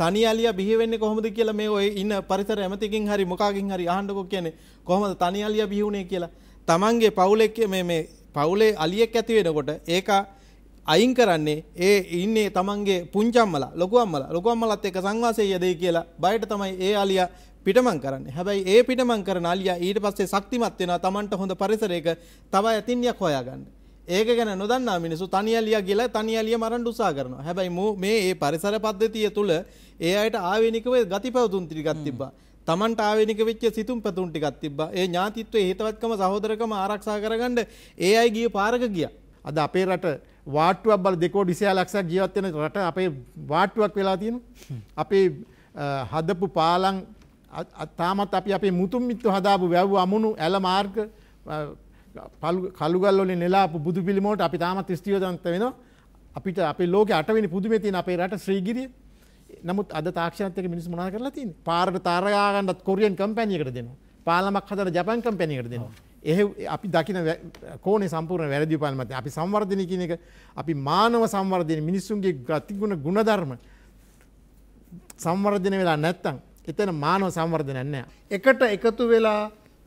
තනි අලිය බිහිවෙන්නේ කොහොමද කියලා මේ ඔය ඉන්න පරිසර ඇමතිකින් හරි මොකකින් හරි අහන්නකො කියන්නේ කොහොමද තනි අලිය බිහිුනේ කියලා. Tamange පවුලෙක් මේ මේ පවුලේ අලියෙක් ඇති වෙනකොට ඒක අයින් කරන්නේ ඒ ඉන්නේ Tamange පුංචම්මලා ලොකුම්මලා ලොකුම්මලත් එක්ක සංවාසය යෙදෙයි කියලා බයට තමයි ඒ අලියා පිටමං කරන්නේ. හැබැයි ඒ පිටමං කරන අලියා ඊට පස්සේ ශක්තිමත් වෙනවා Tamanට හොඳ පරිසරයක තව ඇතින්යක් හොයාගන්න. ඒක ගැන නොදන්නා මිනිසු තනියලිය කියලා තනියලිය මරන්න උත්සාහ කරනවා. හැබැයි මෝ මේ ඒ පරිසර පද්ධතිය තුල ඒ අයට ආවේනිකව ගතිපැවතුම් ටිකක් තිබ්බා. Tamanට ආවේනික වෙච්ච සිතුම් පැතුම් ටිකක් තිබ්බා. ඒ ඥාතිත්වයේ හේතවත්කම සහෝදරකම ආරක්ෂා කරගන්න ඒ අය ගිය පාරක ගියා. අද අපේ රට වාට්ටුවක් බල දෙකෝඩි 20 ලක්ෂයක් ජීවත් වෙන රට අපේ වාට්ටුවක් වෙලා තියෙනවා. අපේ හදපු පාලම් තාමත් අපි අපේ මුතුන් මිත්තු හදාපු වැව් අමුණු ඇල මාර්ග කල්ුගල්ලොලින් එලාපු බුදු පිළිමෝට අපි තාමත් ස්තියෝදන්ත වෙන අපිට අපි ලෝක අටවනි පුදුමතින් අපේ රට ශ්‍රීගිරිය නමුත් අද තාක්ෂණතක මිනිස් මනා කරලා තින් පාරට තාරයාගන්නත් කොරියන් කම්පැනියකට දෙන පාලමක් හදර ජපන් කම්පැනිකට දෙනවා. එහ අපි දකින කෝනේ සම්පූර්ණ වැරදි පාලමත අපි සංවර්ධනය කියන එක අපි මානව සංවර්ධනය මිනිස්සුන්ගේ ගතිගුණ ගුණධර්ම සංවර්ධනය වෙලා නැත්තං එතන මානව සංවර්ධනය නැහැ. එකට එකතු වෙලා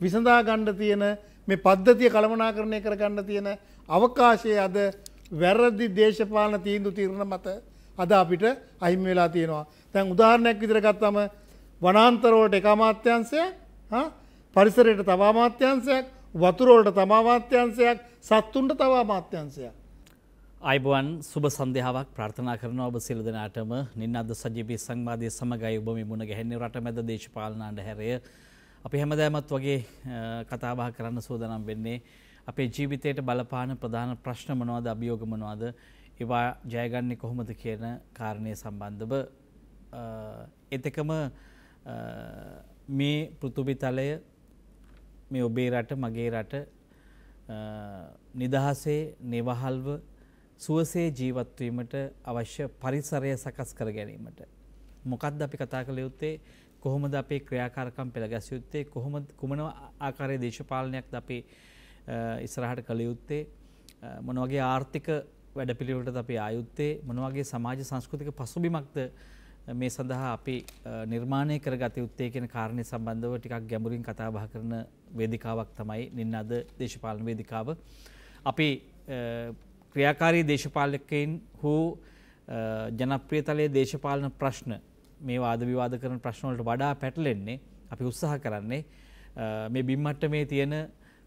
විසඳා ගණ්ඩ තියෙන මේ පද්ධතිය කළමනාකරණය කරගන්න තියෙන අවකාශයේ අද වැරදි දේශපාලන තීන්දු තීරණ මත අද අපිට අහිමි වෙලා තියෙනවා. දැන් උදාහරණයක් විදිහට ගත්තම වනාන්තර වලට එක අමාත්‍යාංශයක්, හා පරිසරයට තව අමාත්‍යාංශයක්, වතුර වලට තව අමාත්‍යාංශයක්, සත්තුන්ට තව අමාත්‍යාංශයක්. අයිබුවන් සුබ සන්ධ්‍යාවක් ප්‍රාර්ථනා කරන ඔබ සියලු දෙනාටම නින්නද්ද සජීවී සංවාදයේ සමගයි ඔබ මේ මුණ ගැහෙන්නේ රටමැද දේශපාලන අඳුරේ අපි හැමදෑමත් වගේ කතාබහ කරන්න සූදනම් වෙන්නේ. අපේ ජීවිතයට බලපාන ප්‍රධාන ප්‍රශ්න මනවාද අභියෝගමනවාද ඒවා ජයගන්නේ කොහොමද කියන කාරණය සම්බන්ධව එතකම මේ පෘතුබිතලය මේ ඔබේ රට මගේ රට නිදහසේ නෙවහල්ව සුවසේ ජීවත්වීමට අවශ්‍ය පරිසරය සකස් කර ගැනීමට. මොකක්ද අපි කතා කළ යුත්තේ කොහොමද අපේ ක්‍රියාකාරකම් පෙළ ගැසියුත්තේ කොහොම කුමන ආකාරයේ දේශපාලනයක්ද අපේ ඉස්සරහට කළ යුත්තේ මොනවගේ ආර්ථික වැඩපිළිවෙලට අපේ ආයුත්තේ මොනවගේ සමාජ සංස්කෘතික පසුබිමක්ද මේ සඳහා අපි නිර්මාණය කරගත යුත්තේ කියන කාරණය සම්බන්ධව ටිකක් ගැඹුරින් කතා බහ කරන වේදිකාවක් තමයි නින්න අද දේශපාලන වේදිකාව. අපි ක්‍රියාකාරී දේශපාලකයින් හෝ ජනප්‍රියතලයේ දේශපාලන ප්‍රශ්න මේ වාද විවාද කරන ප්‍රශ්නවලට වඩා පැටලෙන්නේ අපි උත්සාහ කරන්නේ මේ බිම්මට්ටමේ තියෙන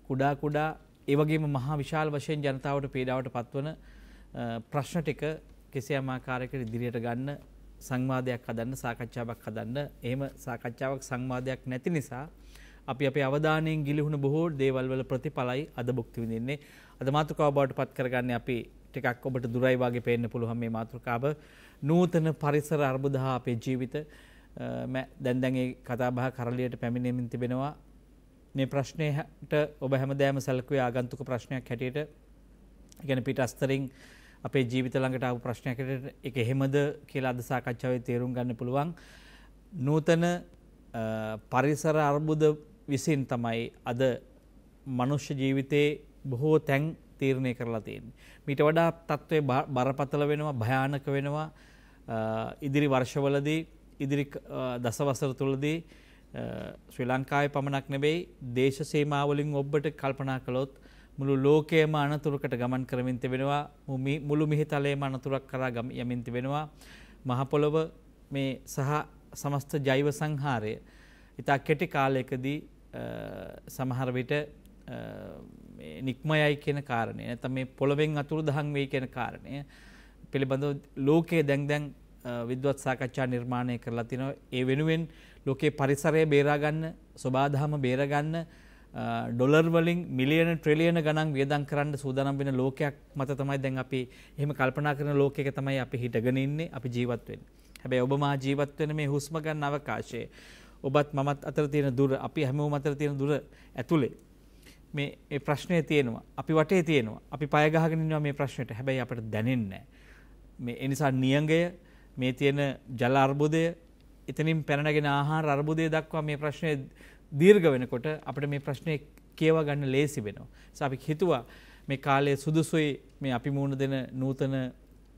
කුඩා කුඩා ඒවගේම මහා විශාල වශයෙන් ජනතාවට පේඩාවට පත්වන ප්‍රශ්න ටික කෙසේම ආකාරයකට ඉදිරියට ගන්න සංවාදයක් හදන්න සාකච්ඡාවක් හදන්න එහෙම සාකච්ඡාවක් සංවාදයක් නැති නිසා අපි අපේ අවධානයෙන් ගිලිහුණු බොහෝ දේවල් වල ප්‍රතිඵලයි අද භුක්ති විඳින්නේ අද මාතෘකාව බවට පත් කරගන්නේ අපි ටිකක් ඔබට දුරයි වගේ පේන්න පුළුවන් මේ මාතෘකාව නූතන පරිසර අර්බුදහා අපේ ජීවිත දැන්දැගේ කතාබහ කරලියට පැමිණෙමින් තිබෙනවා මේ ප්‍රශ්නයට ඔබ හැමදෑම සැලකුවේ ආගන්තුක ප්‍රශ්නයක් හැටියට ගැන පිට අස්තරින් අපේ ජීවිත ළඟට ආපු ප්‍රශ්නයකට එක එහෙමද කියලා අද සාකච්ඡාවේ තේරුම් ගන්න පුළුවන් නූතන පරිසර අර්බුද විසින් තමයි අද මනුෂ්‍ය ජීවිතේ බොහෝ තැන් තීරණය කරලා තියෙන්නේ. මීට වඩා තත්ත්වය බරපතල වෙනවා භයානක වෙනවා ඉදිරි වර්ෂවලදී ඉදිරි දසවසර තුළදී ශ්‍රී ලංකාවේ පමණක් නෙවෙයි දේශ සීමාවලින් ඔබට කල්පනා කළොත් මුළු ලෝකයේම අනතුරකට ගමන් කරමින් තිබෙනවා මුළු මිහිතලයේම අනතුරක් කරා යමින් තිබෙනවා මහ පොළව මේ සහ සමස්ත ජෛව සංහාරය ඉතා කෙටි කාලයකදී සමහර විට නික්මයයි කියන කාරණය නැත්නම් මේ පොළවෙන් අතුරුදහන් වෙයි කියන කාරණය පිළිබඳව ලෝකයේ දැන් දැන් විද්වත් සාකච්ඡා නිර්මාණය කරලා තිනවා ඒ වෙනුවෙන් ලෝකේ පරිසරය බේරාගන්න සොබාදහම බේරගන්න ඩොලර් වලින් මිලියන ට්‍රිලියන ගණන් වියදම් කරන්න සූදානම් වෙන ලෝකයක් මත තමයි දැන් අපි එහෙම කල්පනා කරන ලෝකයක තමයි අපි හිටගෙන ඉන්නේ අපි ජීවත් වෙන්නේ. හැබැයි ඔබ මා ජීවත් වෙන මේ හුස්ම ගන්න අවකාශයේ ඔබත් මමත් අතර තියෙන දුර අපි හැමෝම අතර තියෙන දුර ඇතුලේ මේ ප්‍රශ්නය තියෙනවා අපි වටේ තියෙනවා අපි පය ගහගෙන ඉන්නවා මේ ප්‍රශ්නෙට හැබැයි අපිට දැනෙන්නේ නැහැ. මේ එනිසා නියඟය මේ තියෙන ජල අර්බුදය එතනින් පැනනගෙන ආහාර අර්බුදය දක්වා මේ ප්‍රශ්නය දීර්ඝ වෙනකොට අපිට මේ ප්‍රශ්නේ කියවා ගන්න ලේසි වෙනවා. නිසා අපි හිතුවා මේ කාලයේ සුදුසුයි මේ අපි මුහුණ දෙන නූතන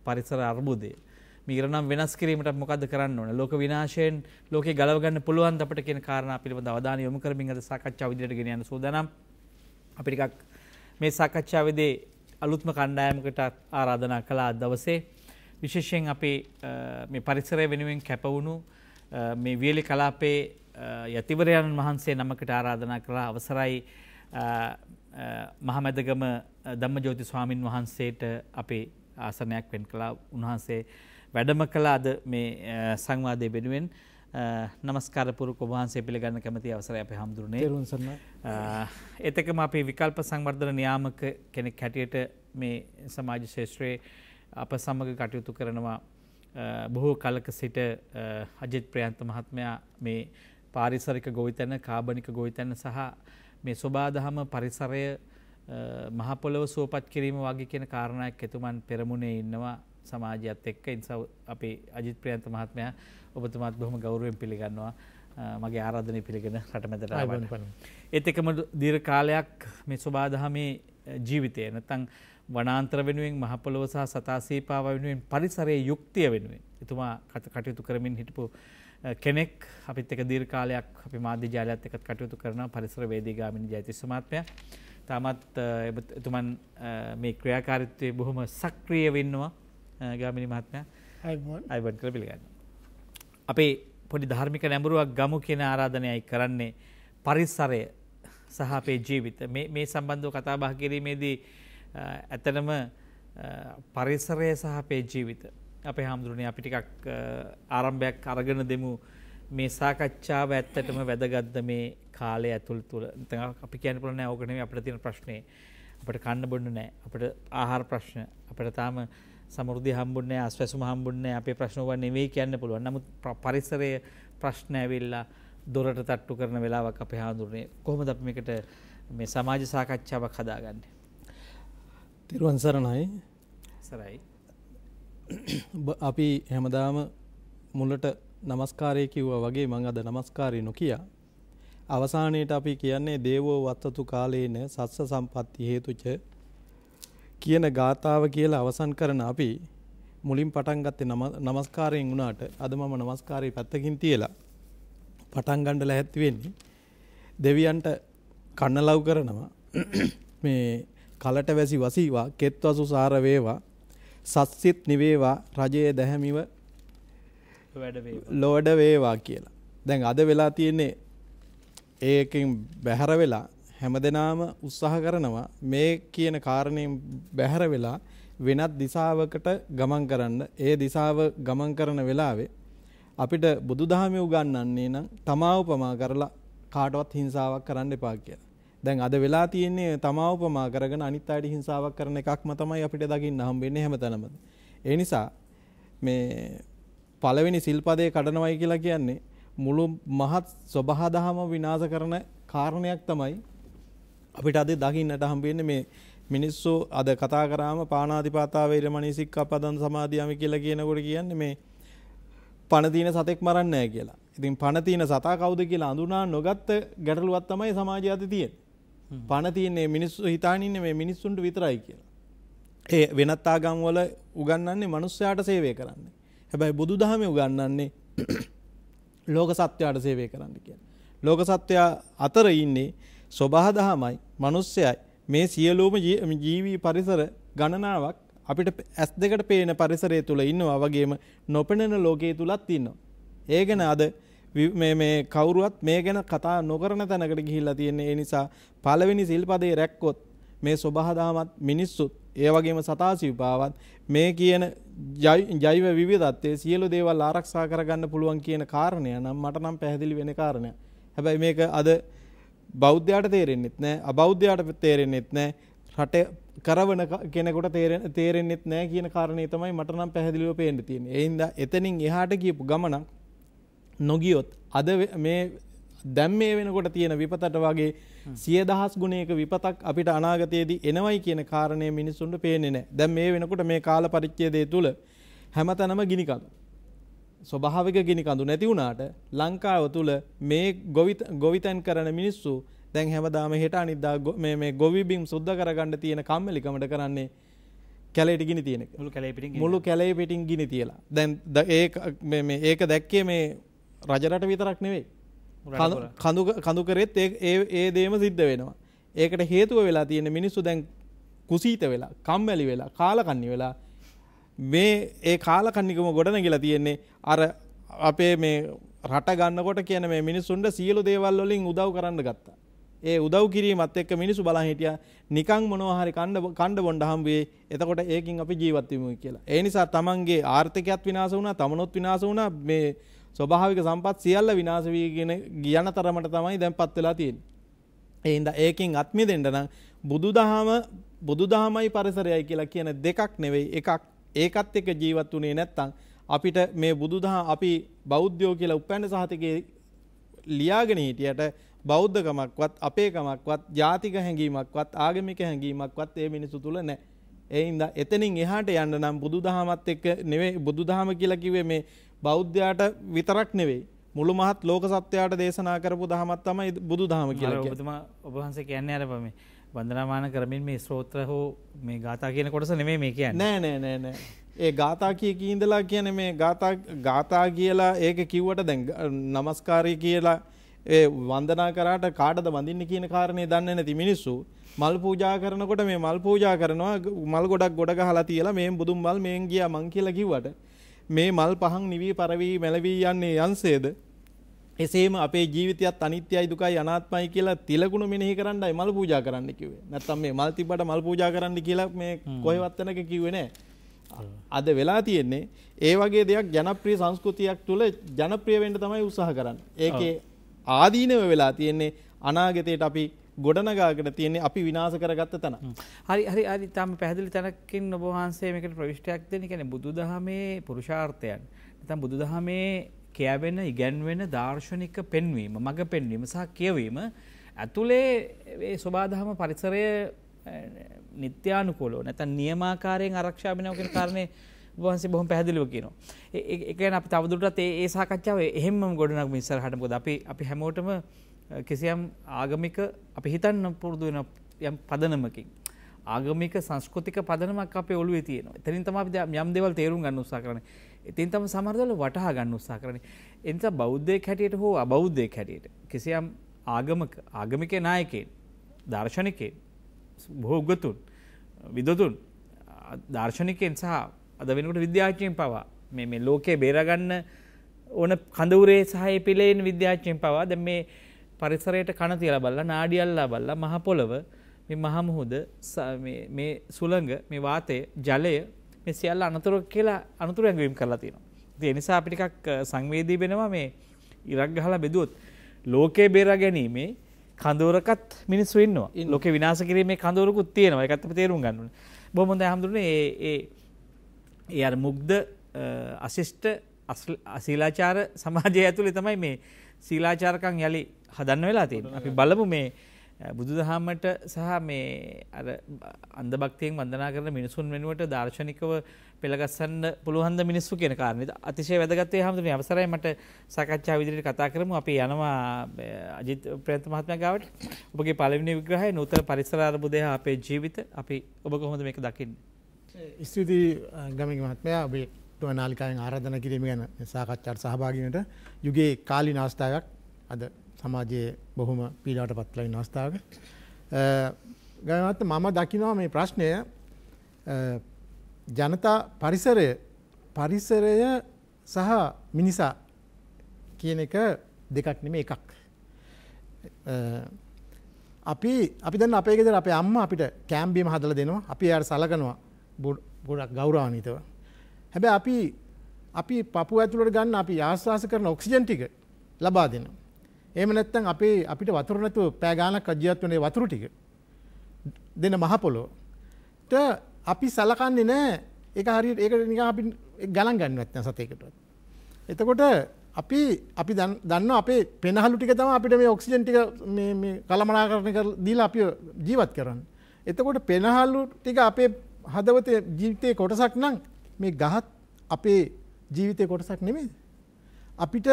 පරිසර අර්බුදය. මීරනම් වෙනස් කිරීමට මොකද කරන්න ඕන ලෝක විනාශයෙන් ලෝක ගලවගන්න පුළුවන් අපට කියන කාරණා පිළිබඳ අවධානය යොමු කරමින් අද සාකච්ඡාව ඉදිරියට ගෙන යන සූදානම් අපි ටිකක් මේ සාකච්ඡාවේදී අලුත්ම කණ්ඩායමකට ආරාධනා කළා දවසේ විශේෂයෙන් අපේ පරිසරය වෙනුවෙන් කැපවුණු මේ වියලි කලාපේ යතිවරයණන් වහන්සේ නමකට ආරාධනා කරලා අවසරයි මහමැදගම ධම්මජෝති ස්වාමින් වහන්සේට අපේ ආසනයක් වෙන් කලා උන්වහන්සේ වැඩම කලාද මේ සංවාදය වෙනුවෙන් නමස්කාරපුරු කොබහන්සේ පිළිගන්න කැමති අවසර අප හමුදුරනේ රුන්සන්න එතකම අපි විකල්ප සංවර්ධන නියාමක කෙනෙක් හැටියට මේ සමාජ ශේෂත්‍රයේ අප සමග කටයුතු කරනවා බොහෝ කලක සිට අජෙත් ප්‍රයන්ත මහත්මයා මේ පාරිසරික ගොවිතැන කාබනික ගොවිතැන සහ මේ ස්වබාදහම පරිසරය මහපොලව සුවපත් කිරීම වගේ කියන කාරණයක් එතුමන් පෙරමුණේ ඉන්නවා සමාජයත් එක්ක ඉන්සව් අපි අජිත් ප්‍රයන්ත මහත්මයා ඔබතුමාත් බොහොම ගෞරවයෙන් පිළිගන්නවා මගේ ආරාධනය පිළිගෙන රටමැදට ආවන. ඒත් එකම දීර්ඝ කාලයක් මේ සබාදහමේ ජීවිතය නැත්නම් වනාන්තර වෙනුවෙන් මහපොළොව සහ සතා සීපාව වෙනුවෙන් පරිසරයේ යුක්තිය වෙනුවෙන් එතුමා කටයුතු කරමින් හිටපු කෙනෙක් අපිත් එක දීර්ඝකාලයක් අපි මාධ්‍ය ජාලයත් එක්ක කටයුතු කරනවා පරිසර වේදී ගාමිණී ජයතිස්ස මහත්මයා. තාමත් එතුමන් මේ ක්‍රියාකාරීත්වයේ බොහොම සක්‍රියව ඉන්නවා ගාමිණී මහත්මයා. අයිබෝන් අයිබෝන් කියලා පිළිගන්නවා. අපේ පොඩි ධර්මික නැඹුරුවක් ගමු කියන ආරාධනයයි කරන්නේ පරිසරය සහ අපේ ජීවිත මේ මේ සම්බන්ධව කතා බහ කිරීමේදී ඇතනම පරිසරය සහ අපේ ජීවිත. අපේ හාමුදුරනේ අපි ටිකක් ආරම්භයක් අරගෙන දෙමු මේ සාකච්ඡාව ඇත්තටම වැදගත්ද මේ කාලය ඇතුළ තුළ. නැත්නම් අපි කියන්න පුළුවන් නෑ ඕක නෙමෙයි අපිට තියෙන ප්‍රශ්නේ. අපිට කන්න බොන්න නෑ. අපිට ආහාර ප්‍රශ්න. අපිට තාම සමෘද්ධිය හම්බුන්නේ නෑ, අස්වැසුම හම්බුන්නේ නෑ. අපේ ප්‍රශ්න ඕවා නෙවෙයි කියන්න පුළුවන්. නමුත් පරිසරයේ ප්‍රශ්න ඇවිල්ලා දොරට තට්ටු කරන වෙලාවක් අපේ හාමුදුරනේ කොහොමද අපි මේකට මේ සමාජ සාකච්ඡාවක් හදාගන්නේ? තෙරුවන් සරණයි සරයි අපි හැමදාම මුලට නමස්කාරය කිව්වා වගේ මං අද නමස්කාරය නොකියා අවසානයේට අපි කියන්නේ දේවෝ වත්තතු කාලේන සස්ස සම්පatti හේතුච කියන ගාතාව කියලා අවසන් කරන අපි මුලින් පටන් ගත්තේ නමස්කාරයෙන් වුණාට අද මම නමස්කාරය පැත්තකින් තියලා පටන් ගන්න ලැහැත්ති වෙන්නේ දෙවියන්ට කන්න ලව් කරනවා මේ කලට වැසි වසීවා කෙත්වසු සාර වේවා සස්සිත නිවේවා රජයේ දැහැමිව ලෝඩ වේවා කියලා. දැන් අද වෙලා තියෙන්නේ ඒකෙන් බැහැර වෙලා හැමදෙනාම උත්සාහ කරනවා මේ කියන කාරණයෙන් බැහැර වෙලා වෙනත් දිසාවකට ගමන් කරන්න ඒ දිසාව ගමන් කරන වෙලාවේ අපිට බුදුදහමේ උගන්වන්නේ නම් තමා උපමා කරලා කාටවත් හිංසාවක් කරන්න එපා කියලා. දැන් අද වෙලා තියෙන්නේ තමා උපමා කරගෙන අනිත් අයට හිංසාවක් කරන එකක්ම තමයි අපිට දකින්න හම්බෙන්නේ හැමතැනම. ඒ නිසා මේ පළවෙනි සිල්පදේ කඩනවයි කියලා කියන්නේ මුළු මහත් සබහා දහම විනාශ කරන කාරණයක් තමයි අපිට අද දකින්නට හම්බෙන්නේ මේ මිනිස්සු අද කතා කරාම පාණාතිපාතා වේරමණී සික්ඛාපදං සමාදියාමි කියලා කියනකොට කියන්නේ මේ පණ දින සතෙක් මරන්නේ නැහැ කියලා. ඉතින් පණ දින සතා කවුද කියලා අඳුනා නොගත්ත ගැටලුවක් තමයි සමාජය අද තියෙන්නේ. පනතියන්නේ මිනිස්සු හිතානින්න මේ මිනිස්සුන්ට විතරයි කියලා. ඒ වෙනත් ආගම්වල උගන්නන්නේ මනුස්්‍යයාට සේවය කරන්න. හැබැයි බුදු දහම උගන්නන්නේ ලෝක සත්‍යයාට සේවය කරන්න කිය. ලෝක සත්‍යයා අතර ඉන්නේ ස්වබහ දහමයි මනුස්්‍යයයි මේ සියලූම ජීවී පරිසර ගණනාවක් අපිට ඇස් දෙකට පේන පරිසරය තුළ ඉන්නවා වගේම නොපෙනෙන ලෝකයේ තුළත් ඉන්නවා. ඒගෙන අද මේ කවුරුවත් මේ ගැන කතා නොකරන තැනකට ගිහිල්ලා තියෙන්නේ ඒ නිසා පළවෙනි සිල්පදේ රැක්කොත් මේ සබහදාමත් මිනිස්සුත් ඒ වගේම සතාසිව්පාවත් මේ කියන ජෛව විවිධත්වයේ සියලු දේවල් ආරක්ෂා කරගන්න පුළුවන් කියන කාරණය නම් මට නම් පැහැදිලි වෙන කාරණය. හැබැයි මේක අද බෞද්ධයාට තේරෙන්නෙත් නෑ අබෞද්ධයාට තේරෙන්නෙත් නෑ රට කරවන කෙනෙකුට තේරෙන තේරෙන්නෙත් නෑ කියන කාරණේ තමයි මට නම් පැහැදිලිව පේන්න තියෙන්නේ. ඒ හින්දා එතනින් එහාට ගියපු ගමනක් නොගියොත් අද මේ දැම් මේ වෙනකොට තියෙන විපතට වගේ සියදහස් ගුණයක විපතක් අපිට අනාගතයේදී එනවයි කියන කාරණය මිනිස්සුන්ට පේනෙ නෑ දැම් මේ වෙනකොට මේ කාල පරිච්චේදය තුළ හැම තැනම ගිනිකඳු. ස්වභාවික ගිනිකඳු නැති වුණාට ලංකාව තුළ මේ ගොවිතැන් කරන මිනිස්සු දැන් හැමදාම හෙට අනිදා මේ ගොවිබිම් සුද්ධ කරගන්න තියෙන කම්මලිකමට කරන්නේ කැලේට ගිනි තියෙන මුළු කැලේ පිටින් ගිනි තියලා දැන් ඒක දැක්කේ මේ රජරට විතරක් නෙවෙයි කඳු කරෙත් ඒ දේම සිද්ධ වෙනවා ඒකට හේතුව වෙලා තියෙන මිනිස්සු දැන් කුසීත වෙලා කම්මැලි වෙලා කාලකන්නි වෙලා මේ ඒ කාලකන්නිකම ගොඩන කියලා තියෙන්නේ අර අපේ මේ රට ගන්නකොට කියන මේ මිනිස්සුන්ට සියලු දේවල් වලින් උදව් කරන්න ගත්තා ඒ උදව් කිරීමත් එක්ක මිනිසු බලා හිටිය නිකං මොනවාහරි කණ්ඩ කණ්ඩ බොන්ඩ හම්බුවේ එතකොට ඒකින් අපි ජීවත්වමු කියලා ඒ නිසා තමන්ගේ ආර්ථකයක්ත් විනාස වුණා තමනොත් විනාස වුණා මේ ස්වභාවික සම්පත් සියල්ල විනාශ වීගෙන යන තරමට තමයි දැන්පත් වෙලා තියෙන්නේ. ඒ හින්දා ඒකෙන් අත් මිදෙන්න නම් බුදුදහම බුදුදහමයි පරිසරයයි කියලා කියන දෙකක් නෙවෙයි එකක්. ඒකත් එක්ක ජීවත් වුණේ නැත්නම් අපිට මේ බුදුදහම අපි බෞද්ධයෝ කියලා උපැන්න සහතිකේ ලියාගෙන හිටියට බෞද්ධකමක්වත් අපේකමක්වත් ජාතික හැඟීමක්වත් ආගමික හැඟීමක්වත් ඒ මිනිසු තුල නැහැ. ඒ හින්දා එතනින් එහාට යන්න නම් බුදුදහමත් එක්ක නෙවෙයි බුදුදහම කියලා කිව්වේ මේ බෞද්ධයාට විතරක් නෙවෙයි මුළු මහත් ලෝක සත්‍යයට දේශනා කරපු දහමත් තමයි බුදු දහම කියලා කියන්නේ. ඔබතුමා ඔබ වහන්සේ කියන්නේ අර මේ වන්දනාමාන කරමින් මේ ස්තෝත්‍ර හෝ මේ ගාථා කියන කොටස නෙමෙයි මේ කියන්නේ. නෑ නෑ නෑ නෑ. ඒ ගාථා කිය කීඳලා කියන්නේ මේ ගාථා ගාථා කියලා ඒක කිව්වට දැන් নমස්කාරය කියලා ඒ වන්දනා කරාට කාටද වඳින්නේ කියන කාරණේ දන්නේ නැති මිනිස්සු මල් පූජා කරනකොට මේ මල් පූජා කරනවා මල් ගොඩක් ගොඩ ගහලා තියලා මේන් බුදුන් මල් මේන් ගියා මං කියලා කිව්වට මේ මල් පහන් නිවී පරවී මැලවී යන්නේ යන්සේද එසේම අපේ ජීවිතයත් අනිත්‍යයි දුකයි අනාත්මයි කියලා තිලගුණ මෙනෙහි කරන්නයි මල් පූජා කරන්න කිව්වේ. නැත්තම් මේ මල් තිබ්බට මල් පූජා කරන්න කියලා මේ කොහෙවත් යනක කිව්වේ නැහැ. අද වෙලා තියෙන්නේ ඒ වගේ දෙයක් ජනප්‍රිය සංස්කෘතියක් තුළ ජනප්‍රිය වෙන්න තමයි උත්සාහ කරන්නේ. ඒකේ ආදීනව වෙලා තියෙන්නේ අනාගතයට අපි ගොඩනගාගෙන තියන්නේ අපි විනාස කරගත්ත තන. හරි හරි අරි තම පැහදිලි තැනකින් නොබහන්සේ මේකට ප්‍රවිශ්ටයක් දෙන කැන බුදු දහමේ පුරුෂාර්ථයන් තම් බුදු දහමේ කෑවෙන ඉගැන්වෙන දර්ශනික පෙන්වීම මඟ පෙන්වීම සහ කියවීම ඇතුළේ ස්වබාදහම පරිසරය නිත්‍යානුකොලෝ නැත නියමාකාරයෙන් ආරක්ෂාභිනාවකින් කාරණය වහන්සේ බොහොම පැහැදිලිව කියනවා. ඒක ගැන අපි තවදුරටත් ඒ සාකච්ඡාව එහෙම්ම ගොඩනගමු ඉස්සරහට මොකද අපි අපි හැමෝටම කිසියම් ආගමික අපි හිතන්න පුරුදු වෙන යම් පදනමකින්. ආගමික සංස්කෘතික පදනමක් අපේ ඔළුවේ තියෙනවා. එතනින් තමයි යම් දේවල් තේරුම් ගන්න උත්සාහ කරන්නේ. ඉතින් තම සමහරවල් වටහා ගන්න උත්සාහ කරන්නේ. ඒ නිසා බෞද්ධයෙක් හැටියට හෝ අබෞද්ධයෙක් හැටියට කිසියම් ආගමක ආගමිකේ නායකයෙක්, දාර්ශනිකයෙක්, භෝගතුන්, විදතුන්, දාර්ශනිකයන් සහ අද වෙනකොට විද්‍යාඥයන් පවා මේ මේ ලෝකේ බේරගන්න ඕන කඳවුරේ සහ ඒ පිළේන විද්‍යාඥයන් පවා දැන් මේ පරිසරයට කන තියලා බලලා නාඩි අල්ලා බලලා මහ පොළව මේ මහ මුහුද මේ සුළඟ මේ වාතය ජලය මේ සියල්ල අනතුරු කියලා අනතුරු ඇඟවීම් කරලා තියෙනවා. ඉතින් ඒ නිසා අපි ටිකක් සංවේදී වෙනවා මේ ඉරක් ගහලා බෙදුවොත් ලෝකේ බේරා ගැනීමේ කඳුරකත් මිනිස්සු ඉන්නවා. ලෝකේ විනාශ කිරීමේ කඳුරකුත් තියෙනවා. ඒකත් අපි තේරුම් ගන්න ඕනේ. බොහොම හොඳයි හැමදෙන්නේ ඒ ඒ ඒ අර මුග්ධ අශිෂ්ට අශීලාචාර සමාජය ඇතුලේ තමයි මේ සීලාචාරකම් යලි හදන්න වෙලා තින් අපි බලමු මේ බුදුදහමට සහ මේ අර අන්දභක්තියෙන් වන්දනා කරන මිනිසුන් වෙනුවට දර්ශනිකව පෙළගස්සන්න පුළුවන්ද මිනිස්සු කියන කාරණේ අතිශය වැදගත්වේ හැමදෙම අවසරයි මට සාකච්ඡා විදිහට කතා කරමු අපි යනවා අජිත් ප්‍රේත මහත්මයා ගාවට ඔබගේ පළවෙනි විග්‍රහය නූතන පරිසර අර්බුදය අපේ ජීවිත අපි ඔබ කොහොමද මේක දකින්නේ ස්තුතියි ගමික මහත්මයා ඔබේ නාලිකාවෙන් ආරාධනා කිරීම ගැන සාකච්ඡාට සහභාගී වෙනට යුගයේ කාලීන අවස්ථාවක් අද සමාජයේ බොහොම පීඩාවට පත්ලා ඉන්න අවස්ථාවක. ගණවත් මම දකිනවා මේ ප්‍රශ්නය ජනතා පරිසරය පරිසරය සහ මිනිසා කියන එක දෙකක් නෙමෙයි එකක්. අපි අපි දැන් අපේ ගෙදර අපේ අම්මා අපිට කෑම් බීම හදලා දෙනවා. අපි එයාට සලකනවා. ගොඩක් ගෞරවාන්විතව. හැබැයි අපි අපි පපුව ඇතුළට ගන්න අපි ආශ්වාස කරන ඔක්සිජන් ටික ලබා දෙනවා. එම නැත්තන් අපේ අපිට වතුර නැතුව පෑගානක් අජ්‍යත් වනේ වතුරු ටික දෙන මහපොලොට අපි සලකන්නේ නෑ එක හරි ඒකට නික අපි ගණන් ගන්න ඇත්න සතයකටත්. එතකොට අපි අපි දන්න අපේ පෙනහලු ටික තම අපිට මේ ඔක්සිජන්ටික කළමනා කරන දීලා අපි ජීවත් කරන්න. එතකොට පෙනහල්ලු ටික අපේ හදවත ජීවිතය කොටසක් නම් මේ ගහත් අපේ ජීවිතය කොටසක් නෙමේ. අපිට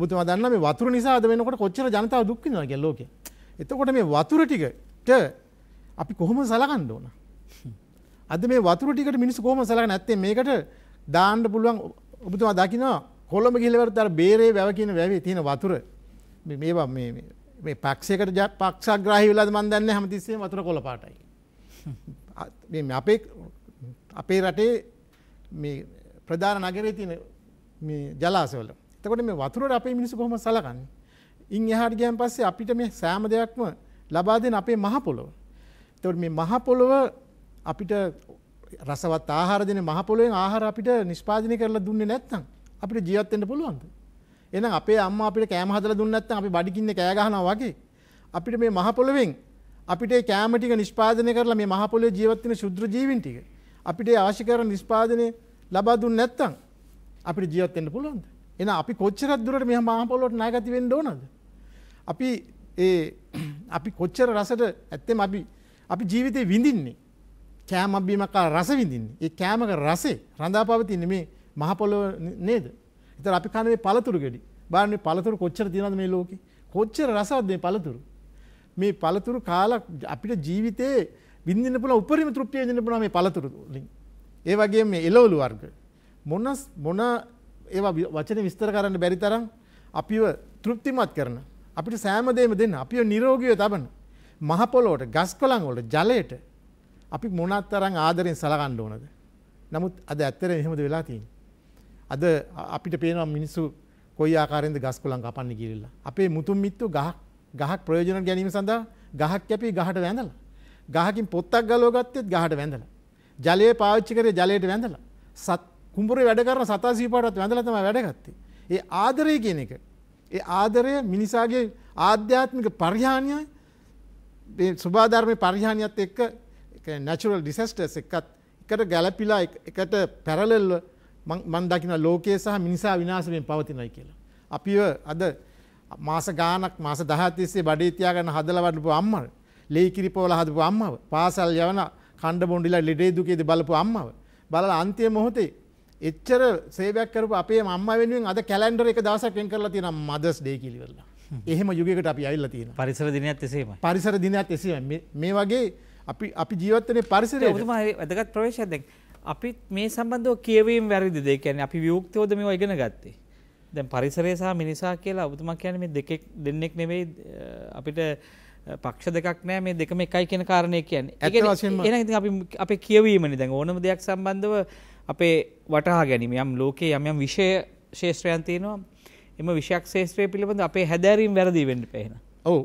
ඔබතුමා දන්න මේ වතුර නිසා අද වෙනකොට කොච්චර ජනතාව දුක් විඳිනවා කියලා ලෝකේ. එතකොට මේ වතුර ටිකට අපි කොහොම සලකන්න ඕන? අද මේ වතුර ටිකට මිනිස්සු කොහොම සලකන්නේ නැත්තේ මේකට දාන්න පුළුවන් ඔබතුමා දකිනවා කොළඹ ගිහිල්ලා වරත් අර බේරේ වැව කියන වැවේ තියෙන වතුර මේ මේවා මේ මේ පක්ෂයකට පක්ෂාග්‍රාහී වෙලාද මන් දන්නේ හැමතිස්සෙම වතුර කොළ පාටයි. මේ අපේ අපේ රටේ මේ ප්‍රධාන නගරේ තියෙන මේ ජලාශවල එතකොට මේ වතුරට අපේ මිනිස්සු කොහොම සලකන්නේ? ඉන් එහාට ගියන් පස්සේ අපිට මේ සෑම දෙයක්ම ලබා දෙන අපේ මහ පොළොව. එතකොට මේ මහ පොළොව අපිට රසවත් ආහාර දෙන මහ පොළොවෙන් ආහාර අපිට නිෂ්පාදනය කරලා දුන්නේ නැත්නම් අපිට ජීවත් වෙන්න පුළුවන්ද? එහෙනම් අපේ අම්මා අපිට කෑම හදලා දුන්නේ නැත්නම් අපි බඩගින්නේ කෑ ගහනවා වගේ අපිට මේ මහ පොළොවෙන් අපිට ඒ කෑම ටික නිෂ්පාදනය කරලා මේ මහ පොළොවේ ජීවත් වෙන ශුද්‍ර ජීවීන් ටික අපිට අවශ්‍ය කරන නිෂ්පාදනය ලබා දුන්නේ නැත්නම් අපිට ජීවත් වෙන්න පුළුවන්ද? එන අපි කොච්චරත් දුරට මෙහ මහපොලොට නායගති වෙන්න ඕනද. අපි ඒ අපි කොච්චර රසට ඇත්තෙම අපි අපි ජීවිතය විඳින්නේ කෑම අබීමකා රස විඳින්නේ ඒ කෑමක රසේ රඳා පවතින්නේ මේ මහපොලොව නේද. එතර අපි කනේ පළතුරු ගෙඩි බාන්නේ පළතුරු කොච්චර තියෙනවද මේ ලෝකේ කොච්චර රසවත්ද මේ පළතුරු මේ පළතුරු කාලා අපිට ජීවිතේ විඳින්න පුළුවන් උපරිම තෘප්තිය විඳින්න පුළුවන් මේ පළතුරු වලින් ඒ වගේම මේ එළවලු වර්ග මොන මොන ඒවා වචන විස්තර කරන්න බැරි තරම් අපිව තෘප්තිමත් කරන අපිට සෑමදේම දෙන්න අපිව නිරෝගිය තබන මහපොලෝට ගස් කොළන් වලට ජලයට අපි මොනත් තරම් ආදරෙන් සලකන්න ඕනද නමුත් අද ඇත්තට එහෙමද වෙලා තියෙන්නේ අද අපිට පේනවා මිනිස්සු කොයි ආකාරයෙන්ද ගස් කොළන් කපන්න ගිහිල්ලා අපේ මුතුන් මිත්තු ගහක් ගහක් ප්‍රයෝජන ගැනීම සඳහා ගහක් කැපී ගහට වැඳලා ගහකින් පොත්තක් ගලව ගත්තෙත් ගහට වැඳලා ජලය පාවිච්චි කරේ ජලයට වැඳලා සත් කුම්පුරේ වැඩ කරන සතා සීපාටත් වැඳලා තමයි වැඩගත්තේ. ඒ ආදරය කියන එක. ඒ ආදරය මිනිසාගේ ආධ්‍යාත්මික පරිහානිය මේ සුභාධර්මයේ පරිහානියත් එක්ක natural disasters එක්කත් එකට ගැළපිලා එකට පැරලෙල්ව මම දකින ලෝකයේ සහ මිනිසා විනාශ වෙමින් පවතිනයි කියලා. අපිව අද මාස ගාණක් මාස 10 තිස්සේ බඩේ තියාගෙන හදලා වඩපු අම්මව, ලේ කිරිපවල හදපු අම්මව, පාසල් යවන කණ්ඩ බොණ්ඩිලා ලෙඩේ දුකේදී බලපු අම්මව. බලලා අන්තිම මොහොතේ එච්චර සේවයක් කරපු අපේ මම්ම වෙනුවෙන් අද කැලන්ඩර එක දවසක් වෙන් කරලා තියෙන මදස් ඩේ කිලිවරලා. එහෙම යුගයකට අපි ඇවිල්ලා තියෙනවා. පරිසර දිනයත් එසේම. පරිසර දිනයත් එසේම. මේ වගේ අපි අපි ජීවත් වෙන්නේ පරිසරයේ. ඔබතුමා වැදගත් ප්‍රවේශයක් දැන් අපි මේ සම්බන්ධව කියවීම වැරදිද? ඒ කියන්නේ අපි විවුක්තවද මේවා ඉගෙන ගත්තේ? දැන් පරිසරය සහ මිනිසා කියලා ඔබතුමා කියන්නේ මේ දෙකෙක් දෙන්නෙක් නෙවෙයි අපිට පක්ෂ දෙකක් නෑ මේ දෙකම එකයි කියන කාරණය කියන්නේ. ඒ කියන්නේ එහෙනම් ඉතින් අපි අපේ කියවීමනේ දැන් ඕනම දෙයක් සම්බන්ධව අපේ වටහා ගැනීම යම් ලෝකයේ යම් යම් විෂය ශේෂත්‍රයන් තියෙනවා එම විෂයක් ශේත්‍රය පිළිබඳ අපේ හැදැරීම් වැරදි වෙන්න පේන. ඔව්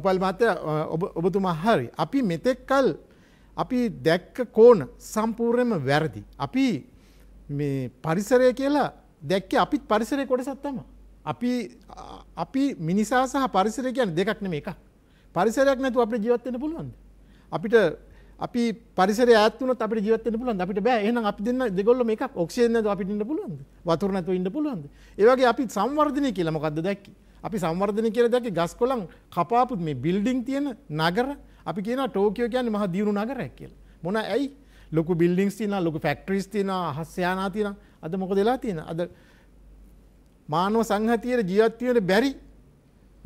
උපල් මහත්තයා ඔබ ඔබතුමා හරි. අපි මෙතෙක්කල් අපි දැක්ක කෝණ සම්පූර්ණයෙන්ම වැරදි. අපි මේ පරිසරය කියලා දැක්කේ අපිත් පරිසරයේ කොටසක් තමයි. අපි අපි මිනිසා සහ පරිසරය කියන්නේ දෙකක් නෙමෙයි එකක්. පරිසරයක් නැතුව අපිට ජීවත් වෙන්න පුළුවන්ද? අපිට අපි පරිසර ඇත්තුනොත් අපිට ජීවත් වෙන්න පුළුවන්. අපිට බෑ. එහෙනම් අපි දෙන්න දෙගොල්ලෝ මේකක් ඔක්සිජන් නැතුව අපිට ඉන්න පුළුවන්ද? වතුර නැතුව ඉන්න පුළුවන්ද? ඒ වගේ අපි සංවර්ධනය කියලා මොකද්ද දැක්කේ? අපි සංවර්ධනය කියලා දැක්කේ ගස් කොළන් කපාපු මේ බිල්ඩින් තියෙන නගර. අපි කියනවා ටෝකියෝ කියන්නේ මහා දියුණු නගරයක් කියලා. මොන ඇයි? ලොකු බිල්ඩින්ස් තියෙනවා, ලොකු ෆැක්ටරිස් තියෙනවා, අහස් යානා තියෙනවා. අද මොකද වෙලා තියෙන්නේ? අද මානව සංහතියේ ජීවත් වෙන්න බැරි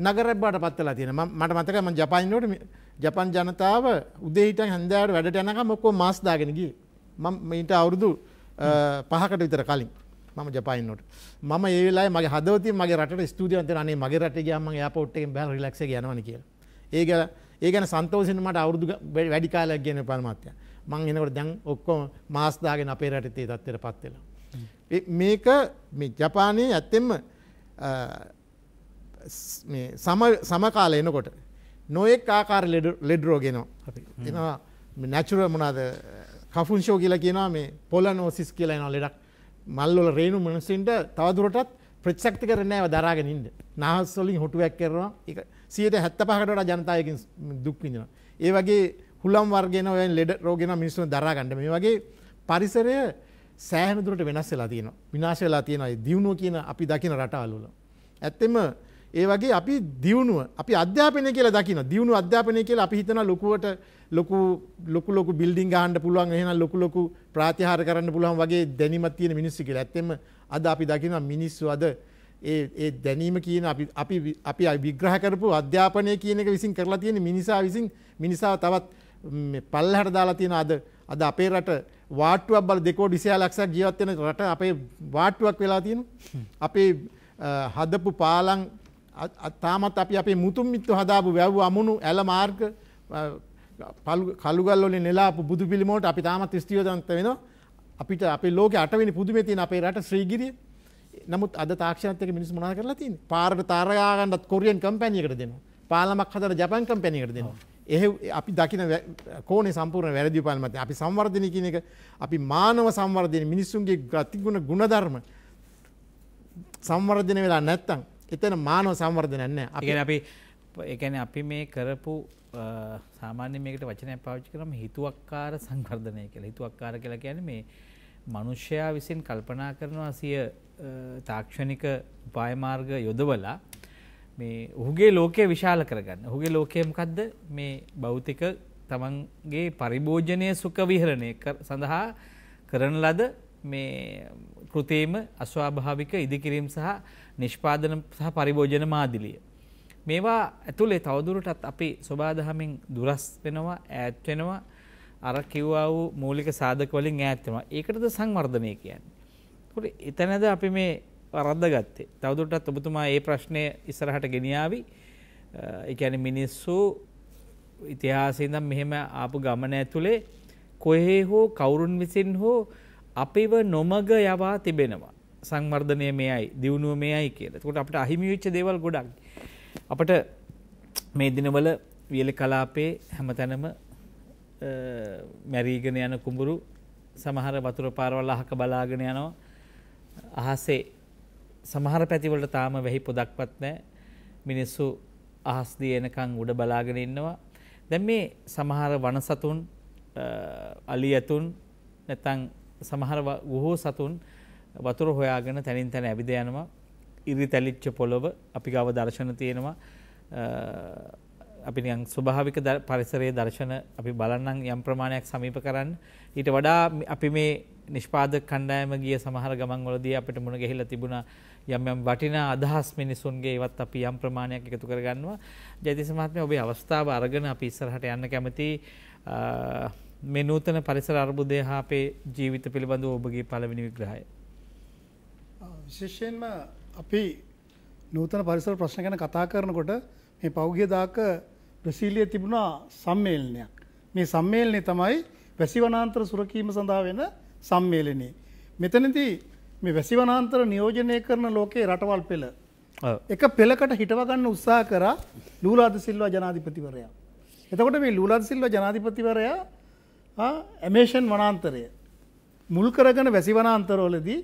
නගරයක් බවට පත් වෙලා තියෙනවා. මට මතකයි මම ජපානයේනකොට ජපන් ජනතාව උදේහිට හැන්දෑට වැඩට යනකම ඔක්කෝ මාස් දාගෙන ගියේ. මම මීට අවුරුදු පහකට විතර කලින් මම ජපයින්නොට මම ඒලා මගේ හදවති මගේ රට ස්තුතියන්ත අනේ මගේ රට ගම පොට්ටෙන් බැ ලක්ෂ යන කිය ඒක ඒ ගැන සන්තෝසින මට අවුරදු වැඩි කාලයක් ගෙන පරමත්ය මං එනකට දැන් ඔක්කෝ මාස්දාගෙන අපේ රටතේ තත්වර පත්වෙලා. මේක ජපානයේ ඇත්තෙම සමකාල එනකොට නොයෙක් ආකාර ලෙඩරෝගෙනවා අපි එනවා නැචුර මොනාද කෆුන්ෂෝ කියලා කියනවා මේ පොල නෝසිස් කියලා එනවා ලෙඩක් මල්ලොල රේණු මනසින්ට තවදුරටත් ප්‍රචක්ති කරනෑ දරාගෙන ඉන්න නාහස්වලින් හොටුවැක් කරනවා එක සියට හැත්ත පහකටට ජනතායකින් දුක්විඳෙනවා. ඒ වගේ හුලම් වර්ගෙන ඔය ලෙඩ රෝගෙන මිනිස්සුන් දරාගන්න මේ වගේ පරිසරය සෑහනදුරට වෙනස් වෙලා තියෙනවා විනාශ වෙලා තියෙනයි දියුණුව කියන අපි දකින රටාලුල. ඇත්තෙම ඒ වගේ අපි දියුණුව අපි අධ්‍යාපනය කියලා දකින දියුණු අධ්‍යාපනය කියලා අපි හිතන ලොකුවට ලොකු ලොකු ලොකු බිල්ඩිං ගහන්න පුළුවන් එහෙනම් ලොකු ලොකු ප්‍රාතිහාර කරන්න පුළුවන් වගේ දැනීමක් තියෙන මිනිස්සු කියලා. ඇත්තෙම අද අපි දකිනවා මිනිස්සු අද ඒ ඒ දැනීම කියන අපි අපි අපි විග්‍රහ කරපු අධ්‍යාපනය කියන එක විසින් කරලා තියෙන මිනිසා විසින් මිනිසා තවත් මේ පල්ලහැට දාලා තියෙන අද අද අපේ රට වාට්ටුවක් බල දෙකෝඩි 20 ලක්ෂයක් ජීවත් වෙන රට අපේ වාට්ටුවක් වෙලා තියෙනවා. අපේ හදපු පාලම් තාමත් අපි අපේ මුතුන් මිත්තු හදාපු වැව් අමුණු ඇල මාර්ග කළුගල්ලොල නෙලාපු බුදු පිළිමෝට අපි තාමත් ස්තියෝදන්ත වෙන අපිට අපේ ලෝක අටවනි පුදුමේ තියෙන අපේ රට ශ්‍රීගිරිය නමුත් අද තාක්ෂණත් එක මිනිස් මොනා කරලා තියෙන්නේ පාරට තරගාගන්නත් කොරියන් කම්පැනියකට දෙනවා පාලමක් හදලා ජපන් කම්පැනියකට දෙනවා එහෙ අපි දකින කෝනේ සම්පූර්ණ වැරදි පාලමත් අපි සංවර්ධනය කියන එක අපි මානව සංවර්ධනය මිනිස්සුන්ගේ ගතිගුණ ගුණධර්ම සංවර්ධනය වෙලා නැත්තම් එතන මානව සංවර්ධනන්න අපි අපි එකන අපි මේ කරපු සාමාන්‍ය මේකට වචනය පාච්චි කරම හිතුවක්කාර සංවර්ධනය කියලා හිතුවක්කාර කියලා ගැන මේ මනුෂ්‍යයා විසින් කල්පනා කරනවා සිය තාක්ෂණික උපායමාර්ග යොදවලා මේ ඔහුගේ ලෝකය විශාල කරගන්න ඔහුගේ ලෝකයමකක්ද මේ භෞතික තමන්ගේ පරිභෝජනය සුක විහරණය සඳහා කරන ලද මේ කෘතේම අස්වාභාවික ඉදිකිරීම් සහ නිෂ්පාදන සහ පරිභෝජන මාදිලිය. මේවා ඇතුළේ තවදුරටත් අපි ස්වබාදහමින් දුරස් වෙනවා ඈත් වෙනවා අර කිව්වා වූ මූලික සාධක වලින් ඈත් වෙනවා. ඒකටද සංවර්ධනය කියන්නේ. ඒකට එතනද අපි මේ වරද්ද ගත්තේ. තවදුරටත් ඔබතුමා මේ ප්‍රශ්නය ඉස්සරහට ගෙනියාවි. ඒ කියන්නේ මිනිස්සු ඉතිහාසයේ ඉඳන් මෙහෙම ආපු ගමන ඇතුලේ කොහේ හෝ කවුරුන් විසින් හෝ අපිව නොමග යවා තිබෙනවා. සංවර්ධනය මේයි දියුණුව මේයි කියලා. එතකොට අපිට අහිමි වෙච්ච දේවල් ගොඩක්. අපිට මේ දිනවල වියලි කලාපේ හැමතැනම මැරීගෙන යන කුඹුරු සමහර වතුර පාරවල් අහක බලාගෙන යනවා. අහසේ සමහර පැතිවලට තාම වෙහි පොදක්වත් නැහැ. මිනිස්සු අහස් දිගේ එනකන් උඩ බලාගෙන ඉන්නවා. දැන් මේ සමහර වනසතුන් අලියතුන් නැත්නම් සමහර ගුහෝ සතුන් වතුර හොයාගෙන තැනින් තැන ඇවිද යනවා. ඉරි තැලිච්ච පොළොව අපි ගාව දර්ශන තියෙනවා. අපි නිකන් ස්වභාවික පරිසරයේ දර්ශන අපි බලන්නම් යම් ප්‍රමාණයක් සමීප කරන්න. ඊට වඩා අපි මේ නිෂ්පාදක කණ්ඩායම ගිය සමහර ගමන් වලදී අපිට මුණ ගැහිලා තිබුණා යම් යම් වටිනා අදහස් මිනිසුන්ගේ ඒවත් අපි යම් ප්‍රමාණයක් එකතු කරගන්නවා. ජයතිස්ස මහත්මයා ඔබේ අවස්ථාව අරගෙන අපි ඉස්සරහට යන්න කැමති මේ නූතන පරිසර අර්බුදය හා අපේ ජීවිත පිළිබඳව ඔබගේ පළවෙනි විග්‍රහය. විශේෂයෙන්ම අපි නූතන පරිසර ප්‍රශ්න ගැන කතා කරනකොට මේ පෞගිය දාක ප්‍රසීලිය තිබුණා සම්මේලනයක් මේ සම්මේලනය තමයි වැසිවනාන්තර සුරකීම සඳහා වෙන සම්මේලනයේ. මෙතනදී මේ වැසිවනාන්තර නියෝජනය කරන ලෝකයේ රටවල් පෙළ එක පෙළකට හිටවගන්න උත්සාහ කරා ලූලාද සිල්වා ජනාධිපතිවරයා. එතකොට මේ ලූලාද සිල්වා ජනාධිපතිවරයා ඇමේෂන් වනාන්තරය මුල් කරගෙන වැසිවනාන්තරවලදී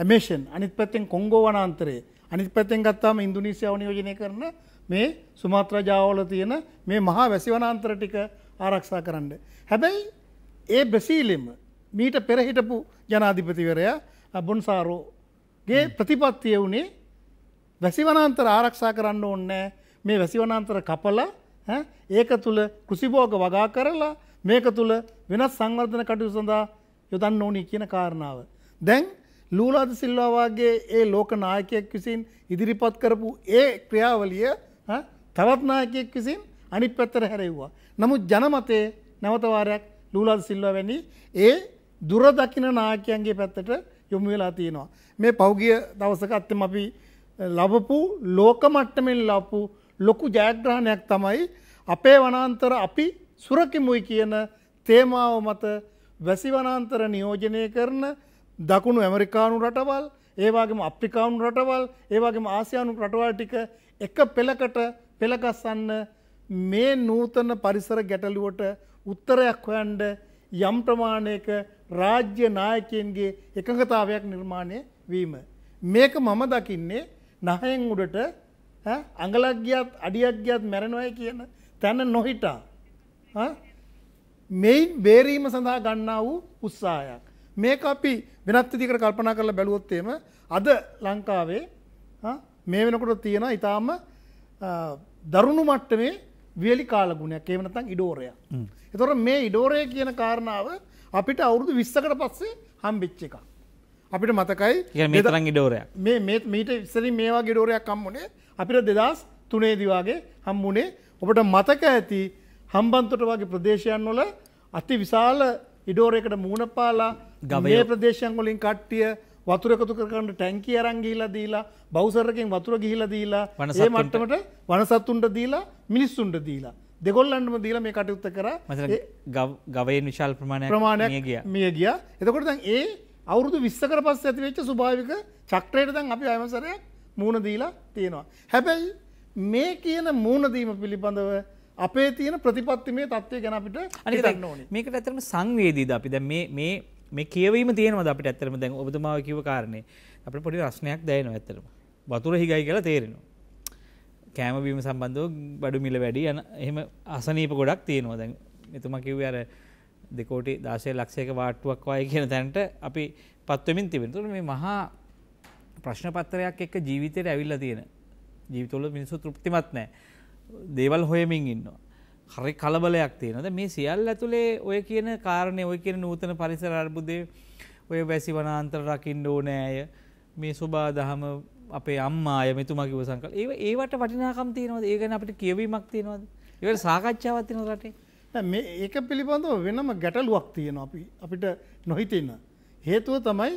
ඇමේෂන් අනිත් පැත්තෙන් කොංගෝ වනාන්තරේ අනිත් පැත්තෙන් ගත්තාම ඉන්දුනීසියාව නියෝජනය කරන මේ සුමාත්‍රා ජාවල තියෙන මේ මහා වැසි වනාන්තර ටික ආරක්ෂා කරන්න. හැබැයි ඒ බ්‍රසීලෙම මීට පෙර හිටපු ජනාධිපතිවරයා බොන්සාරෝගේ ප්‍රතිපත්තිය වුණේ වැසි වනාන්තර ආරක්ෂා කරන්න ඕනේ මේ වැසි වනාන්තර කපලා ඒක තුළ කෘසිභෝග වගා කරලා මේක තුළ වෙනස් සංවර්ධන කටයුතු සඳහා යොදන්න ඕනි කියන කාරණාව. දැන් ලූලාද සිල්වා වගේ ඒ ලෝක නායකයෙක් විසින් ඉදිරිපත් කරපු ඒ ක්‍රියාවලිය තවත් නායකයෙක් විසින් අනිත් පැත්තට හැරෙව්වා. නමුත් ජනමතයේ නැවත වාරයක් ලූලාද සිල්වා වැනි ඒ දුර දකින නායකයන්ගේ පැත්තට යොමු වෙලා තියෙනවා. මේ පෞගිය දවසක අත්තම අපි ලබපු ලෝක මට්ටමින් ලබපු ලොකු ජයග්‍රහණයක් තමයි අපේ වනාන්තර අපි සුරකිමුයි කියන තේමාව මත වැසි වනාන්තර නියෝජනය කරන දකුණු ඇමරිකානු රටවල් ඒවාගේම අප්‍රිකාවුන් රටවල් ඒවාගේම ආසියානු රටවල් ටික එක පෙළකට පෙළගස්සන්න මේ නූතන පරිසර ගැටලුවට උත්තරයක් හොයන්ඩ යම් ප්‍රමාණයක රාජ්‍ය නායකයන්ගේ එකඟතාවයක් නිර්මාණය වීම. මේක මම දකින්නේ නහයෙන් උඩට අඟලක්ගියත් අඩියක්ගියත් මැරණවය කියන තැන නොහිටා. මෙයින් බේරීම සඳහා ගන්නා වූ උත්සාහයක්. මේක අපි වෙනත් විදිහකට කල්පනා කරලා බැලුවොත් එහෙම අද ලංකාවේ මේ වෙනකොට තියෙන ඊටාම දරුණු මට්ටමේ වියලි කාලගුණයක් ඒව නැත්නම් ඉඩෝරය. ඒතොර මේ ඉඩෝරය කියන කාරණාව අපිට අවුරුදු 20කට පස්සේ හම්බෙච්ච එකක්. අපිට මතකයි මේ තරම් ඉඩෝරයක්. මේ මේ මීට ඉස්සරින් මේ වගේ ඉඩෝරයක් හම්බුනේ අපිට 2003 දී වගේ හම්බුනේ ඔබට මතක ඇති හම්බන්තොට වගේ ප්‍රදේශයන් වල අති විශාල ඉඩෝරයකට මුහුණ පාලා ගවය ප්‍රදේශංගොලින් කට්ටිය වතුර එකතු කරන්න ටැංකි අරංගීලා දීලා බෞසරකින් වතුර ගිහිලා දීලා ඒ මට්ටමට වනසත්තුන්ට දීලා මිනිස්සුන්ට දීලා දෙගොල්ලන්නම දීල මේ කටයුත්ත කර ගවයෙන් විශාල් ප්‍රමාණය ප්‍රමාණය ගිය මිය ගිය එතකොට ඒ අවුරුදු විස්සකර පස්ස ඇතිවෙච්ච ස්භාවික චක්‍රයට දන් අපි අයමසරය මූුණ දීලා තියෙනවා. හැබැයි මේ කියන මූුණදීම පිළිබඳව අපේ තියෙන ප්‍රතිපත්ති මේ තත්වය ගැනපිට අනි මේක ඇතරම සංවේදීද අපි ද මේ මේ කියවීම තියෙනවද අපිට ඇත්තරම දැන් ඔබතුමාව කිව කාරණේ අපිට පොඩි රස්නයක් දැනෙනවා ඇත්තරම වතුර හිගයි කියලා තේරෙනවා කෑම බීම සම්බන්ධව බඩු මිල වැඩි යන එහෙම අසනීප ගොඩක් තියෙනවා දැන් එතුමා කිව්වේ අර දෙකෝටි 16 ලක්ෂයක වාට්ටුවක් වගේ කියන තැනට අපි පත් වෙමින් තිබෙනවා. ඒතකොට මේ මහා ප්‍රශ්න පත්‍රයක් එක්ක ජීවිතේට ඇවිල්ලා තියෙන ජීවිතවල මිනිස්සු තෘප්තිමත් නැහැ. දේවල් හොයමින් ඉන්නවා. හරි කලබලයක් තියෙනද මේ සියල් ඇතුළේ ඔය කියන කාරණය ඔය කියන නූතන පරිසර අර්බුදය ඔය වැසි වනාන්තර රකින්න ඕනෑය මේ සුබා දහම අපේ අම්මාය මෙතුමකිව සංකල් ඒ ඒවට වටිනාකම් තියෙනවද ඒ ගැන අපිට කියවීමක් තියෙනවද ඒවට සාකච්ඡාවක් තියෙනවද රටේ මේ ඒක පිළිබඳව වෙනම ගැටලුවක් තියෙනවා අපි අපිට නොහිතෙන හේතුව තමයි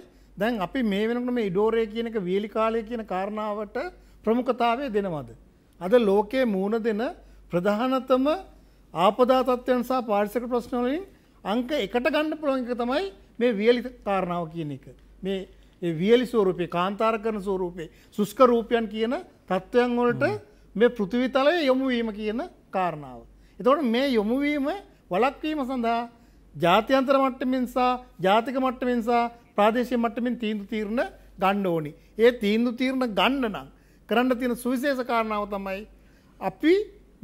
දැන් අපි මේ වෙනකොට මේ ඉඩෝරේ කියන එක වීලි කාලය කියන කාරණාවට ප්‍රමුඛතාවය දෙනවද අද ලෝකයේ මූණ දෙන ප්‍රධානතම ආපදා තත්ත්වයන් සහ පාරිසරික ප්‍රශ්න වලින් අංක 1ට ගන්න පුළුවන් එක තමයි මේ වියලි කාරණාව කියන එක. මේ ඒ වියලි ස්වරූපේ කාන්තාර කරන ස්වරූපේ සුෂ්ක රූපයන් කියන තත්ත්වයන් වලට මේ පෘථිවි තලයේ යොමු වීම කියන කාරණාව. එතකොට මේ යොමු වීම වළක්වීම සඳහා ජාත්‍යන්තර මට්ටමින් සහ ජාතික මට්ටමින් සහ ප්‍රාදේශීය මට්ටමින් තීන්දුව తీරන ගන්න ඕනි. ඒ තීන්දුව తీරන ගන්න නම් කරන්න තියෙන සුවිශේෂ කාරණාව තමයි අපි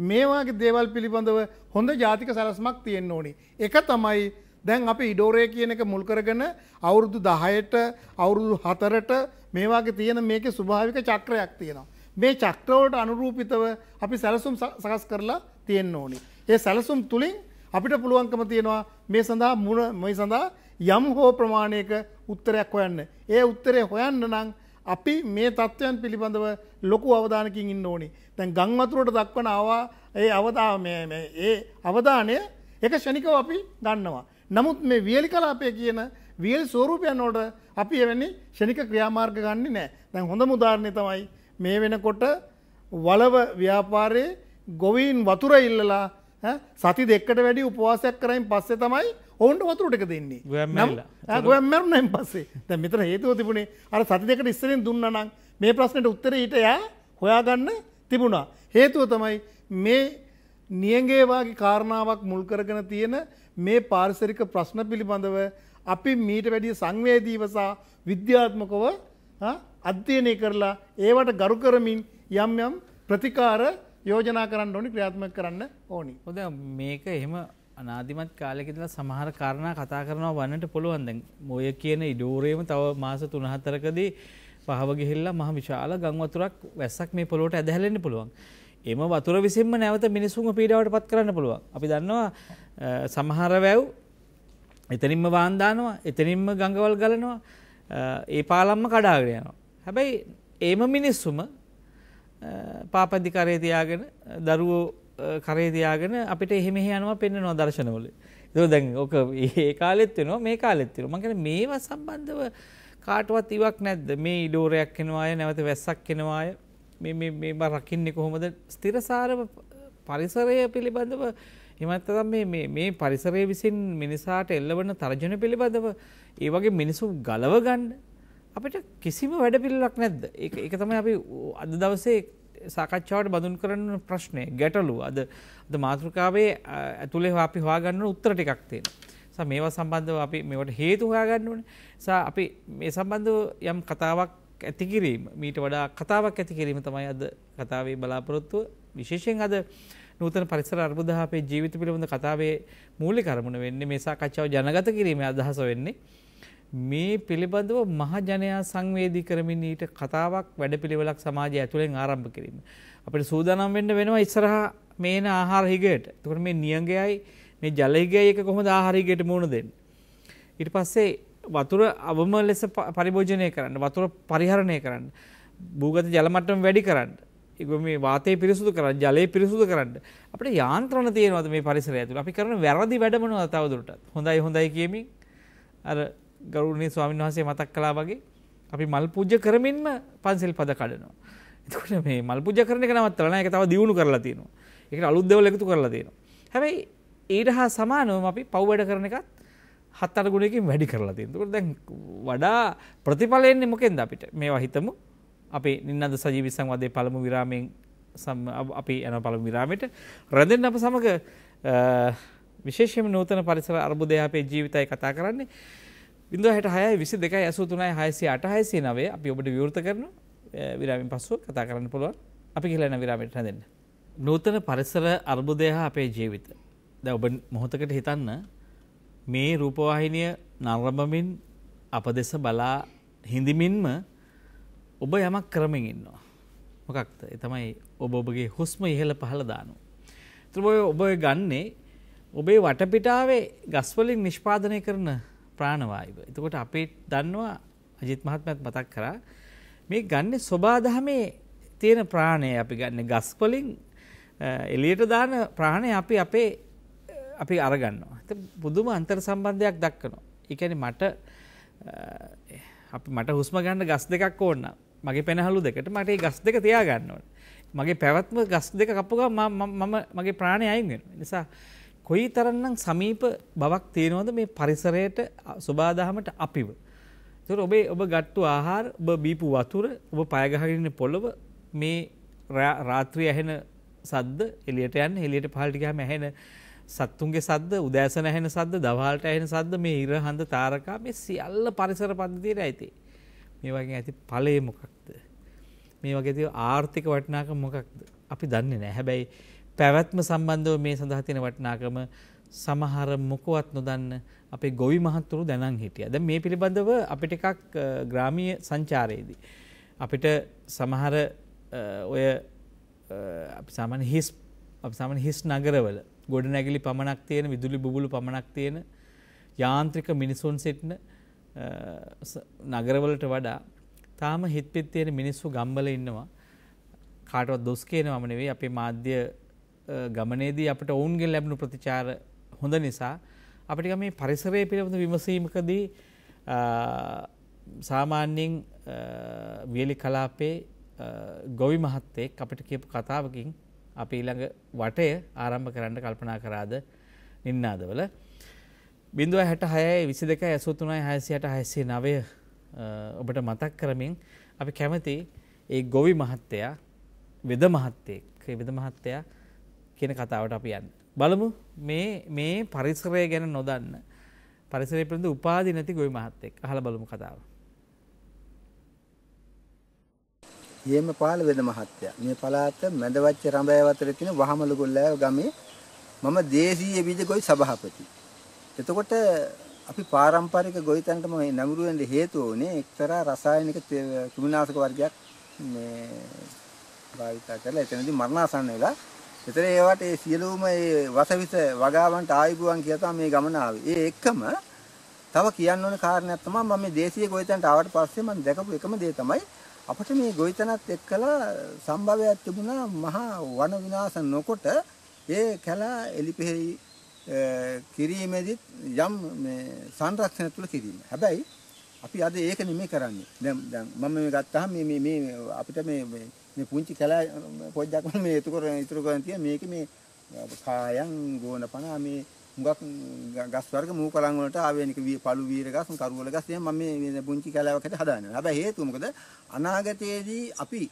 මේවාගේ දේවල් පිළිබඳව හොඳ ජාතික සැලස්මක් තියෙන්න්න ඕනි. එක තමයි දැන් අපි ඉඩෝරය කියන එක මුල්කරගෙන අවුරුදු දහයට අවුරුදු හතරට මේවාගේ තියෙන මේක ස්වභාවික චක්‍රයක් තියෙනවා. මේ චක්‍රවලට අනුරූපිතව අපි සැලසුම් සකස් කරලා තියෙන්න්න ඕනි. ඒ සැලසුම් තුළින් අපිට පුළුවන්කම තියෙනවා මේ සඳහා මුණ මේ සඳහා යම් හෝ ප්‍රමාණයක උත්තරයක් හොයන්න. ඒ උත්තරය හොයන්න නම් අපි මේ තත්ත්වයන් පිළිබඳව ලොකු අවධානකින් ඉන්න ඕනි තැන් ගංවතුරට දක්වන අවා ඒ අවධාව ඒ අවධානය එක ෂණිකව අපි ගන්නවා. නමුත් මේ වියලි කලාපය කියන වියල් සෝරූපයනෝට අපි එවැනි ෂණික ක්‍රියාමාර්ග ගන්න නෑ දැන් හොඳ මුදාරණය තමයි මේ වෙනකොට වලව ව්‍යාපාරයේ ගොවීන් වතුර ඉල්ලලා සති දෙකට වැඩි උපවාසයක් කරයින් පස්සේ තමයි ඔවන්ට වතුරටක දෙන්නේ ගොයම්මරනයිම් පස්සේ දැ මෙතර හේතුව තිබුණේ අර සති දෙකට ඉස්සරෙන් දුන්නනම් මේ ප්‍රශ්නයට උත්තර ඊට යා හොයාගන්න තිබුණා. හේතුව තමයි මේ නියගේවාගේ කාරණාවක් මුල් කරගෙන තියෙන මේ පාරිසරික ප්‍රශ්න පිළිබඳව අපි මීට වැඩිය සංවේදීවසා විද්‍යාත්මකව අධ්‍යයනය කරලා ඒවට ගරු කරමින් යම් යම් ප්‍රතිකාර යෝජනා කරන්න ඕනි ක්‍රියාත්මක කරන්න ඕනි. හොද මේක එහෙම අනාධිමත් කාලෙකදලා සමහර කාරණා කතා කරනවා වන්නට පුළුවන් දැන් ඔය කියන ඉඩෝරේම තව මාස 3-4කදී පහව ගිහිල්ලා මහ විශාල ගම් වතුරක් වැස්සක් මේ පොළොවට ඇදහැලෙන්න පුළුවන්. එම වතුර විසින්ම නැවත මිනිසුන්ව පීඩාවටපත් කරන්න පුළුවන්. අපි දන්නවා සමහර වැව් එතනින්ම වාන් දානවා, එතනින්ම ගඟවල් ගලනවා, ඒ පාලම්ම කඩාගෙන යනවා. හැබැයි ඒම මිනිස්සුම පාපදිකාරයේ තියාගෙන දරුවෝ කරේ තියාගෙන අපිට එහෙම යනවා පෙන්වනවා දර්ශනවල. ඒක දැන් ඔක ඒ කාලෙත් වෙනවා මේ කාලෙත් වෙනවා. මම කියන්නේ මේවා සම්බන්ධව කාටවත් ඉවක් නැද්ද? මේ ඉඩෝරයක් එනවා අය නැවත වැස්සක් එනවා අය මේ මේ මේවා රකින්නේ කොහොමද? ස්ථිරසාරව පරිසරය පිළිබඳව එහෙමත් නැත්නම් මේ මේ මේ පරිසරය විසින් මිනිසාට එල්ලවන තර්ජන පිළිබඳව ඒ වගේ මිනිසු ගලව ගන්න අපිට කිසිම වැඩ පිළිලක් නැද්ද? ඒක ඒක තමයි අපි අද දවසේ සාකච්ඡාවට බඳුන් කරන ප්‍රශ්නය ගැටලු අද අද මාතෘකාවේ ඇතුලේ අපි හොයාගන්න උත්තර ටිකක් තියෙනවා. සා මේවා සම්බන්ධව අපි මේවට හේතු හොයාගන්න ඕනේ. සා අපි මේ සම්බන්ධව යම් කතාවක් ඇති කිරීම මීට වඩා කතාවක් ඇති කිරීම තමයි අද කතාවේ බලාපොරොත්තුව විශේෂයෙන් අද නූතන පරිසර අර්බුදහ අපේ ජීවිත පිළිබඳ කතාවේ මූලික අරමුණ වෙන්නේ මේ සාකච්ඡාව ජනගත කිරීමේ අදහස වෙන්නේ. මේ පිළිබඳව මහජනයා සංවේදී කරමින් ඊට කතාවක් වැඩපිළිවෙලක් සමාජය ඇතුළෙන් ආරම්භ කිරීම. අපිට සූදානම් වෙන්න වෙනවා ඉස්සරහා මේන ආහාර හිගයට. එතකොට මේ නියඟයයි මේ ජල හිගයයි එක කොහොමද ආහාර හිගයට මුහුණ දෙන්නේ? ඊට පස්සේ වතුර අවම ලෙස පරිභෝජනය කරන්න, වතුර පරිහරණය කරන්න, භූගත ජල මට්ටම වැඩි කරන්න, මේ වාතය පිරිසුදු කරන්න, ජලය පිරිසුදු කරන්න. අපිට යාන්ත්‍රණ තියෙනවද මේ පරිසරය ඇතුළේ? අපි කරන වැරදි වැඩ මොනවද තවදුරටත්? හොඳයි හොඳයි කියමින් අර ගෞරවනීය ස්වාමීන් වහන්සේ මතක් කළා වගේ අපි මල් පූජ්‍ය කරමින්ම පන්සල් පද කඩනවා. එතකොට මේ මල් පූජ්‍ය කරන එක නවත්තලා නෑ ඒක තව දියුණු කරලා තියෙනවා. ඒකට අලුත් දේවල් එකතු කරලා තියෙනවා. හැබැයි ඊට හා සමානවම අපි පව් වැඩ කරන එකත් හත් අට ගුණයකින් වැඩි කරලා තියෙනවා. ඒකට දැන් වඩා ප්‍රතිඵල එන්නේ මොකෙන්ද අපිට? මේවා හිතමු. අපේ නින්නද සජීවී සංවාදයේ පළමු විරාමයෙන් අපි යන පළමු විරාමයට රැඳෙන්න අප සමග විශේෂයෙන්ම නූතන පරිසර අර්බුදය අපේ ජීවිතය කතා කරන්නේ බිඳ හට හය විසි දෙක ඇසු තුනයි හයිසි අට හයිසේ නවේ අපි ඔබට විවෘත කරන විරාමින් පස්සුව කතා කරන්න පුළුවන් අපි කියලන විරාමිට හැදන්න. නූතන පරිසර අර්බුදය හා අපේ ජීවිත. දැ ඔබ මොහොතකට හිතන්න මේ රූපවාහිනය නර්රබමින් අප දෙස බලා හිඳමින්ම ඔබ යමක් කරමින් ඉන්නවා. මොකක්ද එතමයි ඔබ ඔබගේ හුස්ම ඉහළ පහළ දානු. ත්‍රබොය ඔබ ගන්නේ ඔබේ වටපිටාවේ ගස්වලින් නිෂ්පාදනය කරන ප්‍රාණවායුව. එතකොට අපේ දන්නවා අජිත් මහත්මයාත් මතක් කරා මේ ගන්න සෝබාදහමේ තියෙන ප්‍රාණය අපි ගන්න ගස් වලින් එළියට දාන ප්‍රාණය අපි අපේ අපි අරගන්නවා. ඒත් බුදුම අන්තර් සම්බන්ධයක් දක්වනවා. ඒ කියන්නේ මට අපි මට හුස්ම ගන්න ගස් දෙකක් ඕන. මගේ පෙනහළු දෙකට මට මේ ගස් දෙක තියා ගන්න ඕනේ. මගේ පැවැත්ම ගස් දෙක කපුවා මම මගේ ප්‍රාණය අයින් වෙනවා. නිසා කොයි තරන්නම් සමීප බවක් තියෙනවද මේ පරිසරයට සුබාදහමට අපිව. තුර ඔබේ ඔබ ගට්ටු ආහාර ඔබ බීපු වතුර ඔබ පයගහගන්න පොළොව මේ රාත්‍රී ඇහෙන සද්ද එලියට යන්න එලියට පහල්ටිකහම ඇහෙන සත්තුන්ගේ සද්ද උදෑසන ඇහෙන සද්ද දවාල්ට ඇහෙන සද්ද මේ ඉර හඳ තාරකා මේ සියල්ල පරිසර පද්ධතියට ඇති. මේ වගේ ඇති ඵලය මොකක්ද. මේ වගේ ආර්ථික වටිනාකම මොකක්ද අපි දන්නේ නැහැ හැබැයි පැවැත්ම සම්බන්ධව මේ සඳහා තියෙන වටිනාකම සමහර මොකවත් නොදන්න අපේ ගොවි මහත්තුරු දැනන් හිටියා. දැන් මේ පිළිබඳව අපිට එකක් ග්‍රාමීය සංචාරයේදී අපිට සමහර ඔය අපි සාමාන්‍ය හිස් අපි සාමාන්‍ය හිස් නගරවල ගොඩනැගිලි පමණක් තියෙන විදුලි බුබුලු පමණක් තියෙන යාන්ත්‍රික මිනිසුන් සිටින නගරවලට වඩා තාම හිත් පිත් තියෙන මිනිස්සු ගම්වල ඉන්නවා කාටවත් දොස් කියනවම නෙවෙයි අපේ මාධ්‍ය ගමනේදී අපට ඔවුන්ගෙන් ලැබුණු ප්‍රතිචාර හොඳ නිසා අපිට මේ පරිසරය පිළිබඳ විමසීමකදී සාමාන්‍යයෙන් වියලි කලාපේ ගොවි මහත්තයෙක් අපිට කියපු කතාවකින් අපි ඊළඟ වටය ආරම්භ කරන්න කල්පනා කරාද නින්නාදවල බිඳුව හැට හයයි විසි දෙක ඇසුතුනයි හැසියට හැසේ නවය ඔබට මතක් කරමින් අපි කැමති ඒ ගොවි මහත්තයා වෙද මහත්තයෙක් වෙද මහත්තයා කියන කතාවට අපි යන්න. බලමු මේ පරිසරය ගැන නොදන්න. පරිසරය පිළිබඳ උපාධි නැති ගොවි මහත්තයෙක්. අහලා බලමු කතාව. යෙම පාල වෙද මහත්තයා මේ පළාත මැදවච්ච රඹය අතර තියෙන වහමලුගොල්ලෑව ගමේ මම දේශීය බීජ ගොවි සභාපති. එතකොට අපි පාරම්පරික ගොවිතැන්ටම මේ නැඹුරු වෙන්න හේතුව උනේ එක්තරා රසායනික ක්‍රිමිනාශක වර්ගයක් මේ භාවිත කරලා එතනදී මරණාසන්න වෙලා එතන ඒවට ඒ සියලුම ඒ වසවිස වගාවන්ට ආයුබෝවන් කියලා තමයි මේ ගමන ආවේ. ඒ එකම තව කියන්න ඕන කාරණයක් තමයි මම මේ දේශීය ගොවිතැනට ආවට පස්සේ මම දැකපු එකම දේ තමයි අපිට මේ ගොවිතැනත් එක්කලා සම්භවයක් තිබුණා මහා වන විනාශ නොකොට ඒ කැලා එලිපෙහෙලි කිරීමේදීත් යම් මේ සංරක්ෂණ තුල කිරීම. හැබැයි අපි අද ඒක නෙමෙයි කරන්නේ. දැන් දැන් මම මේ ගත්තාම මේ මේ අපිට මේ මේ පුංචි කැලෑ පොඩ්ඩක් මම මේ ඉතුරු කරගෙන ඉතුරු කරගෙන තියෙන මේක මේ කායන් ගෝනපනා මේ හුඟක් ගස් වර්ග මූ කලන් වලට ආවේනික වී පළු වීර ගස් කරු වල ගස් එහෙනම් මම මේ පුංචි කැලෑවක් හද හදානවා. හැබැයි හේතුව මොකද අනාගතයේදී අපි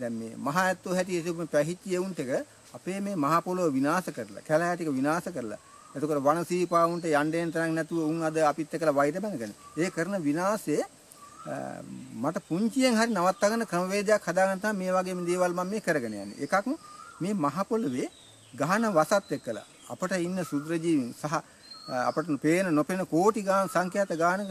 දැන් මේ මහා ඇත්තෝ හැටියට මේ පැහිච්ච යවුන් ටික අපේ මේ මහා පොළොව විනාශ කරලා කැලෑ ටික විනාශ කරලා එතකොට වන සීපාවුන්ට යන්න එන්න තරම් නැතුව උන් අද අපිත් එක්කලා වෛර බඳගෙන ඒ කරන විනාශයේ මට පුංචියෙන් හරි නවත්තගෙන ක්‍රමවේදයක් හදාගන්න තමයි මේ වගේම දේවල් මම මේ කරගෙන යන්නේ. එකක් මේ මහ පොළවේ ගහන වසත් එක්කලා අපට ඉන්න සුද්‍ර ජීවීන් සහ අපට පේන නොපෙන කෝටි ගාන සංඛ්‍යාත ගානක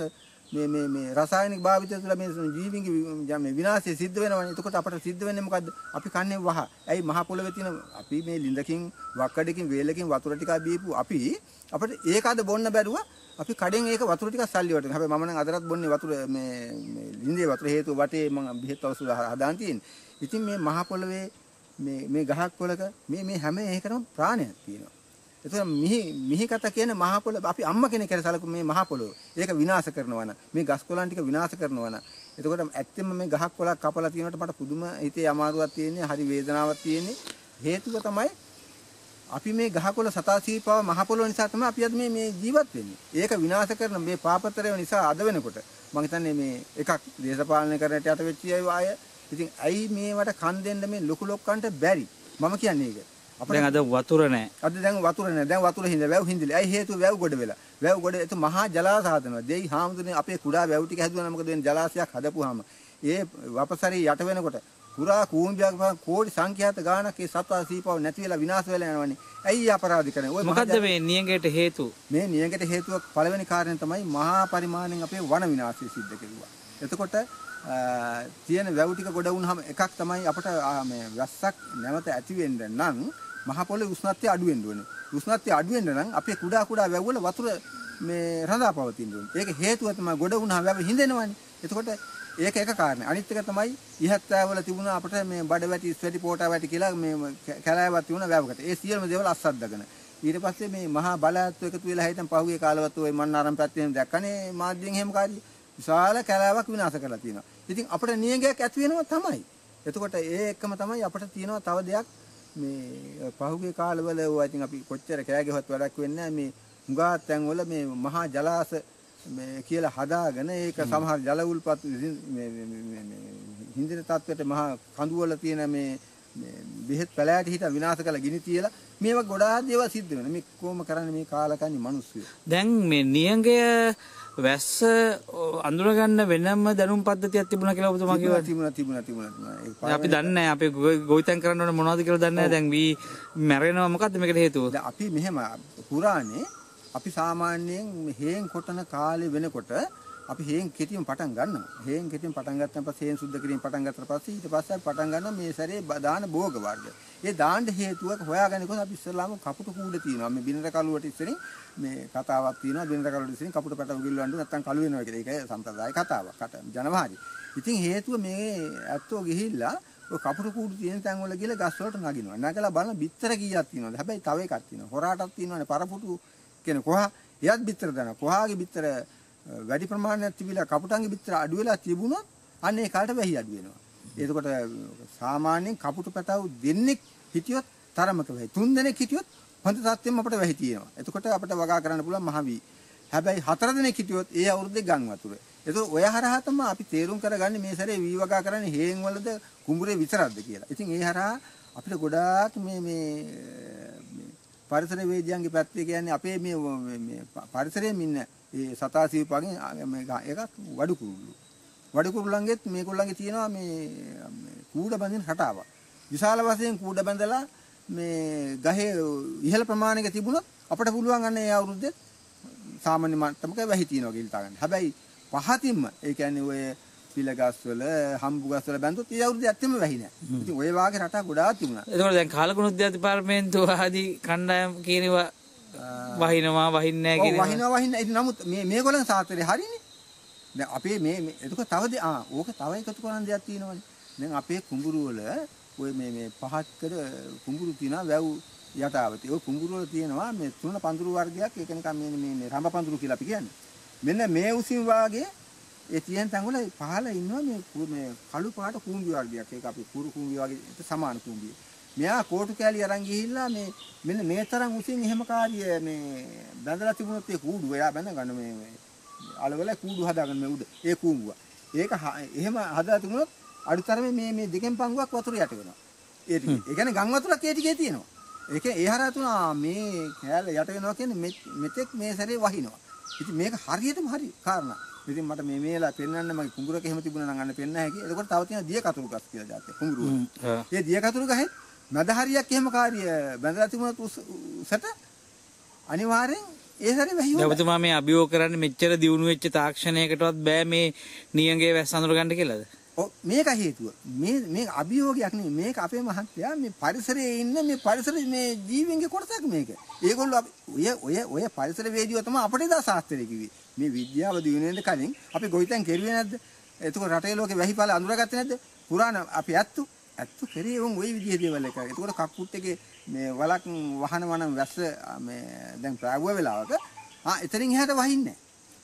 මේ මේ මේ රසායනික භාවිතය තුළ මේ ජීවීන්ගේ මේ විනාශය සිද්ධ වෙනවනේ. එතකොට අපට සිද්ධ වෙන්නේ මොකද්ද? අපි කන්නේ වහ. ඇයි මහ පොළවේ තියෙන අපි මේ ලිඳකින්, වක්කඩකින්, වේලකින් වතුර ටිකක් බීපු අපි අපිට ඒක අද බොන්න බැරුව අපි කඩෙන් ඒක වතුර ටිකක් සල්ලි වටෙන. හැබැයි මම නම් අදටත් බොන්නේ වතුර මේ මේ ලින්දේ වතුර හේතුව වටේ මම බෙහෙත් අවශ්‍ය හදාන් තියෙන්නේ. ඉතින් මේ මහ පොළවේ මේ මේ ගහක් වලක මේ මේ හැම එකකටම ප්‍රාණයක් තියෙනවා. එතකොට මිහි මිහි කත කියන මහ පොළොව අපි අම්ම කෙනෙක් කියලා සලකු මේ මහ පොළොව. ඒක විනාශ කරනවා නම් මේ ගස් කොළන් ටික විනාශ කරනවා නම් එතකොට ඇත්තෙම මේ ගහක් කොළක් කපලා තියෙනකොට මට පුදුම හිතේ අමාරුවක් තියෙන්නේ, හරි වේදනාවක් තියෙන්නේ. හේතුව තමයි අපි මේ ගහකොළ සතා සීපාව මහ පොළොව නිසා තමයි අපි අද මේ මේ ජීවත් වෙන්නේ. ඒක විනාශ කරන මේ පාපතරය නිසා අද වෙනකොට මම හිතන්නේ මේ එකක් දේශපාලනය කරන්නට යට වෙච්ච අය ආය. ඉතින් ඇයි මේවට කන් දෙන්න මේ ලොකු ලොක්කන්ට බැරි? මම කියන්නේ ඒක. දැන් අද වතුර නැහැ. අද දැන් වතුර නැහැ. දැන් වතුර හිඳ වැව් හිඳිලයි. ඇයි හේතුව වැව් ගොඩ වෙලා. වැව් ගොඩ ඒතු මහා ජලාශාතන. දෙයි හාමුදුරනේ අපේ කුඩා වැව් ටික හැදුවා නම් මොකද වෙන්නේ? ජලාශයක් හදපුවාම ඒ වපසරි යට වෙනකොට පුරා කූඹියක් වහන් කෝටි සංඛ්‍යාත ගාණක් ඒ සතා සීපාව නැති වෙලා විනාශ වෙලා යනවනේ. ඇයි අපරාධ කරන්නේ? ඔය මොකද්ද මේ නියඟයට හේතුව? මේ නියඟයට හේතුවක් පළවෙනි කාරණය තමයි මහා පරිමාණයෙන් අපේ වන විනාශය සිද්ධ කෙරුවා. එතකොට තියෙන වැව් ටික ගොඩ වුණාම එකක් තමයි අපට මේ වැස්සක් නැවත ඇති වෙන්න නම් මහ පොළොවේ උෂ්ණත්වය අඩු වෙන්න ඕනේ. උෂ්ණත්වය අඩු වෙන්න නම් අපේ කුඩා කුඩා වැව්වල වතුර මේ රඳා පවතින්න ඕනේ. ඒක හේතුව තමයි ගොඩ වුණාම වැව හිඳෙනවනේ. එතකොට ඒක එක කාරණේ. අනිත් එක තමයි ඉහත්තාවල තිබුණ අපිට මේ බඩ වැටි, ස්වැටි, පෝටා වැටි කියලා මේ කැලෑවක් තිබුණ වැවකට. ඒ සියලුම දේවල් අස්සද්දගෙන. ඊට පස්සේ මේ මහා බලයත්ව එකතු වෙලා හිටන් පහුගිය කාලවත් ওই මන්නාරම් පැත්තෙන් දැක්කනේ මාධ්‍යයෙන් එහෙම කාරිය. විශාල කැලෑවක් විනාශ කරලා තියෙනවා. ඉතින් අපිට නියඟයක් ඇති වෙනවා තමයි. එතකොට ඒ එකම තමයි අපිට තියෙනවා තව දෙයක් මේ පහුගිය කාලවල ඕවා ඉතින් අපි කොච්චර කෑ ගෙවත් වැඩක් වෙන්නේ නැහැ මේ හුඟා තැන්වල මේ මහා ජලාශ මේ කියලා හදාගෙන ඒක සමහර ජල උල්පත් හිඳින තත්ත්වයට මහා කඳුවල තියෙන මේ බෙහෙත් පැලෑට හිට විනාශ කළ ගිනි තියලා මේවා ගොඩාක් දේවල් සිද්ධ වෙනවා. මේ කොහොම කරන්නේ මේ කාලකන්ණි මිනිස්සු. දැන් මේ නියඟය වැස්ස අඳුරගන්න වෙනම දැනුම් පද්ධතියක් තිබුණා කියලා ඔබතුමා කිව්වා. තිබුණා තිබුණා තිබුණා. අපි දන්නේ නැහැ අපි ගොවිතැන් කරන්න ඕන මොනවද කියලා දන්නේ නැහැ. දැන් වී මැරෙනවා මොකද්ද මේකට හේතුව? අපි මෙහෙම පුරාණේ අපි සාමාන්‍යයෙන් හේන් කොටන කාලේ වෙනකොට අපි හේන් කෙටියෙන් පටන් ගන්නවා. හේන් කෙටියෙන් පටන් ගත්තන් පස්සේ හේන් සුද්ධ කිරීම පටන් ගත්තට පස්සේ ඊට පස්සේ අපි පටන් ගන්නවා මේ සැරේ දාන භෝග වර්ග. ඒ දාන්න හේතුවක් හොයාගන්නේ කොහොමද? අපි ඉස්සෙල්ලාම කපුට කූඩ තියෙනවා. මේ බිනර කලුවට ඉස්සෙලින් මේ කතාවක් තියෙනවා. බිනර කලුවට ඉස්සෙලින් කපුට පැටව ගිල්ලවන්න නැත්නම් කලු වෙනවා කියලා. ඒක සම්ප්‍රදාය කතාවක්. ජනවාදී. ඉතින් හේතුව මේ ඇත්තෝ ගිහිල්ලා ඔය කපුරු කූඩු තියෙන තැන් වල ගිහලා ගස් වලට නගිනවා. නගලා බලන බිත්තර කීයක් තියෙනවද? හැබැයි තව එකක් තියෙනවා. හොරාටක් තියෙනවනේ පරපුටු කියන කොහා එයත් බිත්තර දන කොහාගේ බිත්තර වැඩි ප්‍රමාණයක් තිබිලා කපුටන්ගේ බිත්තර අඩු වෙලා තිබුණොත් අන්න ඒ කාලට වැහි අඩු වෙනවා. එතකොට සාමාන්‍යයෙන් කපුටු පැටවු දෙන්නෙක් හිටියොත් තරමක වැහි. තුන් දෙනෙක් හිටියොත් හොඳ තත්ත්වෙම අපට වැහි තියෙනවා. එතකොට අපිට වගා කරන්න පුළුවන් මහවි. හැබැයි හතර දෙනෙක් හිටියොත් ඒ අවුරුද්දේ ගන් වතුර. එතකොට ඔය හරහා තමයි අපි තේරුම් කරගන්නේ මේ සැරේ වී වගා කරන්නේ හේන් වලද කුඹුරේ විතරක්ද කියලා. ඉතින් ඒ හරහා අපිට ගොඩාක් මේ මේ පරිසර වේදිකයන්ගේ පැත්තේ කියන්නේ අපේ මේ මේ පරිසරයේ ඉන්න ඒ සතා සිව්පගෙන් මේක එකක් වඩු කුරුල්ලෝ. වඩු කුරුල්ලන්ගෙත් මේගොල්ලන්ගේ තියෙනවා මේ කූඩ බඳින රටාවක්. විශාල වශයෙන් කූඩ බඳලා මේ ගහේ ඉහළ ප්‍රමාණයක තිබුණොත් අපිට පුළුවන් අන්න ඒ අවුරුද්දේ සාමාන්‍ය මට්ටමක වෙහි තියනවා කියලා හිතා ගන්න. හැබැයි පහතින්ම ඒ කියන්නේ ඔය පිල ගස්වල හම්බු ගස්වල බැන්දොත් ඒ අවුරුදු ඇත්තම වැහි නෑ. ඉතින් ওই වාගේ රටා ගොඩාක් තිබුණා. ඒකෝර දැන් කාලකුණු දෙපාර්තමේන්තුව ආදී කණ්ඩායම් කියනවා වහිනවා වහින්නේ නෑ කියනවා. වහිනවා වහින්නේ. ඉතින් නමුත් මේ මේගොල්ලන් සාතරේ හරිනේ. දැන් අපේ මේ එතකොට තවද ආ ඕක තව එකතු කරන දෙයක් තියෙනවනේ. දැන් අපේ කුඹුරු වල ඔය මේ මේ පහත් කර කුඹුරු තියෙනවා වැව් යටාවතේ. ඔය කුඹුරු වල තියෙනවා මේ තුන පඳුරු වර්ගයක්. ඒක නිකන් මේ මේ රඹ පඳුරු කියලා අපි කියන්නේ. මෙන්න මේ උසින් වාගේ ඒ තියෙන තැඟුල පහළ ඉන්නවා මේ මේ කළු පාට කුඹි වර්ගයක්. ඒක අපි කුරු කුඹි වගේ සමාන කුඹි. මෙයා කෝටු කෑලි අරන් ගිහිල්ලා මේ මෙන්න මේ තරම් උසින් එහෙම කාර්ය මේ බඳලා තිබුණොත් ඒ කූඩුව එයා බඳ ගන්න මේ අලවල කූඩු හදාගන්න මේ උඩ. ඒ කූඹුව. ඒක එහෙම හදලා තිබුණොත් අඩුතරමේ මේ මේ දෙකෙන් පංගුවක් වතුර යට වෙනවා. ඒ ටිකේ. ඒ කියන්නේ ගම් වතුරක් ඒ ටිකේ තියෙනවා. ඒක ඒ හරහා තුනා මේ කෑල්ල යට වෙනවා කියන්නේ මෙතෙක් මේ සැරේ වහිනවා. ඉතින් මේක හරියටම හරි කාරණා. ඉතින් මට මේ මේලා පෙන්වන්න මගේ කුඹුරක එහෙම තිබුණා නම් අන්න පෙන්න හැකි. එතකොට තව තියෙන දිය කතුරු ගස් කියලා જાතිය කුඹුරුව. ඒ දිය කතුරු ගහේ මැද හරියක් එහෙම කාර්ය බඳලා තිබුණත් උසට අනිවාර්යෙන් ඒ හැරි වැහි වුණා. ඔබතුමා මේ අභියෝග කරන්නේ මෙච්චර දියුණු වෙච්ච තාක්ෂණයකටවත් බෑ මේ නියඟේ වැස්ස අඳුර ගන්න කියලාද? ඔව් මේක හේතුව. මේ මේ අභියෝගයක් නෙමෙයි. මේක අපේ මහත්තයා මේ පරිසරයේ ඉන්න මේ පරිසර මේ ජීවීන්ගේ කොටසක් මේක. ඒගොල්ලෝ ඔය ඔය ඔය පරිසර වේදීව තමයි අපට දා ශාස්ත්‍රය කිව්වේ. මේ විද්‍යාව දිනු කලින් අපි ගොවිතැන් කෙරුවේ නැද්ද? එතකොට රටේ ලෝකේ වැහිපල අඳුරගත්තේ නැද්ද? පුරාණ අපි ඇත්තු ඇත්තු කරේ උන් ওই විදිහේ දේවල් එක. එතකොට කක්කුට් එකේ මේ වලක් වහනවා නම් වැස්ස මේ දැන් ප්‍රාගුව වෙලාවක ආ එතනින් එහාට වහින්නේ නැහැ.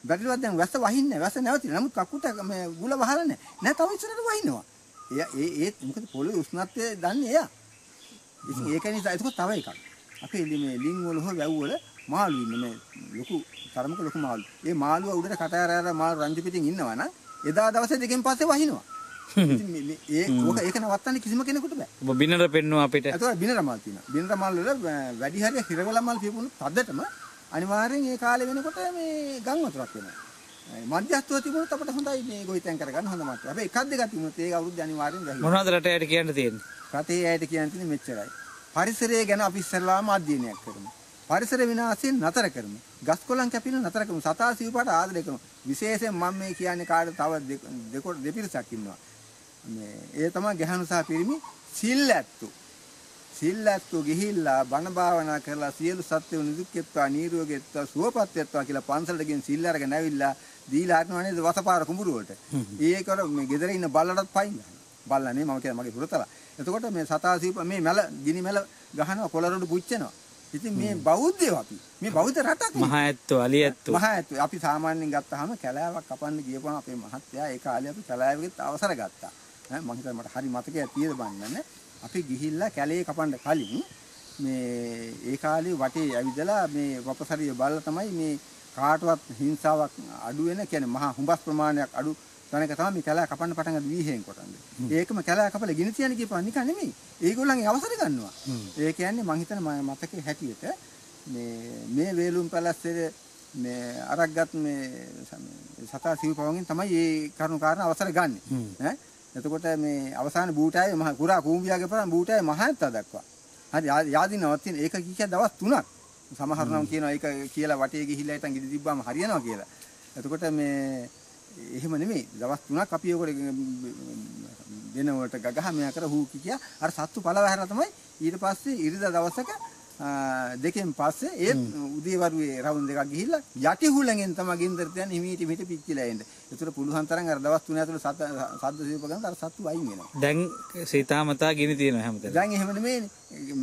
බැරිලවත් දැන් වැස්ස වහින්නේ නැහැ. වැස්ස නැවතිලා. නමුත් කක්කුට මේ ගුල වහලා නැහැ. නෑ තව ඉස්සරහට වහිනවා. එයා ඒ ඒත් මොකද පොළොවේ උෂ්ණත්වය දන්නේ එයා. ඉතින් ඒක නිසා එතකොට තව එකක්. අපේ මේ ලිං වල හෝ වැව් වල මාළු ඉන්නේ මේ ලොකු තරමක ලොකු මාළු. ඒ මාළුවා උඩට කතා රැර මාළු රංජු පිටින් ඉන්නවා නම් එදා දවසේ දෙකෙන් පස්සේ වහිනවා. ඒ ඕක ඒක නවත්තන්න කිසිම කෙනෙකුට බෑ. ඔබ බිනර පෙන්නවා අපිට. ඒක බිනර මාල් තියෙනවා. බිනර මාල් වල වැඩි හරිය හිරවල මාල් පිපුණු තද්දටම අනිවාර්යෙන් ඒ කාලේ වෙනකොට මේ ගම් වතුරක් වෙනවා. මධ්‍යස්තුව තිබුණොත් අපිට හොඳයි මේ ගොවිතැන් කරගන්න හොඳ මාත්‍ර. හැබැයි එකක් දෙකක් තිබුණොත් ඒක අවුරුද්ද අනිවාර්යෙන් ගහනවා. මොනවද රටේ ඇයට කියන්න තියෙන්නේ? රටේ ඇයට කියන්න තියෙන්නේ මෙච්චරයි. පරිසරය ගැන අපි ඉස්සෙල්ලාම අධ්‍යයනයක් කරමු. පරිසර විනාශයෙන් නතර කරමු. ගස් කොළන් කැපීම නතර කරමු. සතා සිව්පාට ආදරය කරමු. විශේෂයෙන් මම මේ කියන්නේ කාට තව දෙකොට දෙපිරිසක් ඉන්නවා. මේ ඒ තමයි ගැහණු සහ පිරිමි සිල් ඇත්තු. සිල් ඇත්තු ගිහිල්ලා බණ භාවනා කරලා සියලු සත්ත්වෝ නිදුක්කෙත්වා නිරෝගීත්වා සුවපත්ත්වා කියලා පන්සලට ගින් සිල් අරගෙන ඇවිල්ලා දීලා හරිනවා නේද වසපාර කුඹුරුවට. ඒකර මේ ගෙදර ඉන්න බල්ලටත් පයින් ගන්නවා. බල්ලා නේ මම කියන්නේ මගේ පුරතලා. එතකොට මේ සතා සීප මේ මැල ගිනි මැල ගහනවා කොළරොඩු පුච්චනවා. ඉතින් මේ බෞද්ධයෝ අපි. මේ බෞද්ධ රටක්. මහා ඇත්තෝ, අලි ඇත්තෝ. මහා ඇත්තෝ. අපි සාමාන්‍යයෙන් ගත්තාම කැලෑවක් කපන්න ගියපුවම අපේ මහත්තයා ඒ කාලේ අපි කැලෑවකෙත් අවසර ගත්තා. ඈ මං හිතන්නේ මට හරි මතකයක් තියෙද බන්නේ. අපි ගිහිල්ලා කැලේ කපන්න කලින් මේ ඒ කාලේ වටේ ඇවිදලා මේ වපසරිය බලලා තමයි මේ කාටවත් හිංසාවක් අඩු වෙන කියන්නේ මහා හුඹස් ප්‍රමාණයක් අඩු තන එක තමයි මේ කැලෑ කපන්න පටන් ගන්න වීහෙන් කොටන්නේ. ඒකම කැලෑ කපලා ගිනි තියන කියපුවා නිකන් නෙමෙයි. ඒගොල්ලන්ගේ අවසර ගන්නවා. ඒ කියන්නේ මං හිතන මතකයේ හැටියට මේ මේ වේලුම් පැලස්සේ මේ අරක්ගත් මේ සතා සිව්පවන්ගෙන් තමයි මේ කරුණු කාරණා අවසර ගන්න. ඈ එතකොට මේ අවසාන බූටායේ මහ කුරා කූඹියාගේ පරම බූටායේ මහත්තා දක්වා. හරි යාදින් නවත්තින ඒක කිය දවස් තුනක්. සමහර නම් කියනවා ඒක කියලා වටේ ගිහිල්ලා හිටන් ගිනි තිබ්බාම හරියනවා කියලා. එතකොට මේ එහෙම නෙමෙයි. දවස් 3ක් අපි ඒකට දෙනවට ගගහ මෙයා කර හූ කිය අර සත්තු පළවහැරලා තමයි ඊට පස්සේ ඉරිදා දවසක දෙකෙන් පස්සේ ඒ උදේවරුේ රවුන්ඩ් එකක් ගිහිල්ලා යටි හුලඟෙන් තමයි ගෙන්දරට යන්නේ හිමීට මිට පිච්චිලා එන්නේ. ඒතර පුළුවන් තරම් අර දවස් 3 ඇතුළේ සත් සද්ද සීප ගන්න අර සත්තු වයින් වෙනවා. දැන් සීතාමතා ගිනි තියෙනවා හැමතැනම. දැන් එහෙම නෙමෙයිනේ.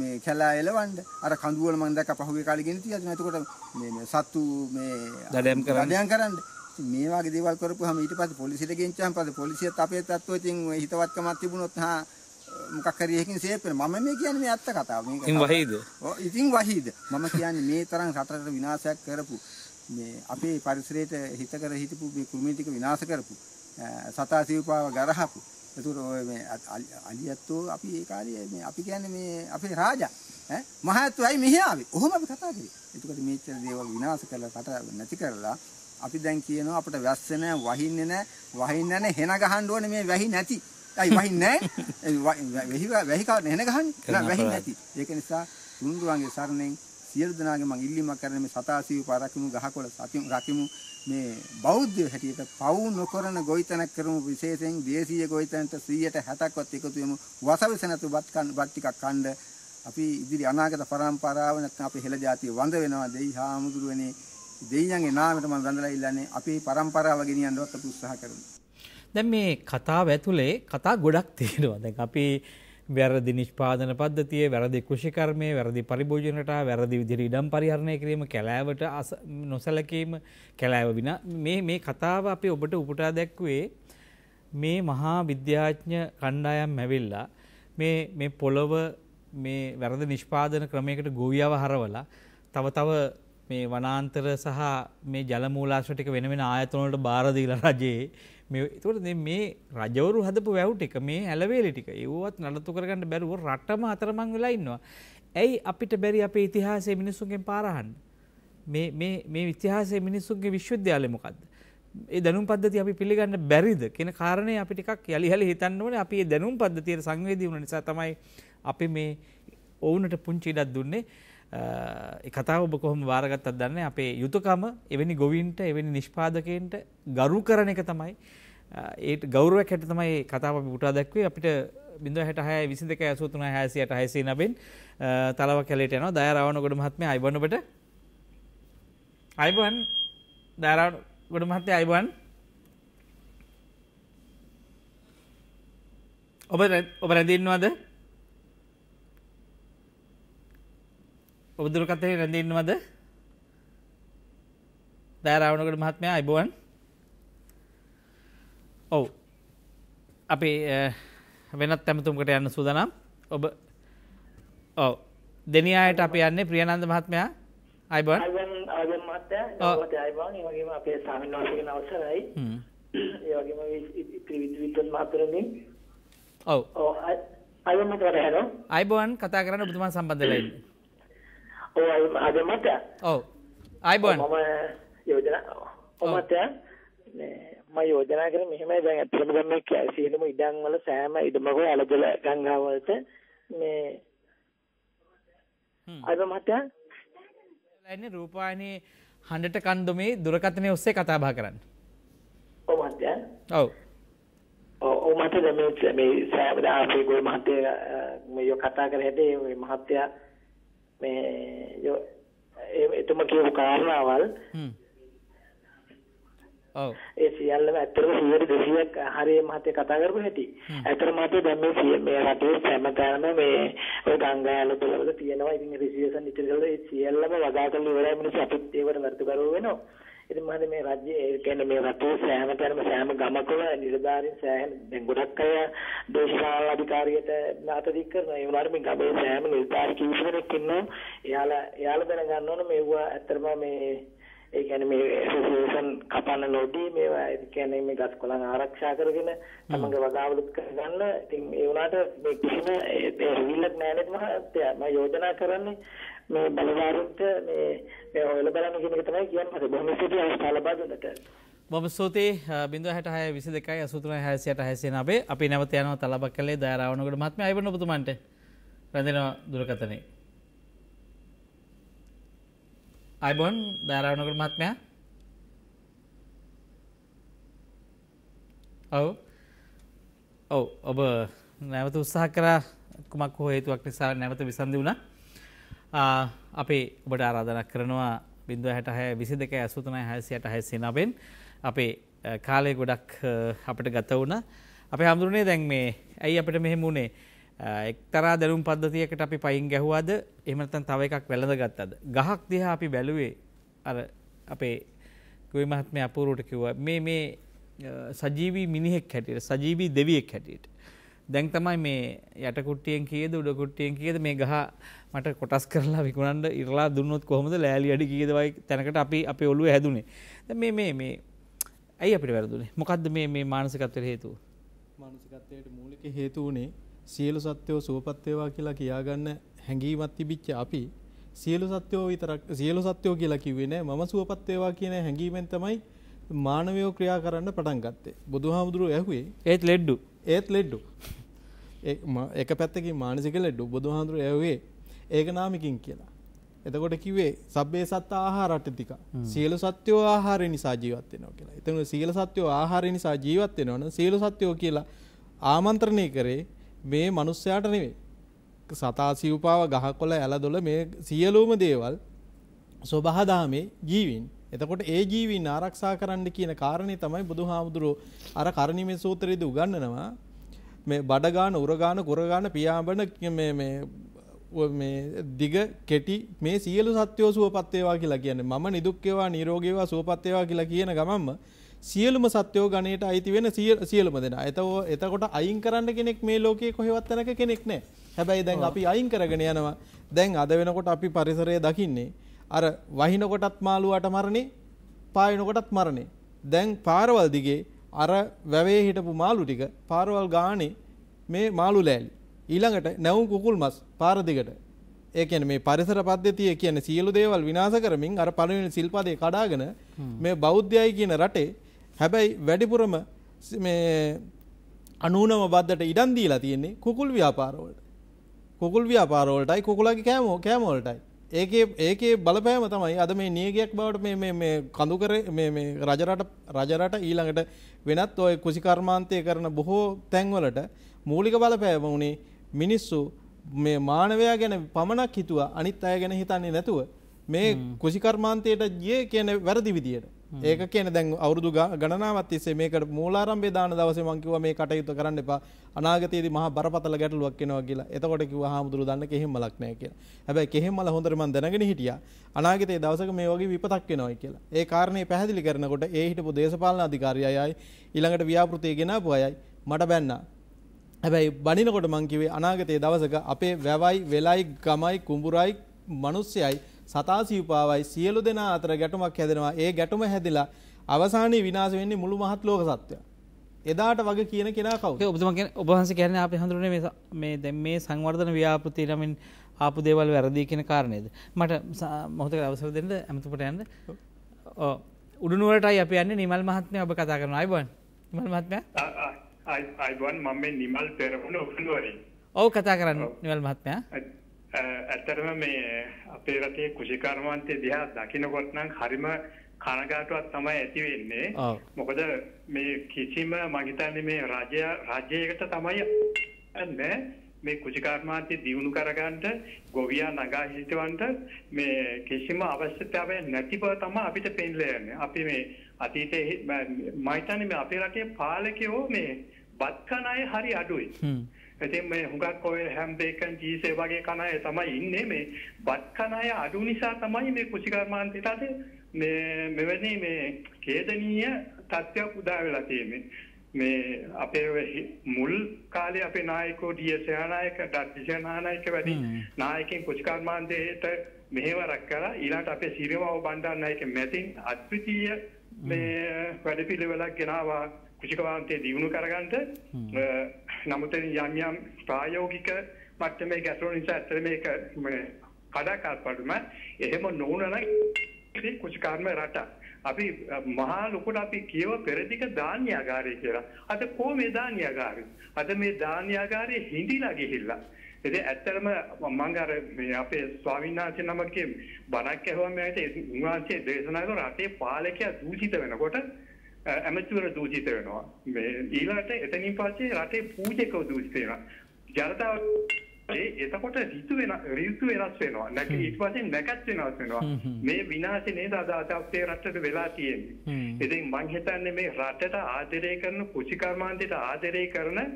මේ කැලා එලවන්න අර කඳු වල මම දැක්ක පහුගිය කාලේ ගිනි තියලා තියෙනවා. එතකොට මේ සත්තු මේ දඩයම් කරන්න. දඩයම් කරන්න. මේ වගේ දේවල් කරපුවාම ඊට පස්සේ පොලිසියට ගෙන්ච්චාම පස්සේ පොලිසියත් අපේ තත්ත්වෙ ඉතින් හිතවත්කමක් තිබුණොත් හා මොකක් හරි එකකින් සේප් වෙනවා මම මේ කියන්නේ මේ ඇත්ත කතාව මේක ඉතින් වහීද ඔව් ඉතින් වහීද මම කියන්නේ මේ තරම් රටට විනාශයක් කරපු මේ අපේ පරිසරයට හිත කර හිටපු මේ කුරුමී ටික විනාශ කරපු සතා සිව්පාව ගරහපු ඒතර ඔය මේ අලියත්තෝ අපි ඒ කාලේ මේ අපි කියන්නේ මේ අපේ රාජා ඈ මහත්වයි මෙහි ආවේ ඔහොම අපි කතා කරේ ඒකට මේච්චර දේවල් විනාශ කරලා රට නැති කරලා අපි දැන් කියනවා අපිට වැස්ස නැහැ, වහින්නේ නැහැ, වහින්නේ නැහැ, හෙන ගහන්න ඕනේ මේ වැහි නැති. අයි වහින්නේ නැහැ. වැහි වැහි කවද හෙන ගහන්නේ? වැහි නැති. ඒක නිසා තුන්රුවන්ගේ සරණෙන් සියලු දෙනාගේ මම ඉල්ලීමක් කරන මේ සතාසීව පාරකිමු ගහකොළ සතිමු රකිමු මේ බෞද්ධ හැටියට පවු නොකරන ගොවිතැනක් කරමු විශේෂයෙන් දේශීය ගොවිතැනට 160ක්වත් එකතු වෙමු වසවිස නැතු බත් කන්න බත් ටිකක් කන්න අපි ඉදිරි අනාගත පරම්පරාව නැත්නම් අපි හෙළ જાතිය වඳ වෙනවා දෙයි හාමුදුරුවනේ දෙයියන්ගේ නාමයට මම දඳලා ඉල්ලන්නේ අපේ પરම්පරාව ගෙනියන්නවත් අපි උත්සාහ කරමු. දැන් මේ කතාව ඇතුලේ කතා ගොඩක් තියෙනවා. දැන් අපි වැරදි නිෂ්පාදන පද්ධතිය, වැරදි කෘෂිකර්මය, වැරදි පරිභෝජනට, වැරදි විදිහට ඉඩම් පරිහරණය කිරීම, කැලෑවට නොසලකීම, කැලෑව විනා මේ මේ කතාව අපි ඔබට උපුටා දැක්ුවේ මේ මහා විද්‍යාඥ කණ්ඩායම් ඇවිල්ලා මේ මේ පොළව මේ වැරදි නිෂ්පාදන ක්‍රමයකට ගෝවියව හරවලා තව තව මේ වනාන්තර සහ මේ ජල මූලාශ්‍ර ටික වෙන වෙන ආයතන වලට බාර දීලා රජේ මේ ඒකට මේ රජවරු හදපු වැව් ටික මේ ඇලවේලි ටික ඒවත් නඩත්තු කරගන්න බැරුව රටම අතරමං වෙලා ඉන්නවා. ඇයි අපිට බැරි අපේ ඉතිහාසයේ මිනිස්සුන්ගෙන් පාර අහන්න? මේ මේ මේ ඉතිහාසයේ මිනිස්සුන්ගේ විශ්වවිද්‍යාලය මොකද්ද? ඒ දැනුම් පද්ධතිය අපි පිළිගන්න බැරිද කියන කාරණේ අපි ටිකක් යලි යලි හිතන්න ඕනේ. අපි මේ දැනුම් පද්ධතියට සංවේදී වුණ නිසා තමයි අපි මේ ඔවුන්ට පුංචි ඉඩක් දුන්නේ. කතාව ඔබ කොහොම වාරගත්තත් දන්නේ අපේ යුතුයකම එවැනි ගොවීන්ට එවැනි නිෂ්පාදකයන්ට ගරු කරන එක තමයි ඒ ගෞරවයක් හැට තමයි කතාව අපි උටා දැක්වේ අපිට බිඳ හැට හය විසි දෙක ඇසුතුන හැසියට හැසේ නබෙන් තලව කැලට යන දයරවන ගොඩ මහත්ම අයිබනට අයිබන් දෑරාව ගොඩ මහත්තේ අයිබන් ඔබ ඔබ රැඳන්නවාද ඔබදුරකතේ රැඳන්නවද දෑරාවනකට මහත්මය අයිබුවන් ඔවු අපි වෙනත් තැමතුමකට යන්න සූදනම් ඔබ ඔව දෙනියායට අපි යන්නේ ප්‍රියනන්ද මහත්මයා අයිබන් අපේ සාමන්වාසක අවසරයි ඒගේම ත්‍රවිවිතන් මාතරමින් ඔව අයිබන් කතා කරන්න බුතුමා සම්බන්ධලයි ඔව් අද මට ඔව් අයබෝන් මම යෝජනා ඔමට මම යෝජනා කරේ මෙහෙමයි දැන් ඇත්තටම දැන් මේ කැසියෙම ඉඩම් වල සෑම ඉඩමක ඇලදල ගංගා වලට මේ අද මට ලන්නේ රූපායනේ හඬට කන්දොමේ දුරකථනයේ ඔස්සේ කතා බහ කරන්න. ඔව් මහත්තයා. ඔව්. ඔව් මට මේ මේ සෑම දාපේ ගොල් මහත්තයා මේ කතා කර හැදී මේ මහත්තයා මේ එතුම කියපු කාරණාවල් ඔව් ඒ සියල්ලම ඇත්තටම 100% හරිය මහත්තයා කතා කරපු හැටි. ඇත්තටම මහත්තයා දැන් මේ මේ රටේ හැමතැනම මේ ඔය ගංගා ඇලවල තියෙනවා. ඉතින් රිසියසන් ඉතිරි කරලා ඒ සියල්ලම වගා කරලා ඉවරයි මිනිස්සු අපිත් ඒවට වර්තකරව වෙනවා. ඉතින් මම මේ රාජ්‍ය කියන්නේ මේ රටේ සෑම තැනම සෑම ගමකම නිලධාරීන් සෑහෙන දැන් ගොඩක් අය දේශපාලන අධිකාරියට නාතදික් කරනවා. ඒ වුණාට මේ ගමේ සෑම නිලධාරී කීපෙනෙක් ඉන්නවා. එයාලා එයාලා දැනගන්න ඕන මේවා ඇත්තටම මේ ඒ කියන්නේ මේ ඇසෝසියේෂන් කපන්න නොදී මේවා ඒ කියන්නේ මේ ගස් කොළන් ආරක්ෂා කරගෙන තමගේ වගාවලුත් කරගන්න. ඉතින් ඒ වුණාට මේ කිසිම ඒ හිමිලක් නැහැ නේද මම යෝජනා කරන්නේ මේ බලවාරුන්ට මේ මේ ඔයල බලන්න කියන එක තමයි කියන්නේ. බොහොම ස්තුතියි අවස්ථාව ලබා දුන්නට. බොහොම ස්තුතියි බිඳුව 62 22 83 66 69 අපි නැවත යනවා තලබක් කළේ දයාරාවනගොඩ මහත්මයා අයවන ඔබතුමන්ට රැඳෙනවා දුරකථනේ. අයබොන් දයාරාවනගොඩ මහත්මයා ඔව් ඔව් ඔබ නැවත උත්සාහ කරා කුමක් හෝ හේතුවක් නිසා නැවත විසන්දි වුණා. අපි ඔබට ආරාධන කරනවා බිඳුව හැට හය විසි දෙක ඇසුතනයි හැසියට හැය සිනබෙන් අපේ කාලය ගොඩක් අපට ගත වුණ අප හමුදුරනේ දැන් මේ ඇයි අපට මෙහෙමුණේ එක්තරා දැරුම් පද්ධතියකට අපි පයින් ගැහුවද එමනතන් තව එකක් වැළඳ ගත්තද. ගහක් දිහා අපි බැලුවේ අර අපේ ගොයි මහත්මය අපූරුට කිව්ව මේ මේ සජීවී මිනිහෙක් හැටියට සජීවී දෙවියෙක් හැටියට දැන් තමයි මේ යට කුට්ටියෙන් කීයද උඩ කුට්ටියෙන් කීයද මේ ගහ මට කොටස් කරලා විකුණන්න ඉරලා දුන්නොත් කොහොමද ලෑලි අඩි කීයද වයි තැනකට අපි අපේ ඔළුවේ හැදුනේ. දැන් මේ මේ මේ ඇයි අපිට වැරදුනේ? මොකද්ද මේ මේ මානසිකත්වයට හේතුව? මානසිකත්වයට මූලික හේතු උනේ සියලු සත්වෝ සුවපත් වේවා කියලා කියාගන්න හැඟීමක් තිබිච්ච අපි සියලු සත්වෝ විතරක් සියලු සත්වෝ කියලා කිව්වේ නෑ මම සුවපත් වේවා කියන හැඟීමෙන් තමයි මානවයෝ ක්‍රියා කරන්න පටන් ගත්තේ. බුදුහාමුදුරුවෝ ඇහුවේ ඒත් ලෙඩ්ඩු ඒත් ලෙඩ්ඩු එක පැත්තකින් මානසික ලෙඩ්ඩු බුදුහාඳුර ඇවේ ඒක නාමිකින් කියලා එතකොට කිවේ සබ්බේ සත් ආහාරටතික සියලු සත්‍යෝ ආහාරය නිසා ජීවත්වෙනවා කියලා එතන සීල සත්‍යෝ ආහාරය නිසා ජීවත්වෙනවන සියලු සත්‍යෝ කියලා ආමන්ත්‍රණය කරේ මේ මනුස්සයාට නෙවේ සතා සිව්පාව ගහ කොල ඇල දොල මේ සියලූම දේවල් ස්වබහදාමේ ජීවින් එතකොට ඒ ජීවීන් ආරක්ෂා කරන්න කියන කාරණේ තමයි බුදුහාමුදුරුව අර කරණීමේ සූත්‍රයේදී උගන්වනවා මේ බඩගාන උරගාන කුරගාන පියාඹන මේ මේ මේ දිග කෙටි මේ සියලු සත්‍යෝ සුවපත් වේවා කියලා කියන්නේ මම නිදුක් වේවා නිරෝගී වේවා සුවපත් වේවා කියලා කියන ගමන්ම සියලුම සත්‍යෝ ගණයට අයිති වෙන සියලුම දෙනා. එතෝ එතකොට අයින් කරන්න කෙනෙක් මේ ලෝකයේ කොහෙවත් තැනක කෙනෙක් නැහැ. හැබැයි දැන් අපි අයින් කරගෙන යනවා. දැන් අද වෙනකොට අපි පරිසරය දකින්නේ අර වහිනකොටත් මාළුවාට මරණේ පායනකොටත් මරණේ. දැන් පාරවල් දිගේ අර වැවේ හිටපු මාළු ටික පාරවල් ගානේ මේ මාළු ලෑලි. ඊළඟට නැවුම් කුකුල් මස් පාර දිගට. ඒ කියන්නේ මේ පරිසර පද්ධතිය කියන්නේ සියලු දේවල් විනාශ කරමින් අර පළවෙනි සිල්පදේ කඩාගෙන මේ බෞද්ධයයි කියන රටේ හැබැයි වැඩිපුරම මේ අනූනම බද්දට ඉඩම් දීලා තියෙන්නේ කුකුල් ව්‍යාපාරවලට. කුකුල් ව්‍යාපාරවලටයි කුකුලගේ කෑම කෑම වලටයි. ඒකේ ඒකේ බලපෑම තමයි අද මේ නියගයක් බවට මේ කඳු කර රජරට රජරට ඊළඟට වෙනත් ඔය කුසිකර්මාන්තය කරන බොහෝ තැන්වලට මූලික බලපෑම වුණේ මිනිස්සු මේ මානවයා ගැන පමණක් හිතුවා අනිත් අය ගැන හිතන්නේ නැතුව මේ කුසිකර්මාන්තයට ගිය කියන වැරදි විදියට ඒක කියන දැන් අවුරුදු ගණනාවත් තිස්සේ මේකට මූලාරම්භය දාන දවසේ මං කිව්වා මේ කටයුතු කරන්න එපා. අනාගතයේදී මහා බරපතල ගැටලුවක් එනවා කියලා. එතකොට කිව්වා හාමුදුරු දන්න කෙහෙම්මලක් නැහැ කියලා. හැබැයි කෙහෙම්මල හොඳට මං දැනගෙන හිටියා. අනාගතයේ දවසක මේ වගේ විපතක් එනවායි කියලා. ඒ කාරණේ පැහැදිලි කරනකොට ඒ හිටපු දේශපාලන අධිකාරියයි ඊළඟට ව්‍යාපෘතිය ගෙනාපු අයයි මට බැන්නා. හැබැයි බණිනකොට මං කිව්වේ අනාගතයේ දවසක අපේ වැවයි, වෙලයි, ගමයි, කුඹුරයි, මිනිස්සයයි සතා සිව්පාවයි සියලු දෙනා අතර ගැටුමක් හැදෙනවා. ඒ ගැටුම හැදිලා අවසානයේ විනාශ වෙන්නේ මුළු මහත් ලෝක සත්වයා. එදාට වගේ කියන කෙනා කවුද? ඒ ඔබතුමා කියන්නේ ඔබ වහන්සේ කියන්නේ අපි හඳුනන්නේ මේ මේ දැන් මේ සංවර්ධන ව්‍යාපෘති නමින් ආපු දේවල් වැරදි කියන කාරණේද? මට මොහොතකට අවසර දෙන්න අමතපට යන්න. ඔව් උඩුනුවරටයි අපි යන්නේ නිමල් මහත්මයා ඔබ කතා කරනවා අයබන්. නිමල් මහත්මයා? අයබන් මම නිමල් පෙරමුණ උඩුනුවරින්. ඔව් කතා කරන්න නිමල් මහත්මයා. ඇත්තරම මේ අපේ රටේ කුෂිකර්මාන්තය දිහා දකිනකොට නම් හරිම කනගාටුවක් තමයි ඇති වෙන්නේ. මොකද මේ කිසිම මං හිතන්නේ මේ රජය රජයකට තමයි නැහැ මේ කුෂිකර්මාන්තය දියුණු කරගන්න ගොවියා නගා හිටවන්ට මේ කිසිම අවශ්‍යතාවයක් නැති බව තමයි අපිට පෙන්ලා යන්නේ. අපි මේ අතීතයේ මම හිතන්නේ මේ අපේ රටේ පාලකයෝ මේ බත් කන අය හරි අඩුයි. ඉතින් මේ හුඟක් ඔය හැම් බේකන් ජීස් ඒ වගේ කන අය තමයි ඉන්නේ මේ බත් කන අය අඩු නිසා තමයි මේ කුෂිකර්මාන්තයට අද මේ මෙවැනි මේ ඛේදනීය තත්ත්වයක් උදා වෙලා තියෙන්නේ. මේ අපේ මුල් කාලේ අපේ නායකෝ ඩීඑස් සේනානායක ඩට් සේනානායක වැඩි නායකයන් කුෂිකර්මාන්තයට මෙහෙවරක් කරා ඊළඟට අපේ සිරිමාව බණ්ඩාරනායක මැතින් අද්විතීය මේ වැඩපිළිවෙලක් ගෙනාවා කුෂිකර්මාන්තේ දියුණු කරගන්න නමුත යම් යම් ප්‍රායෝගික මට්ටමේ ගැටලු නිසා ඇත්තට මේක කඩාකල්පඩුම එහෙම නොවුනනම් කුෂිකාර්ම රට අපි මහා ලොකුට අපි කියව පෙරදික ධාන්‍යාගාරය කියලා. අද කෝ මේ ධාන්‍යාගාරය. අද මේ ධාන්‍යාගාරය හිඳිලා ගිහිල්ලා. ඉතින් ඇත්තටම මම අර මේ අපේ ස්වාමීන් වහන්සේ නමකේ බණක් ඇහුවම ඇයිද උන්වහන්සේ දේශනා කරන රටේ පාලකයා දූෂිත වෙනකොට ඇමැතිවර දූජිත වෙනවා ඊලාට එතනින් පස්සේ රටේ පූජකව දූජිත වෙනවා ජනතාව එතකොට රිතු වෙන රිතු වෙනස් වෙනවා නැක ඊට පස්සේ නැකත් වෙනස් වෙනවා මේ විනාශය නේද අද අපේ රටට වෙලා තියෙන්නේ ඉතින් මං හිතන්නේ මේ රටට ආදරය කරන කුෂිකර්මාන්තයට ආදරය කරන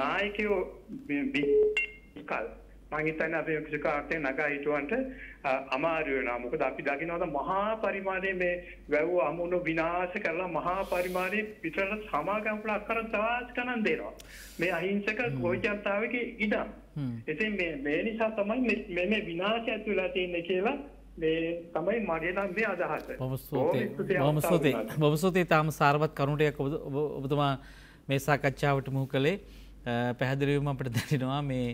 නායකයෝ කල් මංහිතන්න අපේ ක්ෂකාර්තය නගා හිටුවන්ට අමාරුවනා මොකද අපි දකිනවද මහා පරිමාණය මේ වැැව් අමුණු විනාශ කරලා මහා පරිමාණය පිටල සමාගම්පලක් කර තාස් කනන් දේනවා මේ අහිංසක ගෝජනතාවක ඉඩම් එති මේ නිසා තමයි මෙම විනාශ ඇතුලා තියන්න කියලා තමයි මගේනම්ේ අදහස බොමස්තෝතේ බොමස්තෝතේ තාම සාර්වත් කරුණටයක් ඔබතුමා මේ සාකච්ඡාවට මුහ කළේ පැහැදිලිවීම අපට දැනෙනවා මේ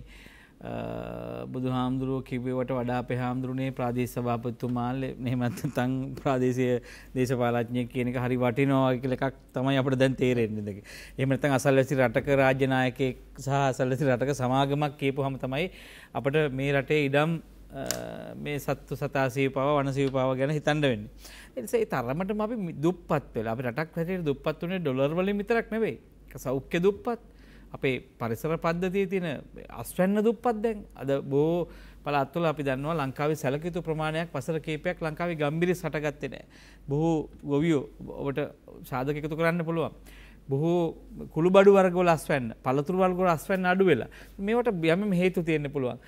බුදු හාමුදුරුව කිවවට වඩා අපේ හාමුදුරුනේ ප්‍රාදේශ සභාපතිතුමාල් මෙහෙමත් තන් ප්‍රාදේශය දේශපාලඥය කියනක හරි වටිනවා කියල එකක් තමයි අපට දැන් තේරෙන්නේදක. එහෙම නැත්නම් අසල්වැසි රටක රාජ්‍යනායකයෙක් සහ අසල්වැසි රටක සමාගමක් කියපුවම තමයි අපට මේ රටේ ඉඩම් මේ සත්තු සතාසීපාව වනසීපාව ගැන හිතන්න වෙන්න. එනිසේ තරමට අපි දුප්පත් වෙලා අපි රටක් හැටියට දුප්පත් වුණේ ඩොලර් වලින් විතරක් නෙවෙයි. සෞඛ්‍ය දුප්පත්. අපේ පරිසර පද්ධතිය තියෙන අස්වැන්න දුප්පත් දැන් අද බෝ පළත්වල අපි දන්නවා ලංකාවේ සැලකිතු ප්‍රමාණයක් වසර කීපයක් ලංකාවේ ගම්බිරි සටගත්තේ නැහැ. බොහෝ ගොවියෝ ඔබට සාධක එකතු කරන්න පුළුවන්. බොහෝ කුළුබඩු වර්ගවල අස්වැන්න, පළතුරු වර්ගවල අස්වැන්න අඩු වෙලා. මේවට යම් හේතු තියෙන්න පුළුවන්.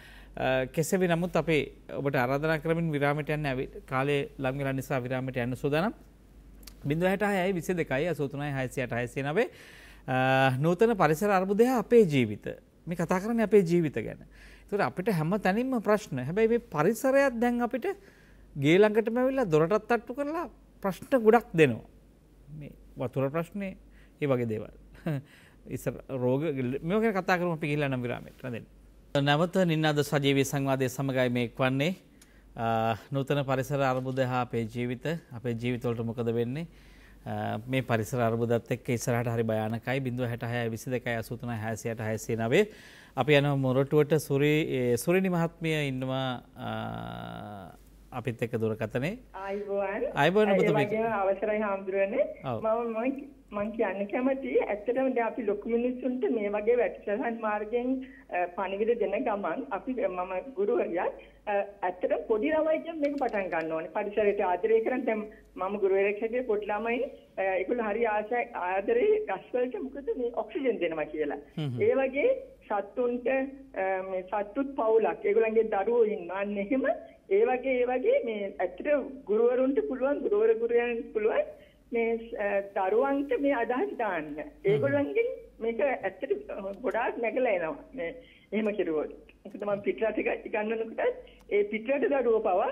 කෙසේවේ නමුත් අපේ ඔබට ආරාධනා කරමින් විරාමයට යන්න කාලය ලම් වෙලා නිසා විරාමයට යන්න සූදානම්. 0.66 22 83 608 609 නූතන පරිසර අර්බුදය අපේ ජීවිත මේ කතා කරන අපේ ජීවිත ගැන. තුර අපිට හැම තැනින්ම ප්‍රශ්න හැබැයි මේ පරිසරයක් දැන් අපිට ගේලඟට මැවිල්ලා දොරටත් අට්ටු කරලා ප්‍රශ්න ගොඩක් දෙනවා. මේ වතුර ප්‍රශ්නය ඒ වගේ දේවල්. ඉස රෝග මේක කතා කරම පිහිල්ල නම් විරාමට දෙන්න. නැවත නින්නාද සජීවී සංවාදය සමඟයි මේක් වන්නේ නූතන පරිසර අර්බුද හා අපේ ජීවිත අපේ ජීවිතවලට මොකද වෙන්නේ මේ පරිසර අර්බුදත් එක්ක ඉස්සරහට හරි භයානකයි 0.66 22 83 60ට 69 අපි යනවා මොරටුවට සුරි සුරිනි මහත්මිය ඉන්නවා අපිත් එක්ක දුරකතනේ ආයිබෝන් ආයිබෝන් ඔබතුමී අවසරයි හාමුදුරනේ මම මම කියන්න කැමති ඇත්තටම දැන් අපි ලොකු මිනිස්සුන්ට මේ වගේ වැඩසටහන් මාර්ගයෙන් පණිවිඩ දෙන ගමන් අපි මම ගුරුවරියක් ඇත්තටම පොඩි ළමයිගෙන් මේක පටන් ගන්න ඕනේ පරිසරයට ආදරය කරන් දැන් මම ගුරුවරයෙක් හැටියට පොඩි ළමයි ඒගොල්ලෝ හරි ආශා ආදරේ ගස්වලට මොකද මේ ඔක්සිජන් දෙනවා කියලා ඒ වගේ සත්තුන්ට මේ සත්තුත් පවුලක් ඒගොල්ලන්ගේ දරුවෝ ඉන්නවන්නේ එහෙම ඒ වගේ ඒ වගේ මේ ඇත්තට ගුරුවරුන්ට පුළුවන් ගුරුවර ගුරුයන්ට පුළුවන් මේ දරුවන්ට මේ අදහස් දාන්න. ඒගොල්ලන්ගෙන් මේක ඇත්තට ගොඩාක් නැගලා එනවා. මේ එහෙම කෙරුවොත්. මොකද මම පිටරට ගන්නකොට ඒ පිටරට දරුවෝ පවා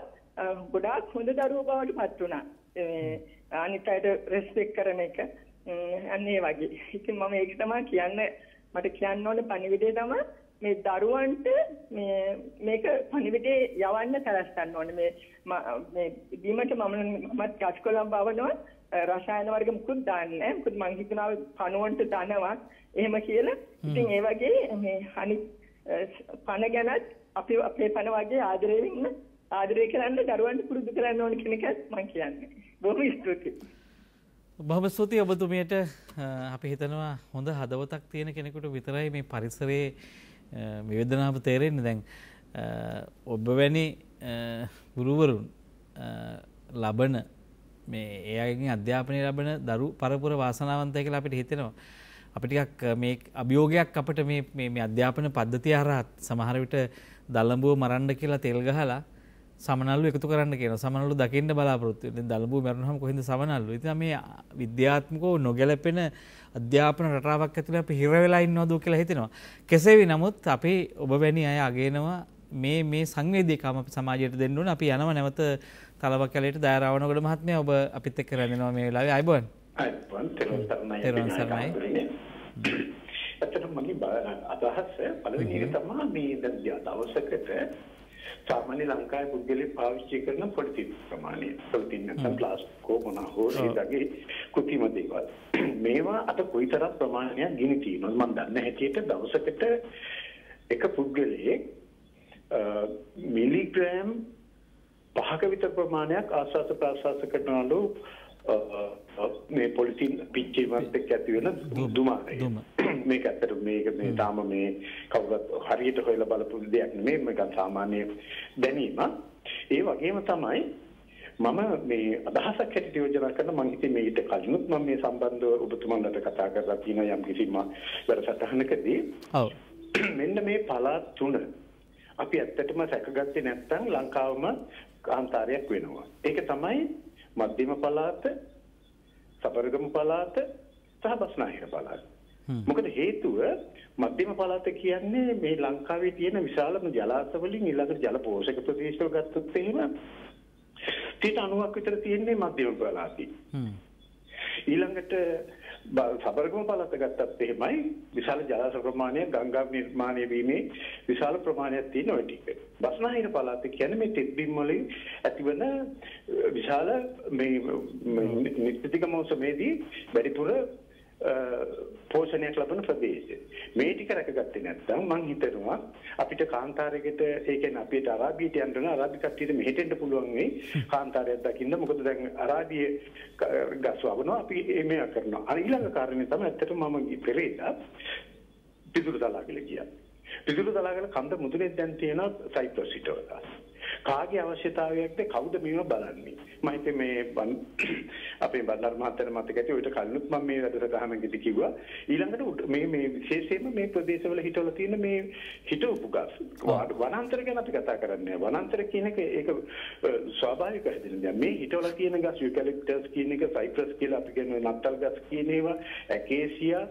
ගොඩාක් හොඳ දරුවෝ බවට පත් වුණා. මේ අනිත් අයට රෙස්පෙක්ට් කරන එක අන්න ඒ වගේ. ඉතින් මම ඒක තමයි කියන්න මට කියන්න ඕනේ පණිවිඩය තමයි මේ දරුවන්ට මේ මේක පණිවිඩේ යවන්න සලස් ගන්න ඕනේ මේ මේ බීමට මම මමත් කස්කොලම් බවනවා රසායන වර්ග මුකුත් දාන්නේ නැහැ මුකුත් මං හිතනවා පණුවන්ට දනවා එහෙම කියලා ඉතින් ඒ වගේ මේ අනිත් පණ ගැනත් අපි අපේ පණ වගේ ආදරයෙන් ඉන්න ආදරය කරන්න දරුවන්ට පුරුදු කරන්න ඕන කියන එකත් මං කියන්නේ බොහොම ස්තුතියි බොහොම ස්තුතියි ඔබතුමියට අපි හිතනවා හොඳ හදවතක් තියෙන කෙනෙකුට විතරයි මේ පරිසරයේ විවදනාව තේරෙන්නේ දැන් ඔබ වැනි ගුරුවරුන් ලබන මේ ඒයගෙන් අධ්‍යාපනය ලබන දරු පරපුර වාසනාවන්තය කියලා අපිට හිතෙනවා. අපිටිකක් මේ අභියෝගයක් අපට මේ අධ්‍යාපන පද්ධති අරහත් සමහර විට දළඹුව මරන්න කියලා තෙල් ගහලා සමනල්ලු එකතු කරන්න කියන සමනලු දකින්න බලාපොරොත්තු වෙන දළඹුව මරනහම කොහෙන්ද සමනල්ලු? ඉතින් මේ විද්‍යාත්මකව නොගැලපෙන අධ්‍යාපන රටාවක් ඇතුළේ අපි හිර වෙලා ඉන්නවද කියලා හිතෙනවා. කෙසේ වි නමුත් අපි ඔබ වැනි අය අගේනවා මේ මේ සංවේදීකම අපි සමාජයට දෙන්න ඕන. අපි යනවා නැවත තලවක් කැලේට දයාරාවනගොඩ මහත්මයා ඔබ අපිත් එක්ක රැඳෙනවා මේ වෙලාවේ. අයබෝන්. අයබෝන්. තෙරුවන් සරණයි. ඇත්තටම මගේ අදහස පළවෙනි එක තමයි මේ දවසකට සාමාන්‍ය ලංකාවේ පුද්ගලෙක් පාවිච්චි කරන පොඩි තිත් ප්‍රමාණය. පොලිතින් නැත්නම් ප්ලාස්ටික් හෝ මොන හෝ ඒවගේ කෘතිම දේවල්. මේවා අත කොයිතරම් ප්‍රමාණයක් ගිනි තියනවද මම දන්නේ හැටියට දවසකට එක පුද්ගලයෙක් මිලිග්‍රෑම් පහක විතර ප්‍රමාණයක් ආස්වාස ප්‍රාස්වාස කරනවලු මේ පොලිසින් පිච්චීමත් එක්ක ඇති වෙන දුමාරය. මේක ඇත්තට මේක මේ තාම මේ කවුරුත් හරියට හොයලා බලපු දෙයක් නෙමෙයි මේක සාමාන්‍ය දැනීම. ඒ වගේම තමයි මම මේ අදහසක් හැටියට යෝජනා කරන මම ඉතින් මේ ඊට කලිනුත් මම මේ සම්බන්ධව ඔබතුමන්ලට කතා කරලා තියෙනවා යම් කිසි මා වැඩසටහනකදී. ඔව්. මෙන්න මේ පළාත් තුන අපි ඇත්තටම සැකගත්තේ නැත්නම් ලංකාවම කාන්තාරයක් වෙනවා. ඒක තමයි මධ්‍යම පළාත සබරගම පළාත සහ බස්නාහිර පළාත. මොකද හේතුව මධ්‍යම පළාත කියන්නේ මේ ලංකාවේ තියෙන විශාලම ජලාශ වලින් ඊළඟට ජල පෝෂක ප්‍රදේශවල ගත්තොත් එහෙම 90ක් විතර තියෙන්නේ මධ්‍යම පළාතේ. ඊළඟට සබරගම පලත ගත්තත් එහෙමයි විශාල ජලාශ ප්‍රමාණය ගංගා නිර්මාණය වීමේ විශාල ප්‍රමාණයක් තියෙන ඔය ටික. බස්නාහිර පළාත කියන්නේ මේ තෙත්බිම් වලින් ඇතිවන විශාල මේ නිත්‍යතික මෝසමේදී වැඩිපුර පෝෂණයක් ලබන ප්‍රදේශ. මේ ටික රැකගත්තේ නැත්නම් මං හිතනවා අපිට කාන්තාරයකට ඒ කියන්නේ අපිට අරාබියට යන්න ඕන අරාබි කට්ටියට මෙහෙටෙන්න පුළුවන් වෙයි කාන්තාරයක් දකින්න. මොකද දැන් අරාබිය ගස්වවනවා අපි මේවා කරනවා. අර ඊළඟ කාරණේ තමයි ඇත්තටම මම පෙරේදා පිදුරු දලාගල ගියා. පිදුරු දලාගල කන්ද මුදුනේ දැන් තියෙන සයිප්‍රස් හිටවලා. කාගේ අවශ්‍යතාවයක්ද කවුද මේව බලන්නේ මම හිතේ මේ අපේ බණ්ඩාර මහත්තයා මතක ඇති ඔයිට කලිනුත් මම මේ වැඩසටහනකදී කිව්වා ඊළඟට මේ මේ විශේෂයෙන්ම මේ ප්‍රදේශවල හිටවල තියෙන මේ හිටවපු ගස් වනාන්තර ගැන අපි කතා කරන්නේ වනාන්තර කියන එක ඒක ස්වාභාවික හැදෙන දෙයක් මේ හිටවල තියෙන ගස් යුකලිප්ටස් කියන එක සයිප්‍රස් කියලා අපි කියන්නේ නත්තල් ගස් කියන ඒවා ඇකේසියා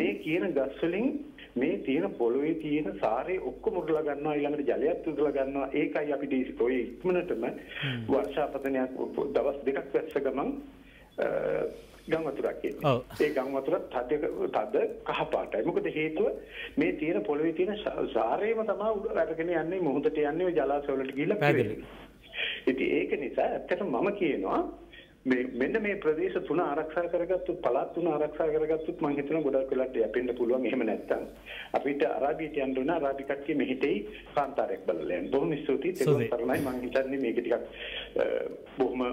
මේ කියන ගස් වලින් මේ තියෙන පොළොවේ තියෙන සාරේ ඔක්කොම උඩලා ගන්නවා ඊළඟට ජලයත් උඩලා ගන්නවා ඒකයි අපි දීසි ඔය ඉක්මනටම වර්ෂාපතනයක් දවස් දෙකක් වැස්ස ගමන් ගම් වතුරක් කියන්නේ. ඒ ගම් වතුර තද තද කහ පාටයි. මොකද හේතුව මේ තියෙන පොළොවේ තියෙන සාරේම තමයි උඩ රටගෙන යන්නේ මොහොතට යන්නේ ওই ජලාශ වලට ගිහිල්ලා ඉතින් ඒක නිසා ඇත්තට මම කියනවා මේ මෙන්න මේ ප්‍රදේශ තුන ආරක්ෂා කරගත්තොත් පළාත් තුන ආරක්ෂා කරගත්තොත් මම හිතනවා ගොඩක් වෙලාවට යැපෙන්න පුළුවන් එහෙම නැත්තම් අපිට අරාබියට යන්න ඕන අරාබි කට්ටිය මෙහිටයි කාන්තාරයක් බලලා යන්න බොහොම ස්තුතියි තේරුම් කරනයි මම හිතන්නේ මේක ටිකක් බොහොම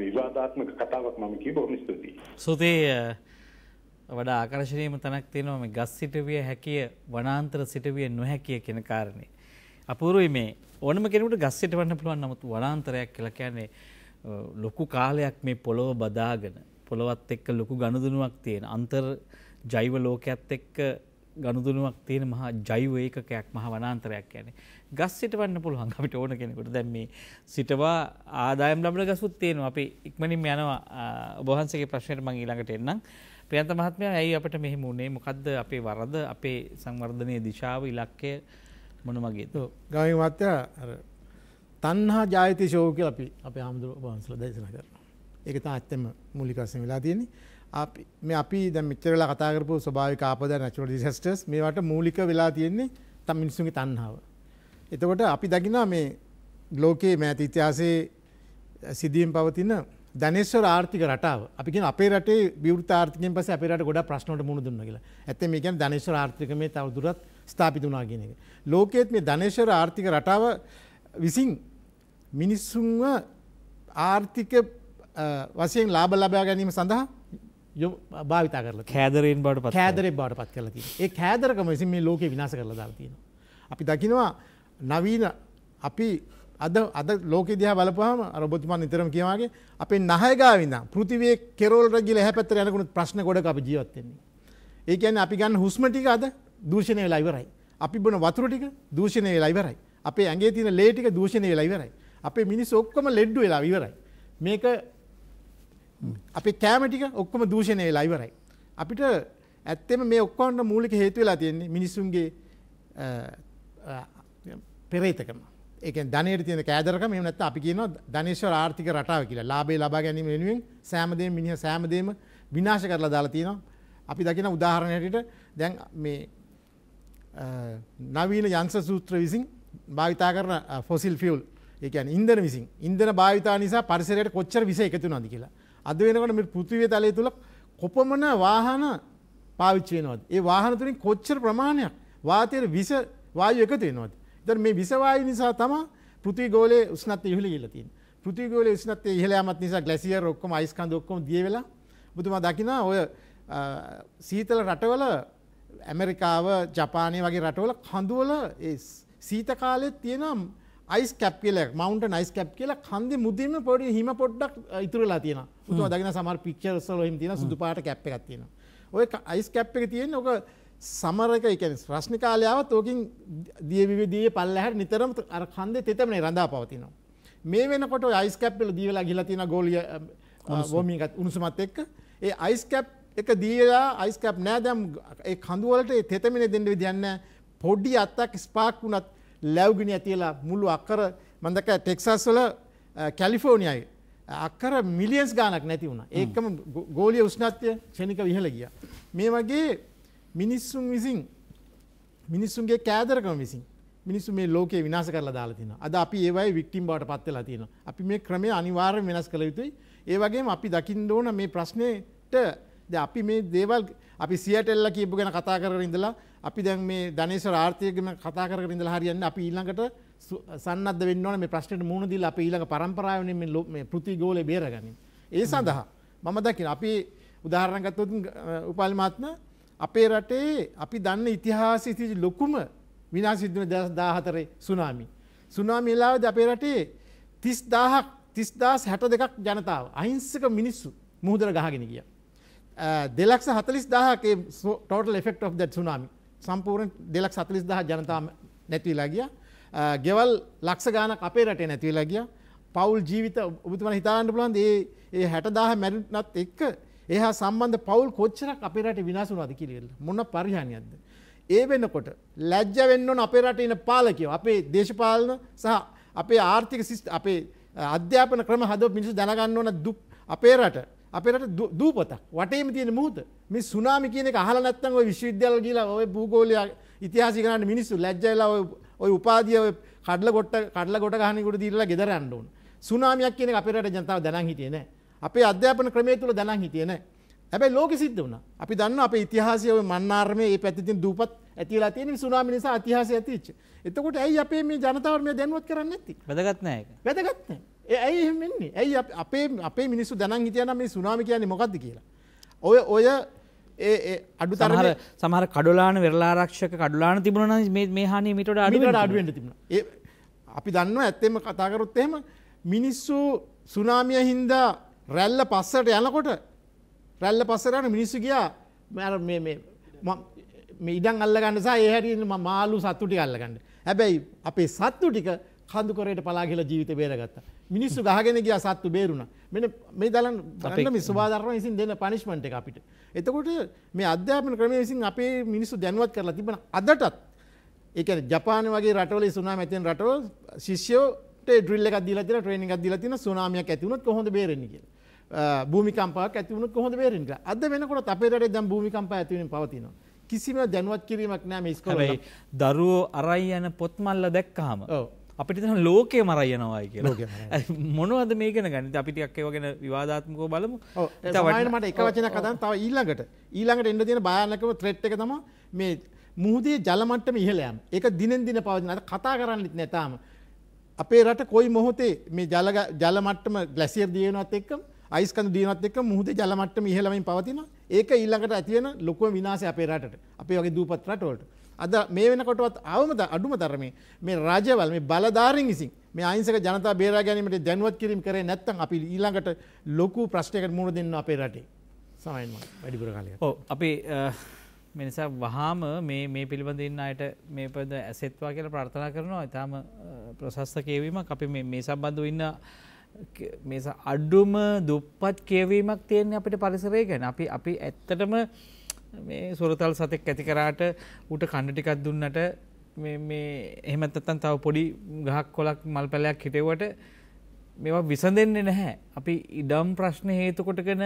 විවාදාත්මක කතාවක් මම කිව්ව බොහොම ස්තුතියි සුතේ වඩා ආකර්ශනීයම තැනක් තියෙනවා මේ ගස් සිටවිය හැකිය වනාන්තර සිටවිය නොහැකිය කියන කාරණේ අපූර්වයි මේ ඕනම කෙනෙකුට ගස් සිටවන්න පුළුවන් නමුත් වනාන්තරයක් කියලා කියන්නේ ලොකු කාලයක් මේ පොළොව බදාගෙන පොළොවත් එක්ක ලොකු ගණුදනුවක් තියෙන අන්තර් ජෛව ලෝකයක්ත් එක්ක ගණුදුනුවක් තියෙන මහා ජෛව ඒකකයක් මහා වනාන්තරයක් යන්නේ. ගස් සිටවන්න පුළුවන් අපිට ඕන කෙනෙකුට. දැන් මේ සිටවා ආදායම් ලැබෙන ගසුත් තියෙනවා. අපි ඉක්මනින්ම යනවා ඔබ වහන්සේගේ ප්‍රශ්නෙට මම ඊළඟට එන්නම්. ප්‍රියන්ත මහත්මයා ඇයි අපිට මෙහෙම වුනේ? මොකද්ද අපේ වරද? අපේ සංවර්ධනයේ දිශාව, ඉලක්කය මොන වගේද? ඔව්. ගාමි මහත්තයා අර තන්හා ජායති ශෝක කියල අපි අප හාමුදුර වහන්සල දේශන කර ඒක තා ඇත්තම මුලිකසෙන් වෙලා තියෙන අපි මේ අපි ද මිචරල කතාකරපු ස්භාවික ආපද නැචුල ඩිසස්ටස් මේට මූලික වෙලා තියෙන්නේ තම් මිනිසුන්ගේ තන්හාාව. එතකොට අපි දකිනා මේ ලෝකයේ මෑත ඉතිහාසේ සිදුවම් පවතින දැනෙස්වර ආර්ථික රටාව අපි අපේ රටේ විවෘත ආර්ථිකෙන් පස අපේට ගොඩ ප්‍රශ්නට මුණ දුන්න කියලා ඇත මේ ගැන ධනේශ්වර ආර්ථික මේ තවදුරත් ස්ථාපිතුනා කියන එක. ලෝකයේත් මේ ධනේශ්වර ආර්ථික රටාව විසින් මිනිස්සුන්ව ආර්ථික වසයෙන් ලාබ ලබා ගැනීම සඳහා යො භාවිතා කරල කෑදරෙන් බට කෑදරේ බවට පත් කරලති ඒ කෑදරකම විසින් මේ ලෝක විනාස කරල දල්තියෙන. අපි දකිනවා නවීන අපි අද අද ලෝක දිහ බලපහම රබතුමන් නිතරම කියවාගේ අපේ නහයගාවින්න පෘතිවේ කෙරෝල් රගිල හැපැත්තර යනකුණු ප්‍රශ්න ගොඩ අප ජීවත්තෙන්නේ. ඒකැන අපි ගන්න හුස්මටික අද දූෂණය වෙලා ඉවරයි. අපි බොන වතුරටික දූෂණය වෙලා ඉවරයි. අපේ ඇගේ තින ලේටික දූෂණය වෙලා ඉවරයි අපේ මිනිස් ඔක්කොම ලෙඩ්ඩු වෙලා ඉවරයි මේක අපි කෑමටික ඔක්කොම දූෂණය වෙලා ඉවරයි අපිට ඇත්තෙම මේ ඔක්කොන්ට මූලික හේතු වෙලා තියෙන්නේ මිනිස්සුන්ගේ පෙරේතකම ඒක ධනයට තියෙන කෑදරකම එහෙම නැත්නම් අපි කියනවා ධනේශ්වර ආර්ථික රටාව කියලා ලාභේ ලබා ගැනීම වෙනුවෙන් සෑමදේම මිනිහ සෑමදේම විනාශ කරලා දාලා තියෙනවා අපි දකින උදාහරණ හැටියට දැන් මේ නවීන යංස සූත්‍ර විසින් භාවිතා කරන ෆොසිල් ෆියල් එකන් ඉන්දන විසින් ඉන්දන භාවිතා නිසා පරිසරයට කොච්චර විස එකතු නද කියලා අද වෙනකට මේ පෘතිවිය තලය තුළ කොපමන වාහන පාවිච්චයනවද ඒ වාහන තුරින් කොච්චර ප්‍රමාණයක් වාතයට විස වායු එකතු වෙනවද එතන මේ විසවායු නිසා තමයි පෘථිවි ගෝලයේ උෂ්ණත්වය ඉහළ ගිහලා තියෙන්නේ පෘථිවි ගෝලයේ උෂ්ණත්වය ඉහළ යාමත් නිසා ග්ලැසියර් ඔක්කොම අයිස්කන්ධ ඔක්කොම දිය වෙලා ඔබතුමා දකිනවා ඔය සීතල රටවල ඇමරිකාව ජපානය වගේ රටවල කඳුවල ඒ සීත කාලෙත් තියෙනම් අයිස් කැප් කියල මවන්ට නයිස් කැප් කියල කන්ද මුදම පොඩි හිම පොඩ්ඩක් ඉතුරලා තියෙන උතු දගෙන සමර පික්ෂරසල හිම තියෙන සුදු පාට කැප් එකක් තියෙන ඔය අයිස් කැප් එක තියෙන ඕක සමරක එකන ප්‍රශ්න කාලයාවත් ඕකින් දියවිවිදිය පල්ලහැට නිතරම අර කන්දේ තෙතමනේ රඳා පවතිනවා. මේ වෙනකොට අයිස් කැප්පල දීවලා ගිලතින ගෝලිය බෝමිගත් උණුසුමත් එක්ක ඒ අයිස් කැප් එක දීලා අයිස් කැප් නෑ දැම් කඳුවලට තෙතමින දෙන්නව දන්න පොඩ්ඩි අත්තක් ස්පාක් වුණත් ලැව්ගෙන ඇතිලා මුළු අක්කර මදක ටෙක්සස් වල කැලිෆෝනියයි අක්කර මිලියන්ස් ගානක් නැති වුණ ඒකම ගෝලිය උෂ්ණත්වය ෂණික විහල ගිය. මේ වගේ මිනිස්සුන් විසින් මිනිස්සුන්ගේ කෑදරකම විසින් මිනිස්සු මේ ලෝකේ විනාස කරලා දාලා තියෙනවා. අද අපි ඒවයි වික්ටිම් බවට පත් වෙලා තියෙනවා. අපි මේ ක්‍රමය අනිවාර්යෙන් වෙනස් කළ යුතුයි. ඒ වගේම අපි දකින්න ඕන මේ ප්‍රශ්නේට දැන් අපි මේ දේවල් අපි සියටෙල්ලා කියපු ගැන කතා කරගෙන ඉඳලා අපි දැන් මේ ධනේශ ආර්ථික ගැන කතා කරගෙන ඉඳලා හරියන්නේ අපි ඊළඟට සන්නද්ධ වෙන්න ඕනේ මේ ප්‍රශ්නෙට මුහුණ දීලා අපි ඊළඟ පරම්පරාවනේ මේ මේ පෘථිවි ගෝලය බේරගනින්. ඒ සඳහා මම දකින අපි උදාහරණ ගත්තොත් උපාලි මහත්මයා අපේ රටේ අපි දන්න ඉතිහාසයේ තිබි ලොකුම විනාශ සිද්ධ වුණ 2014 සුනාමි. සුනාමි වෙලාවේදී අපේ රටේ 30000ක් 30062ක් ජනතාව අහිංසක මිනිස්සු මුහුදට ගහගෙන ගියා. දෙලක්ෂ හතලිස් දාහකේ total effect of that tsunami සම්පූර්ණ දෙලක් සතලිස් දහ ජනතාව නැතිවලා ගිය ගෙවල් ලක්ෂ ගාන අපේ රටේ නැතිවලා ගිය පවුල් ජීවිත ඔබතුමන හිතාන්න පුළන්ද ඒ ඒ හැටදාහ මැරිනත් එක්ක ඒහා සම්බන්ධ පවුල් කොච්චරක් අපේ රට විනාසුනවාද කිරෙල්ල මොන පරිහානියක්ද ඒ වෙන්නකොට ලැජ්ජ වෙන්න ඕන අපේ රට ඉන පාලකයෝ අපේ දේශපාලන සහ අපේ ආර්ථික සිස්ට අපේ අධ්‍යාපන ක්‍රම හදව මිනිසු දැනගන්න ඕන දුක් අපේ රට අපට දූපතක් වටේම තියෙන මුහත මේ සුනාමි කියන අහල නැත්තන් ඔය විශ්වවිද්‍යල් කියලා ඔය භූගෝලයා ඉතිහාසිකරන්න මිනිස්සු ලැජ්ජයිලා ඔය උපාදිය කඩල ගොට කඩල ගොට ගහනකුට දීරලා ගෙදරන්න ඕන සුනාමියක් කියන අපේට ජනතාව දැනන් හිටියන අපේ අධ්‍යාපන ක්‍රමය තුළ දැනන් හිටියන ඇැයි ලෝක සිද්ධ වුණ අපි දන්න අප ඉතිහාසය මන්නාර්මය ඒ පැතිතින් දූපත් ඇතිලා තියෙන සුනාමි නිසා අතිහාසය ඇතිච්ච එතකොට ඇයි අපේ මේ ජනතාවර්මය දැනුවත් කරන්න ඇති වැදගත්නය වැදගත්නෑ ඇයි එහමන්නේ ඇයි අපේ අපේ මිනිස්සු දැනන් හිතයන මේ සුනාම කියන්නේ මොකක්ද කියලා. ඔය ඔය අඩු තරහර සමහර කඩුලාන වෙරලාරක්ෂක කඩුලාන තිබුණන මේ හානි මිට අඩිට අඩුවෙන්ට තිබුණ අපි දන්න ඇත්තෙම කතාකරුත් එහෙම මිනිස්සු සුනාමිය හින්දා රැල්ල පස්සට යනකොට රැල්ල පස්සරන මිනිස්සු ගියා මැර මේ ඉඩන් අල්ලගන්නසා ඒහැරන්න මාලු සත්තුටි අල්ලගන්න හැබැයි අපේ සත්තු ටික කඳුකොරයට පලාගල ජීවිත බේරගත්ත. මිනිස්සු ගහගෙන ගිය සත්තු බේරුණ මෙ මේ දලන් ගන්න විස්වාධරම විසින් දෙන්න පනිශ්මට එක අපිට. එතකොට මේ අධ්‍යාපන ක්‍රමය විසින් අපේ මිනිස්සු දැනුවත් කරලා තිබන අදටත් ඒක ජපාන වගේ රටවල සුනා මැතින් රටවල් ශිෂ්‍යෝට ඩිල්ල දල ට්‍රේනි ද ලතින සුනාමයක් ඇතිවුණත් කොහොඳ බේරණිගේ. භූමිකම්පාක් ඇතිවුණු කොහොඳ බේරෙන්ට අද වෙනකොට අපේ රට දැම් භූමිකම්පා ඇතිවෙන පවතිනවා. කිසිම දැනුවත් කිරීමක් නෑ මේ ස්කොලයි දරුවෝ අරයි යන පොත්මල්ල දැක්කාම අපිට ලෝකය මරයනවායි කියලා මොනවද මේකන ගනිත අපිටික් ඒවගෙන විවාධාත්මකෝ බලමු මට එක වචන කතන් තව ඊල්ලඟට ඊළඟට එන්න තියෙන බාලකව ත්‍රෙට් එක තම මේ මුහදේ ජලමට්ටම ඉහලයම් එක දිනෙන් දින පවතිනට කතා කරන්නෙත් නැතාම අපේ රට කොයි මොහොතේ මේ ජලමට්ටම ගලැසියර් දියනවත් එක්කම අයිස්කන් දීනත් එක්ක මුහුදේ ජලමට්ටම ඉහළමින් පවතින ඒක ඊළඟට ඇතිවෙන ලොකුව විනාශය අපේ රටට අපේ වගේ දූපත් රටවලට අද මේ වෙනකොටවත් අවමද අඩුම තරමේ මේ රජවල් මේ බලධාරින් විසින් මේ අයිංසක ජනතා බේරා ගැනීමට දැනුවත් කිරීම කරේ නැත්තම් අපි ඊළඟට ලොකු ප්‍රශ්නයකට මුහුණ දෙන්න අපේ රටේ. සමයන් වැඩිපුර කාලය. ඔව් අපි මේ නිසා වහාම මේ මේ පිළිබඳ ඉන්න අයට මේ පද ඇසෙත්වා කියලා ප්‍රාර්ථනා කරනවා. ඊටාම ප්‍රශස්ත කියවීමක් අපි මේ මේ සම්බන්ධව ඉන්න මේ අඩුම දුප්පත් කියවීමක් තියෙන්නේ අපිට පරිසරය ගැන. අපි අපි ඇත්තටම මේ සුරතල් සතෙක් ඇති කරාට ඌට කණ්ඩ ටිකක් දුන්නට මේ එහෙමත් නැත්නම් තව පොඩි ගහක් කොලක් මල් පැලයක් හිටෙවට මේවා විසඳෙන්නේ නැහැ. අපි ඉඩම් ප්‍රශ්න හේතු කොටගෙන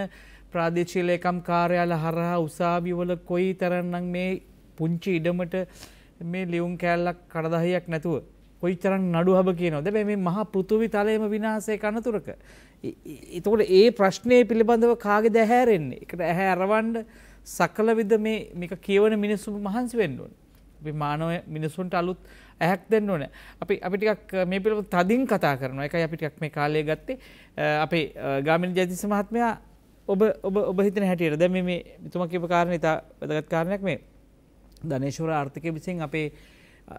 ප්‍රාදේශීය ලේකම් කාර්යාල හරහා උසාවිවල කොයි තරම්නම් මේ පුංචි ඉඩමට මේ ලියුම් කෑල්ලක් කඩදාහියක් නැතුව කොයි තරම් නඩු හබ කියනවද? හැබැයි මේ මහා පෘථුවි තලයේම විනාශය කනතුරක. එතකොට ඒ ප්‍රශ්නේ පිළිබඳව කාගේ දැහැරෙන්නේ? ඒකට ඇහැ අරවන්න සකල විද මේ මේක කියවන මිනිස්සු මහන්සි වෙන්න ඕන. අපි මානව මිනිසුන්ට අලුත් ඇහක් දෙන්න ඕන. අපි අපි ටිකක් මේ පිළිබඳව තදින් කතා කරනවා. ඒකයි අපි ටිකක් මේ කාලය ගත්තේ. අපේ ගාමිණී ජයතිස්ස මහත්මයා ඔබ ඔබ ඔබ හිතන හැටියට දැන් මේ මේ මෙතුමා කියපු කාරණේ ඉතා වැදගත් කාරණයක් මේ ධනේශ්වර ආර්ථිකය විසින් අපේ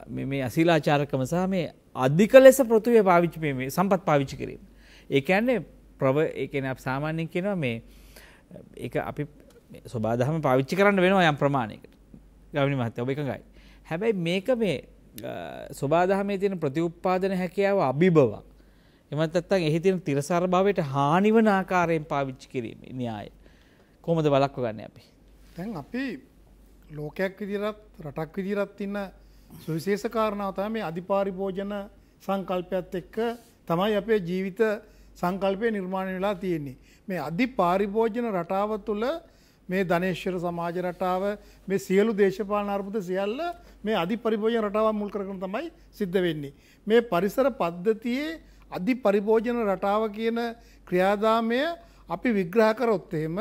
මේ අශීලාචාරකම සහ මේ අධික ලෙස පෘථිවිය පාවිච්චි මේ සම්පත් පාවිච්චි කිරීම. ඒ කියන්නේ ප්‍රව ඒ කියන්නේ අපි සාමාන්‍යයෙන් කියනවා මේ ඒක අපි ස්වබාදහම පාවිච්චි කරන්න වෙනවා යම් ප්‍රමාණයකට ගවිනි මහත්‍ය ඔබ එකඟයි හැබැයි මේක මේ ස්වබාදහමේ තියෙන ප්‍රතිඋප්පාදන හැකියාව අභිබවා එමත් ඇත්තන් එහි තියෙන තිරසාර භාවයට හානිවන ආකාරයෙන් පාවිච්චි කිරීම න්‍යාය කොහොමද බලක්ව ගන්න අපි දැන් අපි ලෝකයක් විදිරත් රටක් විදිරත් ඉන්න සුවිශේෂ කාරණාව තමයි මේ අධිපාරිභෝජන සංකල්පයත් එක්ක තමයි අපේ ජීවිත සංකල්පය නිර්මාණය වෙලා තියෙන්නේ මේ අධිපාරිභෝජන රටාව තුළ මේ ධනේශ්වර සමාජ රටාව මේ සියලු දේශපාලන අර්බුද සියල්ල මේ අධි පරිභෝජන රටාවක් මුල් කරගෙන තමයි සිද්ධ වෙන්නේ. මේ පරිසර පද්ධතියේ අධි පරිභෝජන රටාව කියන ක්‍රියාදාමය අපි විග්‍රහ කරොත් එහෙම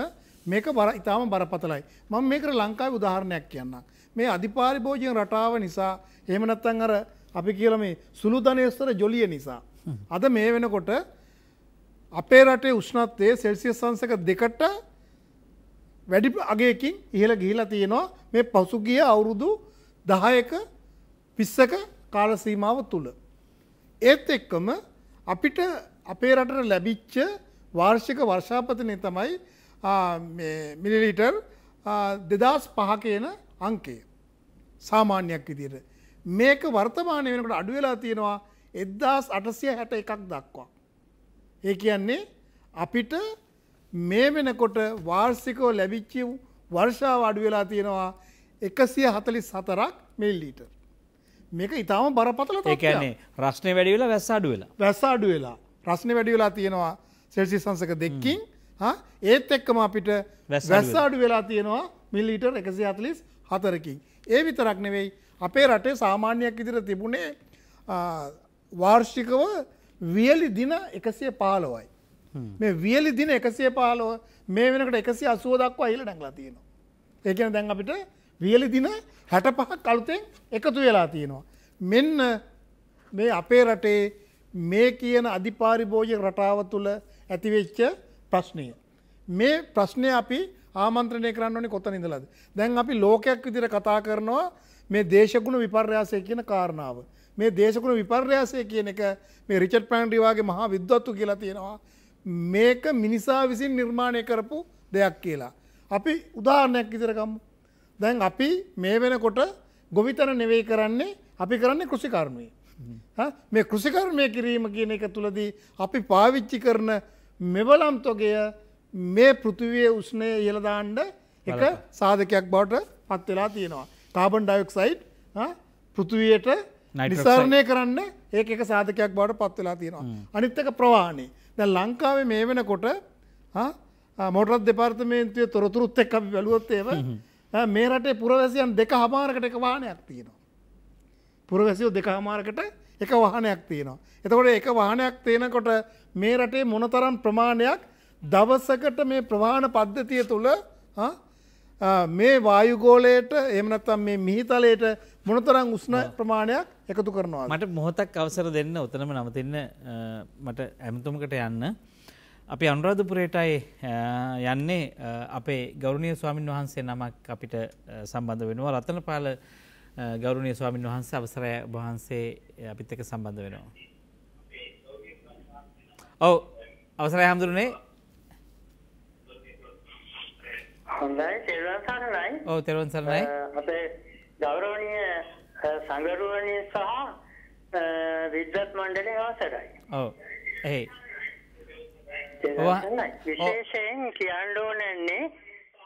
මේක බර ඉතාම බරපතලයි. මම මේකට ලංකාවේ උදාහරණයක් කියන්නම්. මේ අධිපාරිභෝජන රටාව නිසා එහෙම නැත්නම් අර අපි කියලා මේ සුළු ධනේශ්වර ජොලිය නිසා අද මේ වෙනකොට අපේ රටේ උෂ්ණත්වය සෙල්සියස් අංශක දෙකට වැඩි අගයකින් ඉහළ ගිහිලා තියෙනවා මේ පසුගිය අවුරුදු දහයක පිස්සක කාලසීමාව තුළ. ඒත් එක්කම අපිට අපේ රටට ලැබිච්ච වාර්ෂික වර්ෂාපතනය තමයි මිලිලිටර් දෙදස් පහ කියන අංකය සාමාන්‍යයක් විදිර. මේක වර්තමානය වෙනකට අඩුවෙලා තියෙනවා එද්දාස් අටසිය හැට එකක් දක්වා. ඒ කියන්නේ අපිට මේ වෙනකොට වාර්සිකව ලැබිච්චි වර්ෂාව අඩුවෙලා තියෙනවා එකසිය හතලි සතරක් මෙල්ලීටර්. මේක ඉතාම බරපතල ඒකන්නේ රශ්නය වැඩිවෙලා වැස්ස අඩුවෙලා වැස්ස අඩුවෙලා රශ්නය වැඩිවෙලා තියෙනවා සෙල්සි සංසක දෙක්කින් ඒත් එක්කම අපිට වැස්ස අඩු වෙලා තියෙනවා මිල්ලීටර් එකසි අතලිස් හතරකින්. ඒ විතරක් නෙවෙයි අපේ රටේ සාමාන්‍යයක් ඉදිර තිබුණේ වාර්ෂිකව වියලි දින එකසිය පාලොවයි. මේ වියලි දින එකසේ පාලෝ මේ වෙනකට එකසි අසුව දක්වා අයිල ඩැංලා තියෙනවා. ඒකන දැන් අපිට වියලි දින හැට පහක් අලුතෙන් එකතු වෙලා තියෙනවා. මෙන්න මේ අපේ රටේ මේ කියන අධිපාරිභෝජ රටාව තුළ ඇතිවෙච්ච ප්‍රශ්නය. මේ ප්‍රශ්නය අපි ආමන්ත්‍රණය කරන්න ඕනි කොත ඉඳලද. දැන් අපි ලෝකයක් විදිර කතා කරනවා මේ දේශගුණ විපර්යාසය කියන කාරණාව. මේ දේශකුණ විපර්යාසය කියන එක මේ රිචට් පෑන්ඩිවාගේ මහා විද්වත්තු කියලා තියෙනවා මේක මිනිසා විසින් නිර්මාණය කරපු දෙයක් කියලා. අපි උදාහරණයක් ඉදිරකම්මු. දැන් අපි මේ වෙනකොට ගොවිතන නෙවෙයි කරන්නේ අපි කරන්නේ කෘෂිකර්මය. මේ කෘෂිකර්මය කිරීම කියන එක තුළදී අපි පාවිච්චි කරන මෙවලම්තොගය මේ පෘතිවය උෂ්ණය ඉහලදාන්ඩ එක සාධකයක් බවට පත් වෙලා තියෙනවා. කාබන් ඩයොක්සයිට් පෘතිවයට නිසාරණය කරන්න ඒ එක සාධකයක් බවට පත් වෙලා තියෙනවා. අනිත්තක ප්‍රවාණේ දැ ලංකාවේ මේ වෙනකොට මොටරත් දෙපාර්තමේන්තුවය තොරතුරුත් එක් අපි වැලුවොත්තේව මේ රටේ පුරවැසියන් දෙක හමාරකට එක වානයක් තියෙනවා. පුරවැසියෝ දෙක හමාරකට එක වහනයක් තියෙනවා. එතකොට එක වාහනයක් තියෙනකොට මේ රටේ මොනතරම් ප්‍රමාණයක් දවසකට මේ ප්‍රවාණ පද්ධතිය තුළ මේ වායුගෝලයට එමනත්තම් මේ මිහිතලයට මොනතරං උස්න ප්‍රමාණයක් එකතු කරනවා. මට මොහොතක් අවසර දෙන්න උතනම නමතින්න මට ඇමතුමකට යන්න. අපි අනුරාධපුරයටයි යන්නේ අපේ ගෞරණය ස්වාමින් වහන්සේ නමක් අපිට සම්බන්ධ වෙනවා රතනපාල ගෞරණය ස්වාමින් වහන්සේ අවසරය වහන්සේ අපිත් එක සම්බන්ධ වෙනවා. ඔව අවසරය හමුදුරුනේ හොඳයි තෙරුවන් සරණයි. ඔව් තෙරුවන් සරණයි. අපේ ගෞරවනීය සංගරුවනි සහ විද්වත් මණ්ඩලයේ අවසරයි. ඔව්. එහේ. විශේෂයෙන් කියන්න ඕනන්නේ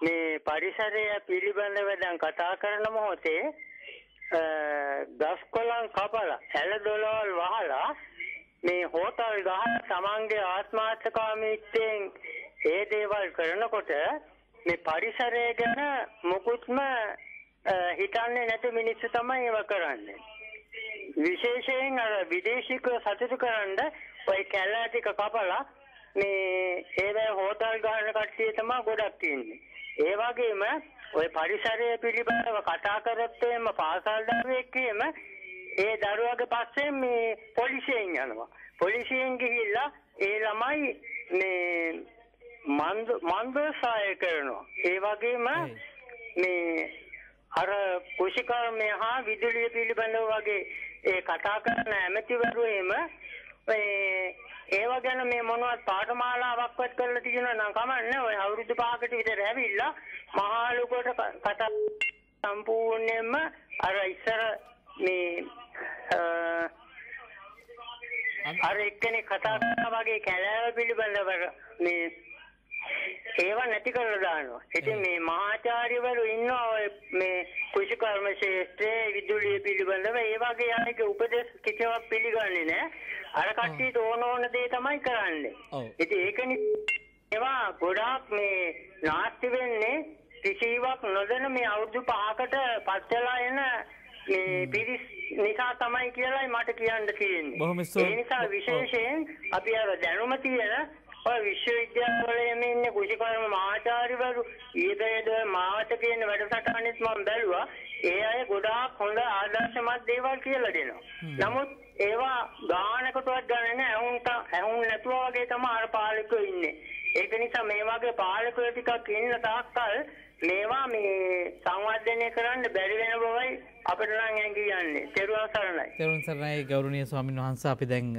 මේ පරිසරය පිළිබඳව දැන් කතා කරන මොහොතේ ගස් කොළන් කපලා ඇල දොලවල් වහලා මේ හෝටල් ගහලා තමන්ගේ ආත්මාර්ථකාමීත්වයෙන් ඒ දේවල් කරනකොට මේ පරිසරය ගැන මොකුත්ම හිතන්නේ නැති මිනිස්සු තමයි ඒව කරන්නේ. විශේෂයෙන් අර විදේශිකව සතුටු කරන්න ඔය කැලෑ ටික කපලා මේ ඒවැ හෝටල් ගහන කට්ටිය තමයි ගොඩක් තියෙන්නේ. ඒ වගේම ওই පරිසරය පිළිබඳව කතා කරත්තේම පාසල් දරුවෙක් කියම ඒ දරුවගේ පස්සේ මේ පොලිසියෙන් යනවා. පොලිසියෙන් ගිහිල්ලා ඒ ළමයි මේ මන්ද මන්ද සහාය කරනවා. ඒ වගේම මේ අර කෘෂිකර්මය හා විදුලිය පිළිබඳව වගේ ඒ කතා කරන ඇමතිවරුෙම මේ ඒවා ගැන මේ මොනවත් පාඨමාලාවක්වත් කරලා තියෙනවා නම් කමන්නේ ඔය අවුරුදු පහකට විතර ඇවිල්ලා මහා ලොකෝට කතා සම්පූර්ණයෙන්ම අර ඉස්සර මේ අර එක්කෙනෙක් කතා කරනවා වගේ කැලෑව පිළිබඳව මේ ඒව නැති කරලා දානවා. ඉතින් මේ මහාචාර්යවරු ඉන්නවා මේ කුෂි කර්ම ශාස්ත්‍රයේ විදුලිය පිළිබඳව ඒ වගේ අයක උපදෙස් කිසිවක් පිළිගන්නේ නැහැ. අර කට්ටිය තෝන ඕන දේ තමයි කරන්නේ. ඉතින් ඒකනි ඒවා ගොඩාක් මේ නාස්ති වෙන්නේ කිසිවක් නොදැන මේ අවුරුදු පහකට පස්සෙලා එන මේ පිරිස් නිසා තමයි කියලායි මට කියන්න තියෙන්නේ. ඒ නිසා විශේෂයෙන් අපි අර දැනුම තියෙන ඔය විශ්වවිද්‍යාලයේ ඉන්න කුෂිකර්ම මහාචාර්යවරු ඊදේද මාත කියන වැඩසටහනෙත් මම බැලුවා. ඒ අය ගොඩාක් හොඳ ආදර්ශමත් දේවල් කියලා දෙනවා. නමුත් ඒවා ගානකටවත් ගන්න නැහැ. ඇහුන්ට ඇහුන් නැතුව වගේ තමයි අර පාලකෝ ඉන්නේ. ඒක නිසා මේ වගේ පාලකෝ ටිකක් ඉන්න තාක්කල් මේවා මේ සංවර්ධනය කරන්න බැරි වෙන බවයි අපිට නම් ඇඟියන්නේ. තෙරුවන් සරණයි. තෙරුවන් සරණයි ගෞරවනීය ස්වාමින් වහන්සේ අපි දැන්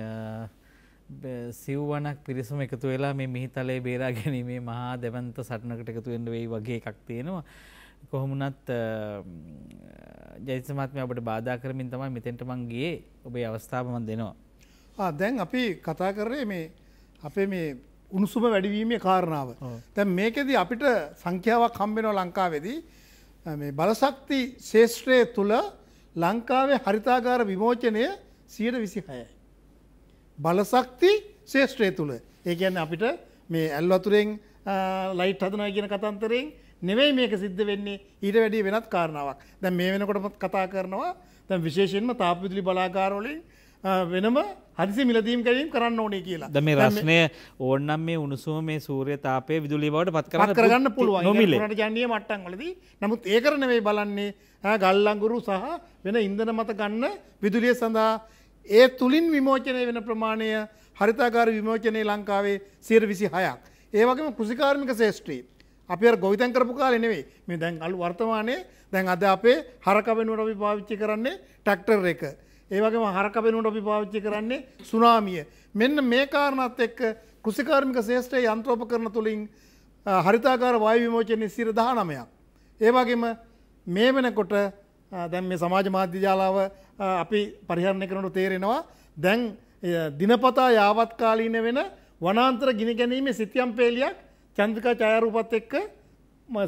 සිව්වනක් පිරිසුම එකතු වෙලා මේ මිහිතලේ බේරා ගැනීමේ මහා දෙවන්ත සටනකට එකතු වෙන්න වෙයි වගේ එකක් තියෙනවා. කොහොමුණත් ජයතිස් මහත්මයා අපට බාධා කරමින් තමයි මෙතෙන්ට මං ගියේ. ඔබේ අවස්ථාව මම දෙනවා. ආ දැන් අපි කතා කරේ මේ අපේ මේ උණුසුම වැඩිවීමේ කාරණාව. දැන් මේකෙදි අපිට සංඛ්‍යාවක් හම්බ වෙනවා ලංකාවේදී මේ බලශක්ති ශේෂ්ත්‍රයේ තුල ලංකාවේ හරිතාගාර විමෝචනය 126යි. බලසක්ති ශේෂත්‍රය තුළ ඒකැන්න අපිට මේ ඇල්වතුරෙන් ලයිට් හදන කියන කතන්තරෙන් නෙවෙයි මේක සිද්ධ වෙන්නේ ඊට වැඩි වෙනත් කාරණාවක් දැන් මේ වෙනකොටමත් කතා කරනවා දැන් විශේෂයෙන්ම තාපවිදුලි බලාගාරවලින් වෙනම හදිසි මිලදීම් ගැනීම කරන්න ඕනේ කියලා. දැන් මේ රස්නේ ඕන්නම් මේ උණුසුම මේ සූර්ය තාපයේ විදුලිය බවට පත් කරන්න කරගන්න පුළුවන්. ඒකට යන්නේ මට්ටම් වලදී. නමුත් ඒකර නෙවෙයි බලන්නේ ගල් අඟුරු සහ වෙන ඉන්ධන මත ගන්න විදුලිය සඳහා ඒ තුළින් විමෝචනය වෙන ප්‍රමාණය හරිතාකාර විමෝචනය ලංකාවේ සීර විසි හයක්. ඒවගේම කෘසිකාර්මික ශේෂ්ට්‍රී. අපි ගොවිතන් කරපු කාල නෙවෙයි මේ දැන් අලු වර්තමානය දැන් අද අපේ හරක වෙනුවට අපි පාවිච්චි කරන්නේ ටක්ටර් එක. ඒවගේම හරක වෙනුවට අපි පාවිච්චි කරන්නේ සුනාමිය. මෙන්න මේ කාරණත් එක්ක කෘසිකාර්මික ශේෂ්ට්‍රය යන්ත්‍රෝප කරන තුළින් හරිතාකාර වායු විමෝචනය සිර දහනමයක්. ඒවගේම මේ වෙනකොට දැන් මේ සමාජ මාධ්‍ය ජාලාව අපි පරිහරණය කරනට තේරෙනවා දැන් දිනපතා යාවත්කාලීන වෙන වනාන්තර ගිනි ගැනීම සිතියම් පේලියක් චන්ද්‍රිකා චායරූපත් එක්ක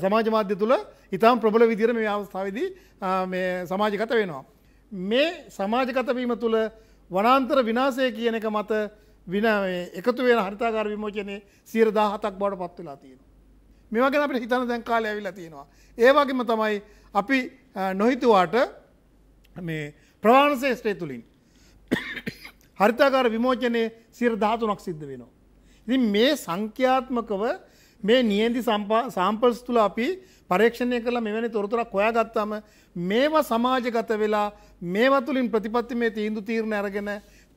සමාජ මාධ්‍ය තුළ ඉතාම් ප්‍රබල විදිර මේ අවස්ථාවදී සමාජගත වෙනවා. මේ සමාජගතවීම තුළ වනාන්තර විනාසය කියන එක මත වින එකතු වෙන හරිතාකාර විමෝචනය සීර දාහතක් බවට පත්වෙලා තියෙන. මෙවගෙන අපට හිතන දැන් කාලය ඇවිල්ලා තියෙනවා. ඒවාගේම තමයි අපි නොහිතුවාට මේ ප්‍රවාණ ශේෂ්ත්‍රය තුළින්. හරිතාකාර විමෝචනය සිර ධාතුනක් සිද්ධ වෙනවා. ඉති මේ සංඛ්‍යාත්මකව මේ නියදි සම්පල්ස් තුළ අපි පරේක්ෂණය කළ මෙවැනි තොරතුරක් හොයා ගත්තාම මේවා සමාජගත වෙලා මේවා තුළින් ප්‍රතිපත්ති මේ තීන්දු තීරණ අරගෙන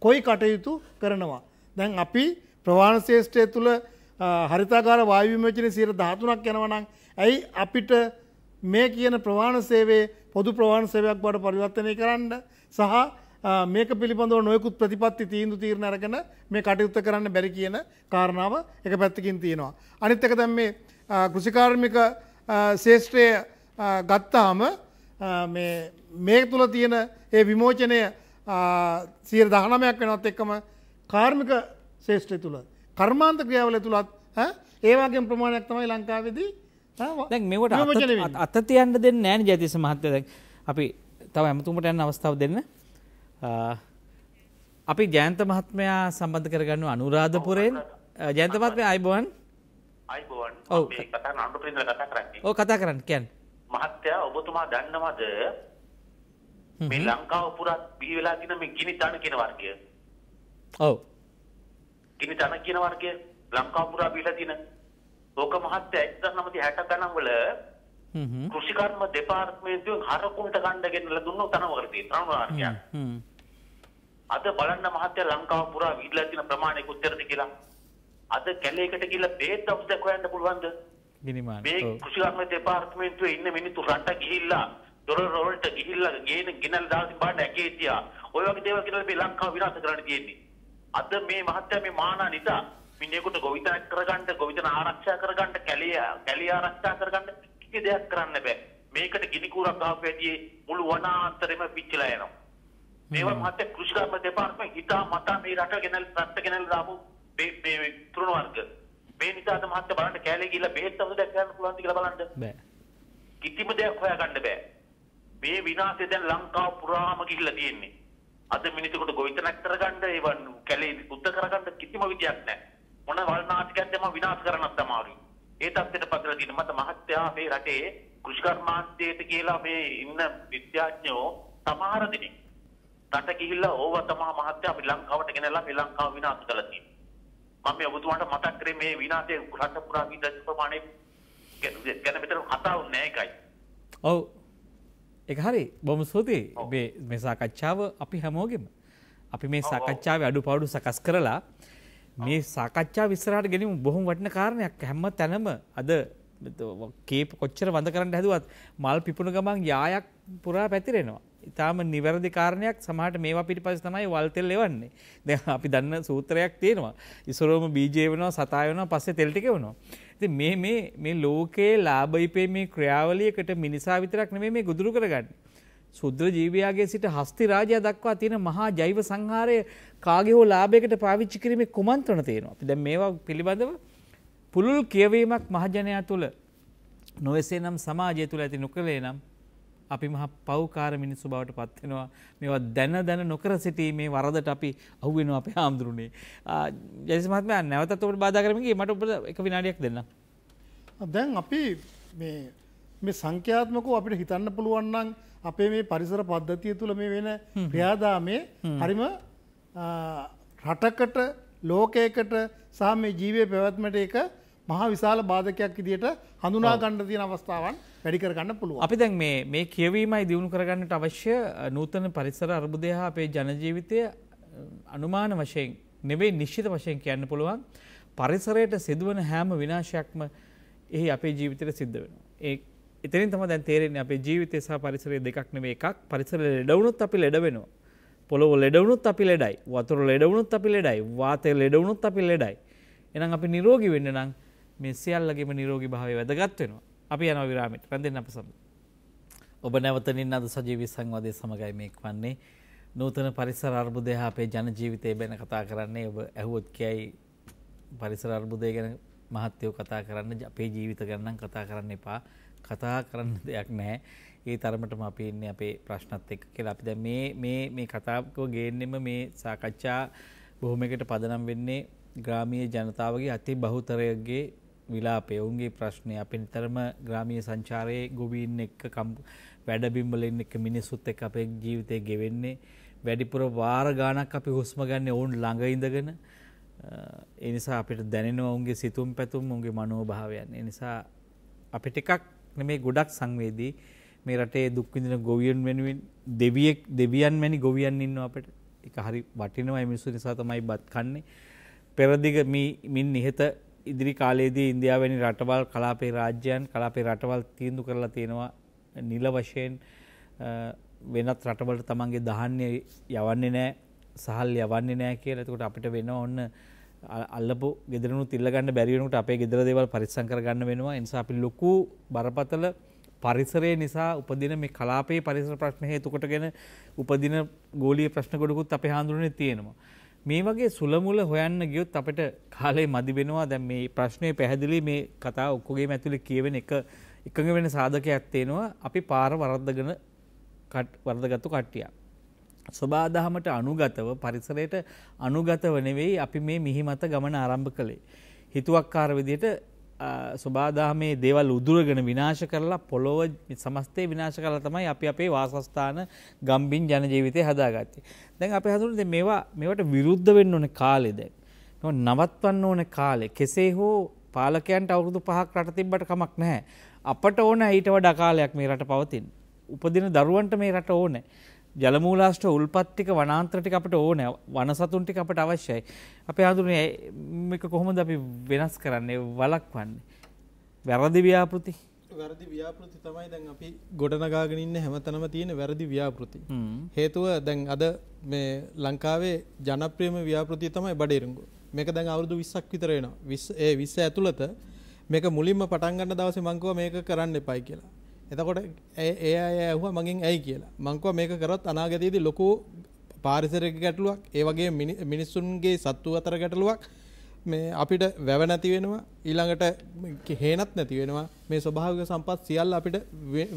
කොයි කටයුතු කරනවා. දැන් අපි ප්‍රවාණ ශේෂ්ඨය තුළ හරිතාකාර වායවිමෝචන සීර ධාතුනක් යනවනම් ඇයි අපිට මේ කියන ප්‍රවාණ සේවේ පොදු ප්‍රවාණ සේවයක් බවට පරිවර්තනය කරන්න සහ මේක පිළිබඳව නොයකුත් ප්‍රතිපත්ති තීන්දු තීරණ අරගෙන මේ කටයුත්ත කරන්න බැරි කියන කාරණාව එක පැත්තකින් තියෙනවා. අනිත් එක දැන් මේ කෘෂිකාර්මික ශේෂ්ත්‍රය ගත්තාම මේ තුළ තියෙන ඒ විමෝචනය සියර දහනමයක් වෙනත් එක්කම කාර්මික ශේෂ්ත්‍රය තුළ කර්මාන්ත ක්‍රියාවල තුළත් ඒවාගේ ප්‍රමාණයක් තමයි ලංකාවේදී මෙවට අත තියන්ට දෙන්න නෑන ජතිස මහත්තද අපි තව ඇමතුමට යන්න අවස්ථාව දෙන්න අපි ජයන්ත මහත්මයා සම්බන්ධ කරගන්න අනුරාධපුරයෙන් ජයන්තමත්මය අයිබෝන් ඔව ඕ කතා කරන්න කියන් මහත්තයා ඔබතුමා දන්නවද මේ ලංකාව පුරත් බිහිවෙලා තින මේ ගිනි තන කෙන වර්ගය ඔව ගිනි දන කියන වර්ගය ලංකාව පුරා බිහිලා තියෙන ඕක මහත්ය 1960 ගණන් වල කෘෂිකර්ම දෙපාර්තමේන්තුවෙන් හරකුන්ට ගන්න ගෙනලා දුන්නු තනම කරලා තියෙනවා වාර්ගයක්. අද බලන්න මහත්ය ලංකාව පුරා විහිදලා තියෙන ප්‍රමාණය කොච්චරද කියලා. අද කැලේකට ගිහලා බේත් අවශ්‍යක හොයන්න පුළුවන්ද? ගිනිමාන. මේ කෘෂිකර්ම දෙපාර්තමේන්තුවේ ඉන්න මිනිත්තු රට ගිහිල්ලා දොර රෝල්ට ගිහිල්ලා ගේන ගිනල් දාලා බලන්න ඇගේ තියා. ඔය වගේ දේවල් කියලා මේ ලංකාව විනාශ කරන්න තියෙන්නේ. අද මේ මහත්තයා මේ මානා නිසා මිනිහෙකුට ගොවිතැන කරගන්න ගොවිතැන ආරක්ෂා කරගන්න කැලිය කැලිය ආරක්ෂා කරගන්න කිසි දෙයක් කරන්න බෑ මේකට ගිනි කූරක් ගහපු ඇදී මුළු වනාන්තරෙම පිච්චිලා යනවා මේවා මහත්තයා කෘෂිකර්ම දෙපාර්තමේන්තුව හිතා මතා මේ රට ගෙනල් රට ගෙනල් දාපු මේ මේ තුරුණ වර්ග මේ නිසා අද මහත්තයා බලන්න කැලේ ගිහිල්ලා බෙහෙත් සමග දෙයක් කරන්න පුළුවන්ද කියලා බලන්න බෑ කිසිම දෙයක් හොයාගන්න බෑ මේ විනාශය දැන් ලංකාව පුරාම ගිහිල්ලා තියෙන්නේ අද මිනිසුකට ගොවිතැනක් කරගන්න ඒවන් කැලේ උද්ද කරගන්න කිසිම විදියක් නැහැ. මොන වල් නාටකයක්ද මම විනාශ කරන්නත් තමයි. ඒ තත්ත්වයට පත්වලා තියෙන මත මහත්තයා මේ රටේ කෘෂිකර්මාන්තයේට කියලා මේ ඉන්න විද්‍යාඥයෝ සමහර දෙනෙක් රට ගිහිල්ලා ඕව තමයි මහත්තයා අපි ලංකාවට ගෙනල්ලා මේ ලංකාව විනාශ කළා තියෙන්නේ. මම මේ ඔබතුමාට මතක් කරේ මේ විනාශයේ රට පුරා විනාශ ප්‍රමාණය ගැන මෙතන කතාවක් නැහැ ඒකයි. ඔව් එක හරි බොම ස්තුතියි මේ සාකච්ඡාව අපි හැමෝගෙම. අපි මේ සාකච්ඡාව අඩු පවඩු සකස් කරලා මේ සාකච්ඡා විස්සරහට ගැනීම බොහොම වටින කාරණයක් හැම තැනම අද කේප කොච්චර වඳ කරන්න හැදුවත් මල් පිපුණු ගමන් යායක් පුරා පැතිරෙනවා. ඉතාම නිවැරදි කාරණයක් සමහට මේවා පිටිපස්ස තමයි වල් තෙල් එවන්නේ. දැන් අපි දන්න සූත්‍රයක් තියෙනවා. ඉස්සරෝම බීජය වෙනවා, සතා වෙනවා, පස්සේ තෙල් ටික වෙනවා. ඉතින් මේ මේ මේ ලෝකයේ ලාභයිපේ මේ ක්‍රියාවලියකට මිනිසා විතරක් නෙමෙයි මේ ගොදුරු කරගන්නේ. සුද්‍ර ජීවියාගේ සිට හස්ති රාජ්‍ය දක්වා තියෙන මහා ජෛව සංහාරය කාගේ හෝ ලාභයකට පාවිච්චි කිරීමේ කුමන්ත්‍රණ තියෙනවා. අපි දැන් මේවා පිළිබඳව පුළුල් කියවීමක් මහජනයා තුළ නොවේසේ නම් සමාජය තුළ ඇති නොකලේ නම් අපි මහ පෞකාර මිනිස්සු බවට පත්වෙනවා මේවා දැන දැන නොකර සිටීමේ වරදට අපි අහුවෙනවා අපේ හාමුදුරුනේ ජයසිමත්ම නැවතත් ඔබට බාධා කරමගේ මට ඔබට එක විනාඩියක් දෙන්න දැන් අපි මේ මේ සංඛ්‍යාත්මකව අපිට හිතන්න පුළුවන් නම් අපේ මේ පරිසර පද්ධතිය තුළ මේ වෙන ක්‍රියාදාමේ හරිම රටකට ලෝකයකට සහ මේ ජීවය පැවැත්මට එක මහා විශාල බාධකයක් විදියට හඳුනා ගණ්ඩ තියෙන අවස්ථාවන් වැඩිකරගන්න පුළුව. අපි දැන් මේ මේ කියවීමයි දියුණු කරගන්නට අවශ්‍ය නූතන පරිසර අර්බුදය හා අපේ ජනජීවිතය අනුමාන වශයෙන් නෙවෙයි නිශ්චිත වශයෙන් කියන්න පුළුවන් පරිසරයට සිදුවන හෑම විනාශයක්ම එහි අපේ ජීවිතයට සිද්ධ වෙන. ඒ එතනින් තම දැන් තේරෙන්නේ අපේ ජීවිතය සහ පරිසරය දෙකක් නෙවෙයි එකක්. පරිසරය ලෙඩවුනොත් අපි ලෙඩ වෙනවා. පොළොව ලෙඩවුනොත් අපි ලෙඩයි. වතුර ලෙඩවුනොත් අපි ලෙඩයි. වාතය ලෙඩවුනොත් අපි ලෙඩයි. එහෙනම් අපි නිරෝගී වෙන්න නම් මේ සියල්ලගේම නිරෝගී භාවය වැදගත් වෙනවා. අපි යනවා විරාමයට. රැඳෙන්න අප සමග. ඔබ නැවතනින් අද සජීවී සංවාදයේ සමගයි මේක් වන්නේ. නූතන පරිසර අර්බුදය අපේ ජන ජීවිතය ගැන කතා කරන්නේ ඔබ ඇහුවොත් කියයි පරිසර අර්බුදය ගැන මහත්යෝ කතා කරන්න අපේ ජීවිත ගැන කතා කරන්න එපා. කතා කරන්න දෙයක් නැහැ. ඒ තරමටම අපි ඉන්නේ අපේ ප්‍රශ්නත් එක්ක කියලා. අපි දැන් මේ මේ මේ කතාවක ගේන්නෙම මේ සාකච්ඡා බොහොමයකට පදනම් වෙන්නේ ග්‍රාමීය ජනතාවගේ අති බහුතරයගේ විලාපය ඔවුන්ගේ ප්‍රශ්නය අපෙන් තරම ග්‍රාමිය සංචාරයේ ගොවීන් එක්ක වැඩබිම්බලෙන් එක මිනිස්සුත් එක් අපේ ජීවිතය ගෙවෙන්නේ වැඩිපුර වාර ගානක් අපි හුස්ම ගන්න ඔවුන් ළඟ ඉඳගෙන එනිසා අපිට දැනෙනවා ඔවුන්ගේ සිතුම් පැතුම් ඔවුන්ගේ මනෝභාවයන් එනිසා අපිට එකක් නෙමේ ගොඩක් සංවේදී මේ රටේ දුක් විඳින ගොවියන් වෙනුවෙන් දෙවියෙක් දෙවියන් වැනි ගොවියන් ඉන්නවා අපිට එක හරි වටිනවා මිනිස්සු නිසා තමයි බත් කන්නේ පෙරදිග මින් නිහත ඉදිරි කාලයේදී ඉන්දියාවැනි රටවල් කලාපේ රාජ්‍යයන් කලාපේ රටවල් තීන්දු කරලා තියෙනවා නිල වශයෙන් වෙනත් රටවලට තමන්ගේ දහන්නේ යවන්නේ නෑ සහල් යවන්නේ නෑ කියලා එතකොට අපිට වෙනවා ඔන්න අල්ලපු ගෙදරනු තිල්ලගන්න බැරි වෙනකොට අපේ ගෙදර දේවල් පරිස්සම් කරගන්න වෙනවා ඒ නිසා අපි ලොකු බරපතල පරිසරය නිසා උපදින මේ කලාපයේ පරිසර ප්‍රශ්න හේතු කොටගෙන උපදින ගෝලීය ප්‍රශ්න ගොඩකුත් අපේ හාඳුනනේ තියෙනවා මේ වගේ සුලමුල හොයන්න ගියොත් අපිට කාලේ මදි වෙනවා. දැන් මේ ප්‍රශ්නේ පැහැදිලි මේ කතාව ඔක්කොගේම ඇතුලේ කියවෙන එක එකඟ වෙන සාධකයක් තේනවා. අපි පාර වරද්දගෙන වරදගත්තු කට්ටියක්. ස්වබාදහමට අනුගතව පරිසරයට අනුගතව නෙවෙයි අපි මේ මිහිමත ගමන ආරම්භ කළේ. හිතුවක්කාර විදිහට සුබාදාමේ දේවල් උදුරගෙන විනාශ කරලා පොළොව සමස්තේ විනාශ කරලා තමයි අපි අපේ වාසස්ථාන ගම්බින් ජන ජීවිතේ හදාගත්තේ. දැන් අපි හඳුනන දැන් මේවා මේවට විරුද්ධ වෙන්න ඕනේ කාලේ දැන්. මේවා නවත්වන්න ඕනේ කාලේ. කෙසේ හෝ පාලකයන්ට අවුරුදු 5ක් රට තිබ්බට කමක් නැහැ. අපට ඕන ඊට වඩා කාලයක් මේ රට පවතින්න. උපදින දරුවන්ට මේ රට ඕනේ. ජලමූලාෂ්ට උල්පත්තික වනාන්ත්‍රටික අපට ඕන වනසතුන්ටික අපට අවශ්‍යයි. අපේ හඳුරනේ මේක කොහොමද අපි වෙනස් කරන්නේ වලක් වන්නේ. වැරදි ව්‍යාපෘති. වැරදි ව්‍යාපෘති තමයි දැන් අපි ගොඩනගාගෙන ඉන්න හැමතැනම තියෙන වැරදි ව්‍යාපෘති. හේතුව දැන් අද මේ ලංකාවේ ජනප්‍රියම ව්‍යාපෘතිය තමයි බඩේරුංගු. මේක දැන් අවුරුදු 20ක් විතර වෙනවා. 20 ඒ 20 ඇතුළත මේක මුලින්ම පටන් ගන්න දවසේ මං කිව්වා මේක කරන්න එපයි කියලා. එතකොට ඒ අය ඇහුවා මගෙන් ඇයි කියලා. මං කිව්වා මේක කරොත් අනාගතයේදී ලොකු පාරිසරික ගැටලුවක්, ඒ වගේ මිනිස්සුන්ගේ සත්තු අතර ගැටලුවක් මේ අපිට වැව නැති වෙනවා, ඊළඟට හේනත් නැති වෙනවා. මේ ස්වභාවික සම්පත් සියල්ල අපිට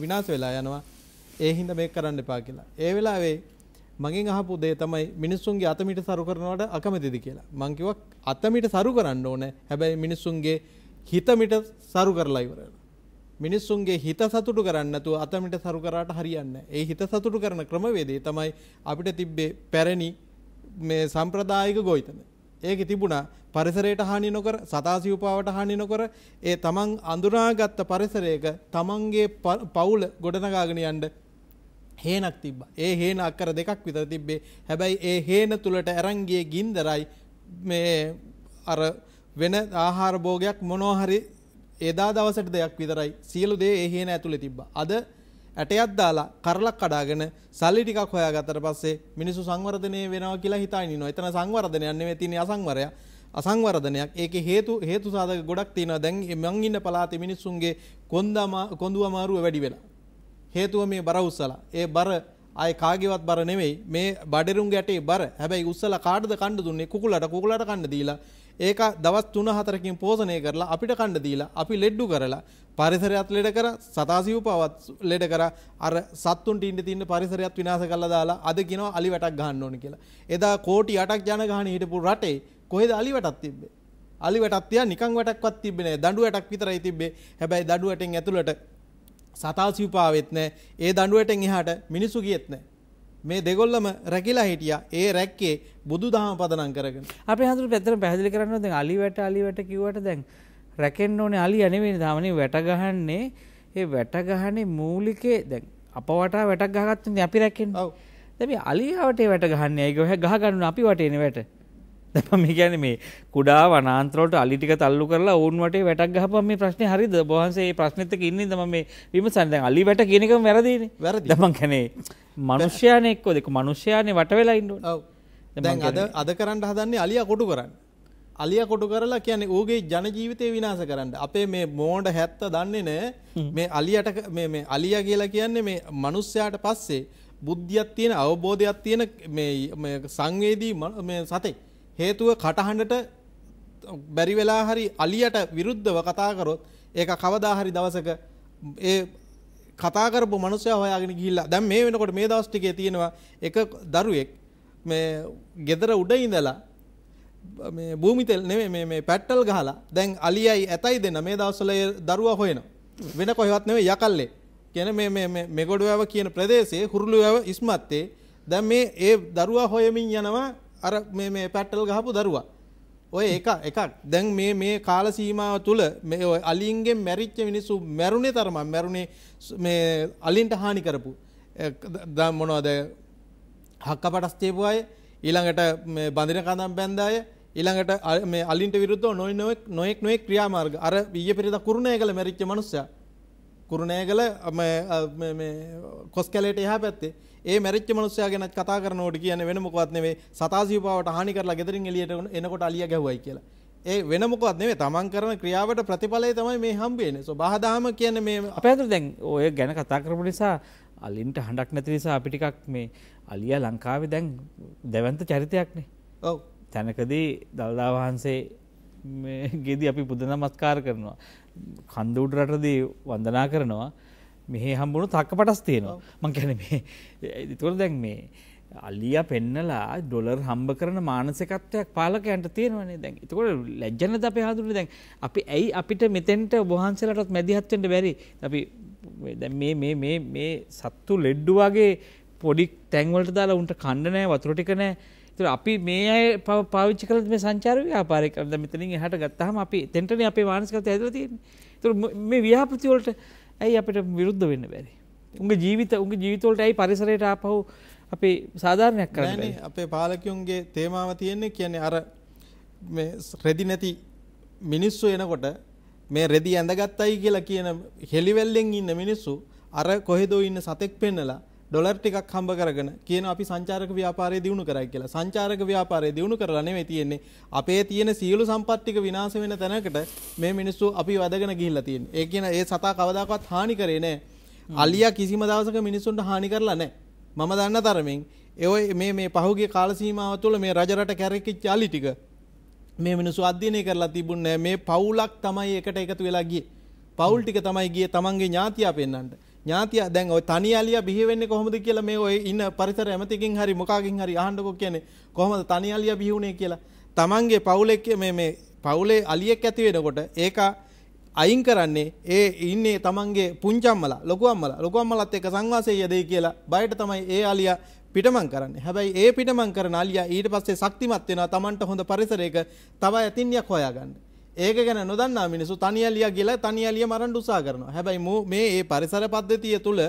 විනාශ වෙලා යනවා. ඒ හින්දා මේක කරන්න එපා කියලා. ඒ වෙලාවේ මගෙන් අහපු දේ තමයි මිනිස්සුන්ගේ අතමිට සරු කරනවට අකමැතිද කියලා. මං කිව්වා අතමිට සරු කරන්න ඕනේ. හැබැයි මිනිස්සුන්ගේ හිතමිට සරු කරලා ඉවරයි. මිනිස්සුන්ගේ හිත සතුටු කරන්නතු අතමිට සරු කරාට හරියන්න. ඒ හිත සතුටු කරන ක්‍රමවේදේ තමයි අපිට තිබ්බේ පැරණි මේ සම්ප්‍රදායික ගොවිතන. ඒක තිබුණා පරිසරයට හානි නොකර සතාසිව්පාවට හානි නොකර ඒ තමන් අඳුනාගත්ත පරිසරයක තමන්ගේ පවුල ගොඩනගාගෙන යන්න හේනක් තිබ්බා. ඒ හේන අක්කර දෙකක් විතර තිබ්බේ. හැබැයි ඒ හේන තුලට අරන් ගින්දරයි මේ අර වෙන ආහාර භෝගයක් මොනවා හරි එදා දවසට දෙයක් විතරයි සියලු දේ ඒ හේන ඇතුලේ තිබ්බා. අද ඇටයක් දාලා කරලක් කඩාගෙන සල්ලි ටිකක් හොයාගත්තට පස්සේ මිනිස්සු සංවර්ධනය වෙනවා කියලා හිතාගෙන ඉනවා. එතන සංවර්ධනයක් නෙවෙයි තියෙන්නේ අසංවරය. අසංවර්ධනයක්. ඒකේ හේතු හේතු සාධක ගොඩක් තියෙනවා. දැන් මං ඉන්න පළාතේ මිනිස්සුන්ගේ කොන්දු අමාරුව වැඩි වෙලා. හේතුව මේ බර උස්සලා. ඒ බර ආය කාගේවත් බර නෙවෙයි. මේ බඩරුන්ගේ ඇටේ බර. හැබැයි උස්සලා කාටද කන්න දුන්නේ? කුකුලට කුකුලට කන්න දීලා ඒක දවස් 3-4කින් පෝෂණය කරලා අපිට කන්න දීලා අපි ලෙඩ්ඩු කරලා පරිසරයත් ලෙඩ කර සතාසිව්පාවත් ලෙඩ කර අර සත්තුන්ට ඉන්න තියෙන පරිසරයත් විනාශ කරලා දාලා අද කියනවා අලි වැටක් ගහන්න ඕනේ කියලා. එදා කෝටි 8ක් ජනගහණය හිටපු රටේ කොහෙද අලි වැටක් තිබ්බේ? අලි වැටක් තියා නිකන් වැටක්වත් තිබ්බේ නෑ. දඬු වැටක් විතරයි තිබ්බේ. හැබැයි දඬු වැටෙන් ඇතුළට සතාසිව්පාවෙත් නෑ. ඒ දඬු වැටෙන් එහාට මිනිසු ගියෙත් නෑ. මේ දෙගොල්ලම රැකිලා හිටියා. ඒ රැක්කේ බුදුදහම පදනම් කරගෙන. අපේ හඳුරු පැත්තට පැහැදිලි කරනවා දැන් අලිවැට අලිවැට කිව්වට දැන් රැකෙන්න ඕනේ අලිය නෙවෙයි ධාමනේ වැට ගහන්නේ. ඒ වැට ගහන්නේ මූලිකේ දැන් අපවටා වැටක් ගහගත්තොත් අපි රැකෙන්නේ. ඔව්. දැන් මේ අලියාවට වැට ගහන්නේ. ඒක ගහ ගන්න අපි වටේනේ වැට. දැන් මම කියන්නේ මේ කුඩා වනාන්තර වලට අලි ටික තල්ලු කරලා ඕන් වටේ වැටක් ගහපම් මේ ප්‍රශ්නේ හරිද? බොහන්සේ මේ ප්‍රශ්නෙත් එක්ක ඉන්නේ ඉඳ මම මේ විමසන්නේ. දැන් අලි වැට කියන එකම වැරදිනේ. වැරදි. දැන් මම කියන්නේ මිනිස්යානේ එක්කෝ දෙක මිනිස්යානේ වට වෙලා ඉන්න ඕනේ. ඔව්. දැන් අද අද කරන්න හදන්නේ අලියා කොටු කරන්නේ. අලිය කොටු කරලා කියන්නේ ඌගේ ජනජීවිතය විනාස කරන්න අපේ මේ මෝඩ හැත්ත දන්නේ නෑ මේ අලියට මේ අලිය කියලා කියන්නේ මේ මනුස්සයාට පස්සේ බුද්ධියක් තියෙන අවබෝධයක් තියෙන මේ සංවේදී සතෙක් හේතුව කටහඬට බැරි වෙලා හරි අලියට විරුද්ධව කතා කරොත් ඒක කවදා හරි දවසක ඒ කතා කරපු මනුස්සයා හොයාගෙන ගිහිල්ලා දැන් මේ වෙනකොට මේ දවස් ටිකේ තියෙනවා එක දරුවෙක් මේ ගෙදර උඩ ඉඳලා මේ භූමිතෙල් නෙමෙයි මේ මේ පැට්ටල් ගහලා දැන් අලියයි ඇතයි දෙන මේ දවස්වල දරුවා හොයනවා වෙන කොහෙවත් නෙමෙයි යකල්ලේ කියන මේ මේ මේ මෙගොඩුවව කියන ප්‍රදේශයේ හුරුළුවව ඉස්මත්තේ දැන් මේ ඒ දරුවා හොයමින් යනවා අර මේ මේ පැටල් ගහපු දරුවා. ඔය එක එකක් දැන් මේ මේ කාල සීමාව තුල මේ ඔය අලින්ගෙන් මැරිච්ච මිනිස්සු මැරුණේ තරම මැරුණේ මේ අලින්ට හානි කරපු දැන් මොනවද හක්කපටස් තියපු අය ඊළඟට මේ බඳින කඳන් බැඳ අය ඊළඟට මේ අලින්ට විරුද්ධව නොයි නොයෙක් නොයෙක් නොයෙක් ක්‍රියාමාර්ග අර ඊයේ පෙරේද කුරුණෑගල මැරිච්ච මනුස්සයා කුරුණෑගල මේ මේ කොස්කැලේට එහා පැත්තේ ඒ මැරිච්ච මිනිස්සයා ගැන කතා කරනකොට කියන්නේ වෙන මොකවත් නෙවෙයි සතාසිව්පාවට හානි කරලා ගෙදරින් එළියට එනකොට අලිය ගැහුවයි කියලා. ඒ වෙන මොකවත් නෙවෙයි තමන් කරන ක්‍රියාවට ප්‍රතිඵලය තමයි මේ හම්බ වෙන්නේ. සෝ බාහදාම කියන්නේ මේ අපේ අතට දැන් ඔය ගැන කතා කරපු නිසා අලින්ට හඬක් නැති නිසා අපි ටිකක් මේ අලියා ලංකාවේ දැන් දැවන්ත චරිතයක්නේ. ඔව්. තැනකදී දල්දා වහන්සේ ගෙදී අපි බුදු නමස්කාර කරනවා. කන්දුඩ රටදී වන්දනා කරනවා. මෙහ හම්බුණු තක්ක පටස් තියෙනවා මං කැන තුර දැන් මේ අල්ලිය පෙන්නලා ඩොලර් හම්බ කරන මානසකත්වයක් පාලකයන්ට තියෙනවනේ දැන් එතකොට ලැජ්ජනද අපේ හඳුනේ දැන් අපි ඇයි අපිට මෙතෙන්ට වහන්සේලාටත් මැදිහත් වෙන්න බැරි අපි දැන් මේ මේ මේ මේ සත්තු ලෙඩ්ඩු වගේ පොඩි තැන් වලට දාලා උන්ට කන්න නැහැ වතුර ටික නැහැ ඒතර අපි මේ අය පාවිච්චි කළත් මේ සංචාර ව්‍යාපාරය කරන මෙතනින් එහාට ගත්තාම අපි තෙන්ටනේ අපේ මානසිකත්වය ඇදලා තියෙන්නේ ඒතර මේ ව්‍යාපෘති වලට ඇයි අපට විරුද්ධ වෙන්න බැරි. උගේ ජීවිත උගේ ජීවිතවලට ඇයි පරිසරයට ආපහු අපේ සාධාරණයක් කරන්න බැරි. අපේ පාලකයන්ගේ තේමාව තියෙන්නේ කියන්නේ අර මේ රෙදි නැති මිනිස්සු එනකොට මේ රෙදි ඇඳගත්තයි කියලා කියන හෙලිවැල්ලෙන් ඉන්න මිනිස්සු අර කොහෙදෝ ඉන්න සතෙක් පෙන්නලා ඩොලර් ටිකක් හම්බ කරගෙන කියන අපි සංචාරක ව්‍යාපාරය දියුණු කරයි කියලා. සංචාරක ව්‍යාපාරය දියුණු කරලා නෙමෙයි තියෙන්නේ. අපේ තියෙන සියලු සම්පත් ටික විනාශ වෙන තැනකට මේ මිනිස්සු අපි වදගෙන ගිහිල්ලා තියෙන්නේ. ඒ කියන ඒ සතා කවදාකවත් හානි කරේ නැහැ. අලියා කිසිම දවසක මිනිස්සුන්ට හානි කරලා නැහැ. මම දන්න තරමින් ඒ මේ මේ පහුගිය කාල සීමාව තුළ මේ රජරට කැරකිච්ච අලි ටික මේ මිනිස්සු අධ්‍යයනය කරලා තිබුණේ මේ පවුලක් තමයි එකට එකතු වෙලා ගියේ. පවුල් ටික තමයි ගියේ තමන්ගේ ඥාතියා පෙන්වන්නට. ඥාතිය දැන් ඔය තනි අලියා බිහි වෙන්නේ කොහොමද කියලා මේ ඔය ඉන්න පරිසර ඇමතිකින් හරි මොකකින් හරි අහන්නකෝ කියන්නේ කොහොමද තනි අලියා බිහි වුනේ කියලා. Tamange පවුලෙක් මේ මේ පවුලේ අලියෙක් ඇති වෙනකොට ඒක අයින් කරන්නේ ඒ ඉන්නේ Tamange පුංචම්මලා ලොකුම්මලා ලොකුම්මලත් එක්ක සංවාසය යෙදෙයි කියලා බයට තමයි ඒ අලියා පිටමං කරන්නේ. හැබැයි ඒ පිටමං කරන අලියා ඊට පස්සේ ශක්තිමත් වෙනවා Tamanට හොඳ පරිසරයක තව ඇතින්නියක් හොයාගන්න. ඒක ගැන නොදන්නා මිනිසු තනියලිය කියලා තනියලිය මරන්න උත්සාහ කරනවා. හැබැයි මෝ මේ ඒ පරිසර පද්ධතිය තුල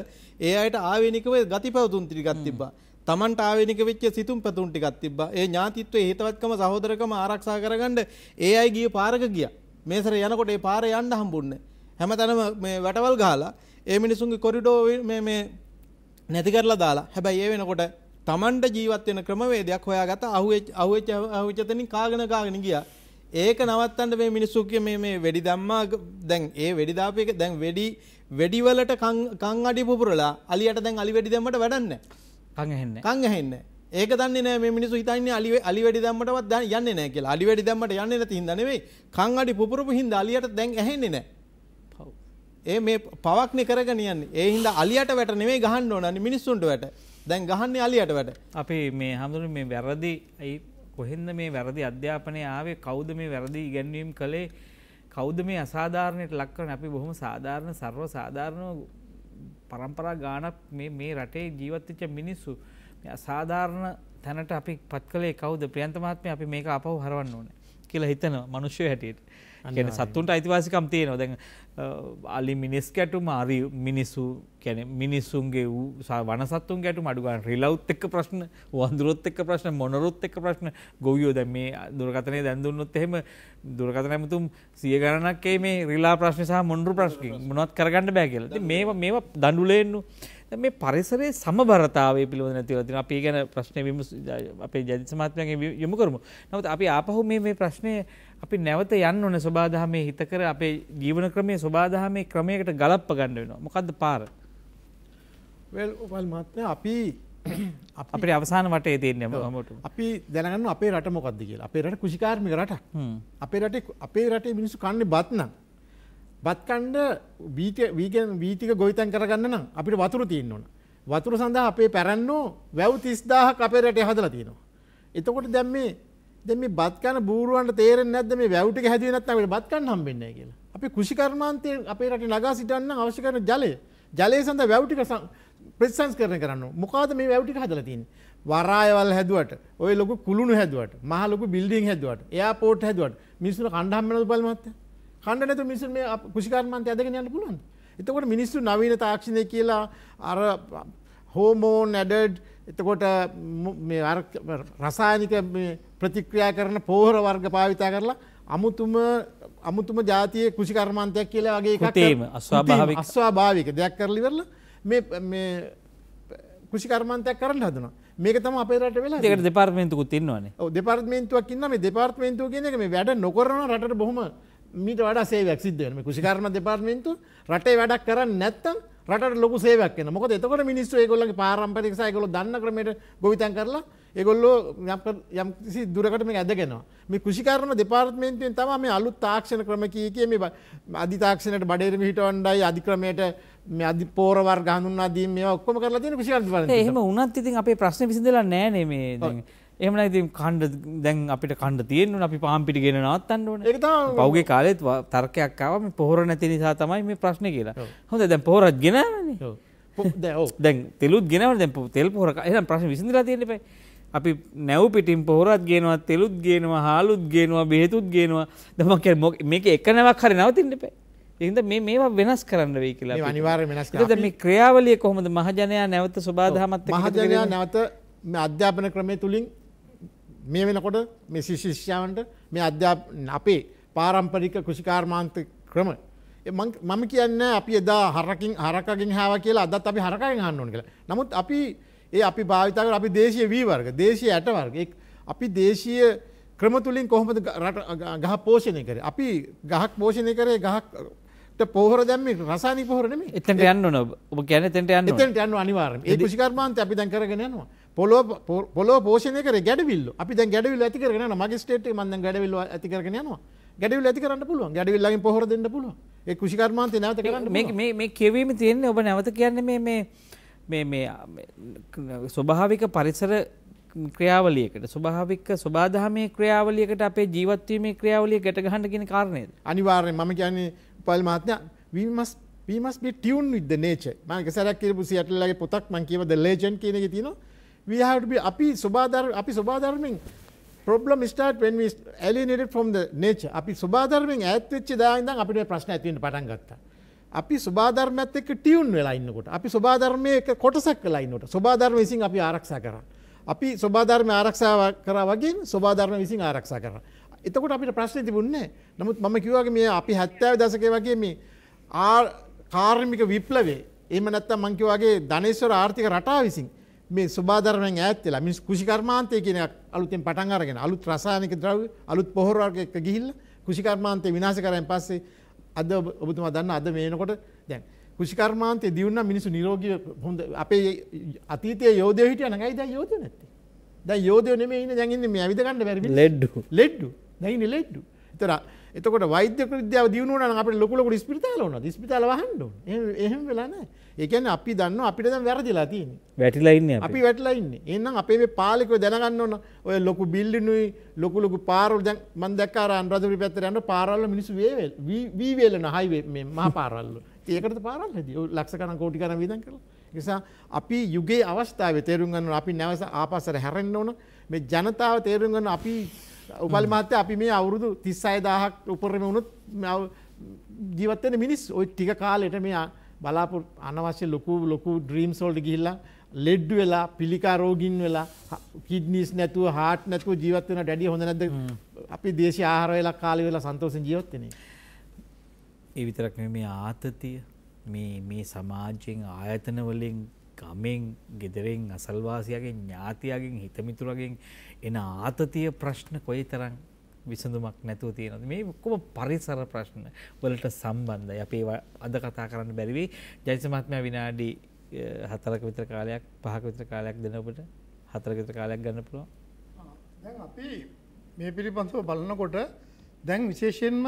ඒ අයට ආවේනිකව ගතිපැවතුම් ටිකක් තිබ්බා. Tamanට ආවේනික වෙච්ච සිතුම් පැතුම් ටිකක් තිබ්බා. ඒ ඥාතිත්වයේ හිතවත්කම සහෝදරකම ආරක්ෂා කරගන්න ඒ අය ගිය පාරක ගියා. මේසර යනකොට ඒ පාරේ යන්න හම්බුන්නේ. හැමතැනම මේ වැටවල් ගහලා ඒ මිනිසුන්ගේ කොරිඩෝ මේ මේ නැති කරලා දාලා. හැබැයි ඒ වෙනකොට Tamanට ජීවත් වෙන ක්‍රමවේදයක් හොයාගත්ත අහුවෙච්ච අහුවෙච්ච අහුවෙච්ච තැනින් කාගෙන කාගෙන ගියා. ඒක නවත්තන්න මේ මිනිස්සු මේ මේ වෙඩි දැම්මා දැන් ඒ වෙඩි දාපේක දැන් වෙඩි වෙඩි වලට කන් අඩි පුපුරලා අලියට දැන් අලි වෙඩි දැම්මට වැඩක් නැහැ. කන් ඇහෙන්නේ. කන් ඇහෙන්නේ. ඒක දන්නේ නෑ මේ මිනිස්සු හිතන්නේ අලි අලි වැඩි දැම්මටවත් යන්නේ නෑ කියලා. අලි වැඩි දැම්මට යන්නේ නැති හින්දා නෙවෙයි. කන් අඩි පුපුරපු හින්දා අලියට දැන් ඇහෙන්නේ නෑ. පව්. ඒ මේ පවක් නේ කරගෙන යන්නේ. ඒ හින්දා අලියට වැට නෙවෙයි ගහන්න ඕන අනි මිනිස්සුන්ට වැට. දැන් ගහන්නේ අලියට වැට. අපි මේ හැමෝම මේ වැරදි කොහෙන්ද මේ වැරදි අධ්‍යාපනය ආවේ කවුද මේ වැරදි ඉගැන්වීම් කළේ කවුද මේ අසාධාරණයට ලක්කරන අපි බොහොම සාධාරණ සර්ව සාධාරණව පරම්පරා ගානක් මේ මේ රටේ ජීවත්වෙච්ච මිනිස්සු මේ අසාධාරණ තැනට අපි පත් කළේ කවුද ප්‍රියන්ත මහත්මයා අපි මේක අපව හරවන්න ඕනේ කියලා හිතනවා මිනිස්සු හැටියට. කියන්නේ සත්තුන්ට අයිතිවාසිකම් තියෙනවා. දැන් අලි මිනිස් කැටුම අරි මිනිසු කැන මිනිස්සුන්ගේ වූ වනසත්තුන් ගැට මඩුගන් රිලව් එක් ප්‍රශ්න වන්දුරොත් එක් ප්‍රශ්න මොනරොත් එක් ප්‍රශ්න ගොවියෝ දැ මේ දුරකතනය දැඳුන්නොත් එහෙම දුරකතන ඇමතුම් සිය ගණනක්ේ මේ රිලා ප්‍රශ්නසා මොන්ඩු ප්‍රශ්කින් මොනොත් කරගන්න බෑගල මේ මේ දඩුලෙන්නු මේ පරිසරේ සමබරතාවේ පිළිබඳ නැතිව තින අපි ගැන ප්‍රශ්නය විම අපේ ජති සමාත්මයගේ යොමු කරමු නවත් අපි ආපහු මේ ප්‍රශ්නය අපි නැවත යන්න ඕන ස්වබාදහමේ හිතකර අපේ ජීවන ක්‍රමය ස්වබාදහමේ ක්‍රමයකට ගලප්ප ගන්න වෙනවා මොකක්ද පාර වෙල් උපල් මත්න අපි අපේ අවසාන වටේ තියන්නේ මට අපි දැනගන්න අපේ රට මොකක්ද කියලා අපේ රට කෘෂිකාර්මික රටක් අපේ රටේ අපේ රටේ මිනිස්සු කන්නේ බත් නම් බත් කණ්ඩ වීගෙන් වීතික ගොවිතන් කරගන්න නම් අපිට වතුර තියෙන්න ඕන වතුර සඳහා අපේ පැරන්නෝ වැව් තිස්දාහ අපේ රටේ හදලා තියෙනවා එතකොට දැම් මේ දැම බත්කන බූරුවන්ට තේරෙන් නැද මේ වැව්ටික හැදිනත් අපට බත්කන්න හම්බෙන්නේ කියලා අපි කෘෂිකර්මාන්තය අපේ රට නගා සිටන්න අවශ්‍ය කරන ජලය ජලය සඳ වැව්ටික ප්‍රතිසංස්කරණය කරන්න මොකද මේ වැවටිට හදලා තියෙන්නේ වරායවල් හැදුවට ඔය ලොකු කුළුණු හැදුවට මහ ලොකු බිල්ඩින් හැදුවට එයාපෝට් හැදුවට මිනිස්සුන්ට කණ්ඩ හම්බ වෙනවද බලමත් කණ්ඩ නැතුව මිනිස්සු මේ කෘෂිකර්මාන්තය අදගෙන යන්න පුළුවන්ද එතකොට මිනිස්සු නවීන තාක්ෂණය කියලා අර හෝමෝන් ඇඩඩ් එතකොට මේ රසායනික ප්‍රතික්‍රියා කරන පෝහර වර්ග පාවිතා කරලා අමුතුම අමුතුම ජාතිය කෘෂිකර්මාන්තයක් කියලා වගේ එකක් අස්වාභාවික අස්වාභාවික දෙයක් කරලා ඉවරලා මේ කෘෂිකර්මන්තයක් කරන්න හදනවා මේක තම අපේ රට වෙලා දෙකට දෙපාර්තමේන්තුකුත් ඉන්නවනේ. ඔව් දෙපාර්තමේන්තුවක් ඉන්නා මේ දෙපාර්තමේන්තුව කියන එක මේ වැඩ නොකරන රටට බොහොම මීට වඩා සේවයක් සිද්ධ වෙනවා. මේ කෘෂිකර්ම දෙපාර්තමේන්තුව රටේ වැඩක් කරන්නේ නැත්තම් රටට ලොකු සේවයක් වෙනවා. මොකද එතකොට මිනිස්සු ඒගොල්ලන්ගේ පාරම්පරික සහ ඒගොල්ලෝ දන්න ක්‍රමයට ගොවිතැන් කරලා ඒගොල්ලෝ යම් කිසි දුරකට මේක ඇදගෙනවා. මේ කෘෂිකර්ම දෙපාර්තමේන්තුවෙන් තමයි මේ අලුත් තාක්ෂණ ක්‍රම කී කිය මේ අධි තාක්ෂණයට බඩේරම හිටවණ්ඩයි අධික්‍රමයට මේ අධි පෝරවර් ගහඳුන්නා දීම මේවා ඔක්කොම කරලා තියෙන කෘෂි අධිකරණය. ඒ එහෙම වුණත් ඉතින් අපේ ප්‍රශ්නේ විසඳලා නැහැ නේ මේ දැන්. එහෙමන ඉතින් කණ්ඩ දැන් අපිට කණ්ඩ තියෙන්න්නු අපි පහම්පිටි ගෙන නවත්තන්න ඕන පවගේ කාලෙත් තර්කයක්කාව පොහර නැති නිසා තමයි මේ ප්‍රශ්න කියලා හොඳ දැන් පොහොරත් ගෙන දැන් තෙලුත් ගෙන දැ තෙල් පොහර එහ ප්‍රශ් විසිඳලා තියෙනප අපි නැව් පිටින් පොහොරත් ගේනවා තෙලුත් ගේනවා හාලුත් ගේනවා බෙහෙතුත් ගේනවා දමක මොක් මේක එක නැවක් හරි නවතින්නපේ එහිද මේ මේවා වෙනස් කරන්න වෙයි කියලා අනිවාර වෙනස් මේ ක්‍රියාවලිය කොහොමද මහජනයා නැවත ස්වබාධමත් මහජනයා නැවත මේ අධ්‍යාපන ක්‍රමය තුළින් මේ වෙනකොට මේ ශිෂිෂ්‍යාවන්ට මේ අධ්‍යා අපේ පාරම්පරික කෘෂිකාර්මාන්ත ක්‍රම මම කියන්න අපි එදා හරකින් හරකගින් හාව කියලා අදත් අපි හරකගෙන් හන්නවන් කියලා නමුත් අපි ඒ අපි භාවිතාව අපි දේශය වී වර්ග දේශය ඇට වර්ග අපි දේශීය ක්‍රම තුලින් කොහොමද ගහ පෝෂණය කරේ අපි ගහක් පෝෂණය කරේ ගහක් පොහර දැම රසාන පොහරනම එතට යන්න න ඔබ ගැන තට යන්න තට යන්න අනිවාරම ඒ පිකාර්මාන්ත අපි දැන් කරගෙනනවා පොලෝ පොලෝ පෝෂණයක ගැඩවිල්ල අපි දැ ගැඩවිල් ඇති කරන මගේ ටේට මන්ද ගැඩවිල්ල ඇති කරගෙනවා ගැඩවිල් ඇති කරන්න පුළුවන් ගැඩවිල්ලගේ පොහර දෙන්න පුළුව ඒ කෘෂිකර්මාන්ත නැත කරන්න මේ කෙවීම තියෙන්නේ ඔබ නැවත කියන්නේ ස්වභාවික පරිසර ක්‍රියාවලියකට ස්වභාවික ස්වබාදහමේ ක්‍රියාවලියකට අපේ ජීවත්වීමේ ක්‍රියාවලිය ගැට ගහන්න කියන කාරණයද අනිවාර්යෙන් මම කියන්නේ උපල් මාත්‍ය වීමස් වීමස් be tuned with the nature මම එක සැරයක් කියපු සියටල්ලාගේ පොතක් මම කියව the legend කියන එකේ තියෙනවා we have to be අපි සබාධර්ම අපි සබාධර්මෙන් problem start when we alienated from the nature අපි සබාධර්මෙන් ඈත් වෙච්ච දා ඉඳන් අපිට ප්‍රශ්න ඇති වෙන්න පටන් ගත්තා අපි සබාධර්මයත් එක්ක ටියුන් වෙලා ඉන්නකොට අපි සබාධර්මයේ එක කොටසක් වෙලා ඉන්නකොට සබාධර්ම විසින් අපි ආරක්ෂා කරා අපි සබාධර්ම ආරක්ෂා කරා වගේ සබාධර්ම විසින් ආරක්ෂා කරා එතකොට අපිට ප්‍රශ්නේ තිබුණේ නමුත් මම කිව්වාගේ මේ අපි 70 දශකයේ වගේ මේ කාර්මික විප්ලවයේ එහෙම නැත්නම් මම කිව්වාගේ ධනේශ්වර ආර්ථික රටාව විසින් මේ සුභාධර්මයෙන් ඈත් වෙලා මිනිස් කුෂිකර්මාන්තය කියන එකක් අලුතෙන් පටන් අරගෙන අලුත් රසායනික ද්‍රව්‍ය අලුත් පොහොර වර්ග එක ගිහිල්ලා කුෂිකර්මාන්තය විනාශ කරායින් පස්සේ අද ඔබතුමා දන්න අද මේ වෙනකොට දැන් කුෂිකර්මාන්තය දියුණුවා මිනිස්සු නිරෝගී හොඳ අපේ අතීතයේ යෝධයෝ හිටියා නම් ඇයි දැන් යෝධයෝ නැත්තේ දැන් යෝධයෝ නෙමෙයි ඉන්නේ දැන් ඉන්නේ මේ ඇවිද ගන්න බැරි ලෙඩ්ඩු ලෙඩ්ඩු දැයි ලෙඩ්ඩු තර එතකොට වෛද්‍ය විද්‍යාව දියුණුවන අපට ලොකුලොකට ස්පිතාලන ස්පිතාල හන්ඩු එහෙම වෙලාන ඒකන අපි දන්න අපිට දැ වැරදිලා තියන වැටිලයින්න අපි වැටලයින්න එන්නම් අපේ පාලිකව දැනගන්න ඕන ඔය ලොකු බිල්ලිනුයි ලොකුලොකු පාරල් දැ මන්දක්කාර අන්රදරි පැත්තරන්න පාරල්ල මිනිසු වේවල් වීවේලන හයිවේ මහ පාරල්ල ඒකට පාරල් හැද ලක්ෂ කන කෝටි කන විදන් කර නිසා අපි යුගේ අවස්ථාව තේරුම්ගන්න අපි නැවස ආපසර හැරෙන්න්න ඕන මේ ජනතාව තේරුම්ගන්න අපි උපල් මහත්තය අපි මේ අවුරුදු තිස් අයදාහක් උපරම වුණුත් ජීවත්වෙන මිනිස් ඔයි ටික කාලෙට මෙයා බලාපොර අනවශ්‍ය ලොකු ලොකු ඩ්‍රීම් සෝල්ඩ ගිහිල්ලා ලෙඩ් වෙලා පිළිකාරෝගින් වෙලා කිඩ්නිස් නැතුව හාට් නැතුව ජීවත්වෙන ඩැඩිය හොඳ නැද අපි දේශ ආහාර වෙලා කාලි වෙලා සන්තෝසෙන් ජීවත්වෙන ඒ විතරක් මේ ආතතිය මේ සමාජයෙන් ආයතනවලින් ගමෙන් ගෙදරෙන් අසල්වාසියගෙන් ඥාතියගෙන් හිතමිතුරගෙන් එන ආතතිය ප්‍රශ්න කොයි තරම් විසඳුමක් නැතුව තියෙනද මේ ඔක්කොම පරිසර ප්‍රශ්න වලට සම්බන්ධයි අපි අද කතා කරන්න බැරි වෙයි ජයස මහත්මයා විනාඩි 4ක විතර කාලයක් 5ක විතර කාලයක් දෙන ඔබට 4ක විතර කාලයක් ගන්න පුළුවන් දැන් අපි මේ පිළිබඳව බලනකොට දැන් විශේෂයෙන්ම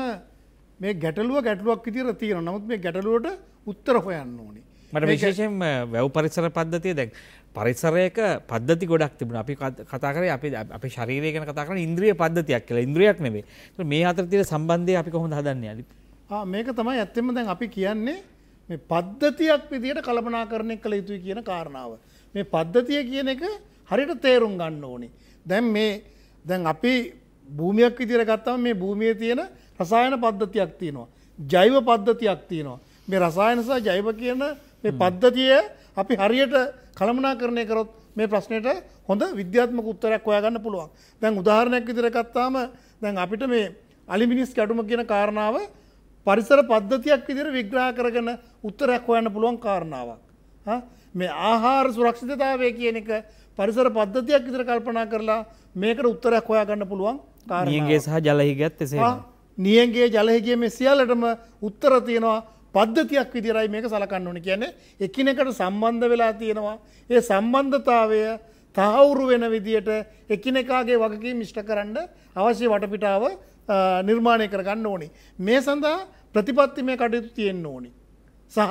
මේ ගැටලුව ගැටලුවක් විදිහට තියෙනවා නමුත් මේ ගැටලුවට උත්තර හොයන්න ඕනේ මට විශේෂයෙන් වැව් පරිසර පද්ධතිය දැන් පරිසරයක පද්ධති ගොඩක් තිබුණ අපි කතා කරේ අපි අපි ශරීරය ගැන කතා කරන ඉන්ද්‍රිය පද්ධතියක් කියලා ඉන්ද්‍රියක් නෙමෙයි. මේ අතර තියෙන සම්බන්ධය අපි කොහොමද හදන්නේ අලි? ආ මේක තමයි ඇත්තෙන්ම දැන් අපි කියන්නේ මේ පද්ධතියක් විදිහට කල්පනාකරණය කළ යුතුයි කියන කාරණාව. මේ පද්ධතිය කියන එක හරියට තේරුම් ගන්න ඕනේ. දැන් මේ දැන් අපි භූමියක් විදිහට ගත්තම මේ භූමියේ තියෙන රසායන පද්ධතියක් තියෙනවා. ජෛව පද්ධතියක් තියෙනවා. මේ රසායන සහ ජෛව කියන මේ පද්ධතිය අපි හරියට කළමනා කරණය කරොත් මේ ප්‍රශ්නයට හොඳ විද්‍යාත්මක උත්තරයක් හොයාගන්න පුළුවන්. දැන් උදාහරණයක් විදිහට ගත්තාම දැන් අපිට මේ අලිමිනිස් කැඩුම කියන කාරණාව පරිසර පද්ධතියක් විදිහට විග්‍රහ කරගෙන උත්තරයක් හොයන්න පුළුවන් කාරණාවක්. මේ ආහාර සුරක්ෂිතතාවය කියන එක පරිසර පද්ධතියක් විදිර කල්පනා කරලා මේකට උත්තරයක් හොයාගන්න පුළුවන් කාරණාව. නියඟේ සහ ජලහිගයත් එසේ. නියඟේ ජලහිගය මේ සියල්ලටම උත්තර තියෙනවා පද්ධතියක් විදිරයි මේක සලකන්න ඕන කියන්නේ එකිනෙකට සම්බන්ධ වෙලා තියෙනවා. ඒ සම්බන්ධතාවය තහවුරු වෙන විදියට එකිනෙකාගේ වගකී මිෂ්ට කරන්න අවශ්‍ය වටපිටාව නිර්මාණය කරගන්න ඕනි. මේ සඳහා ප්‍රතිපත්තිමය කටයුතු තියෙන්න ඕනි. සහ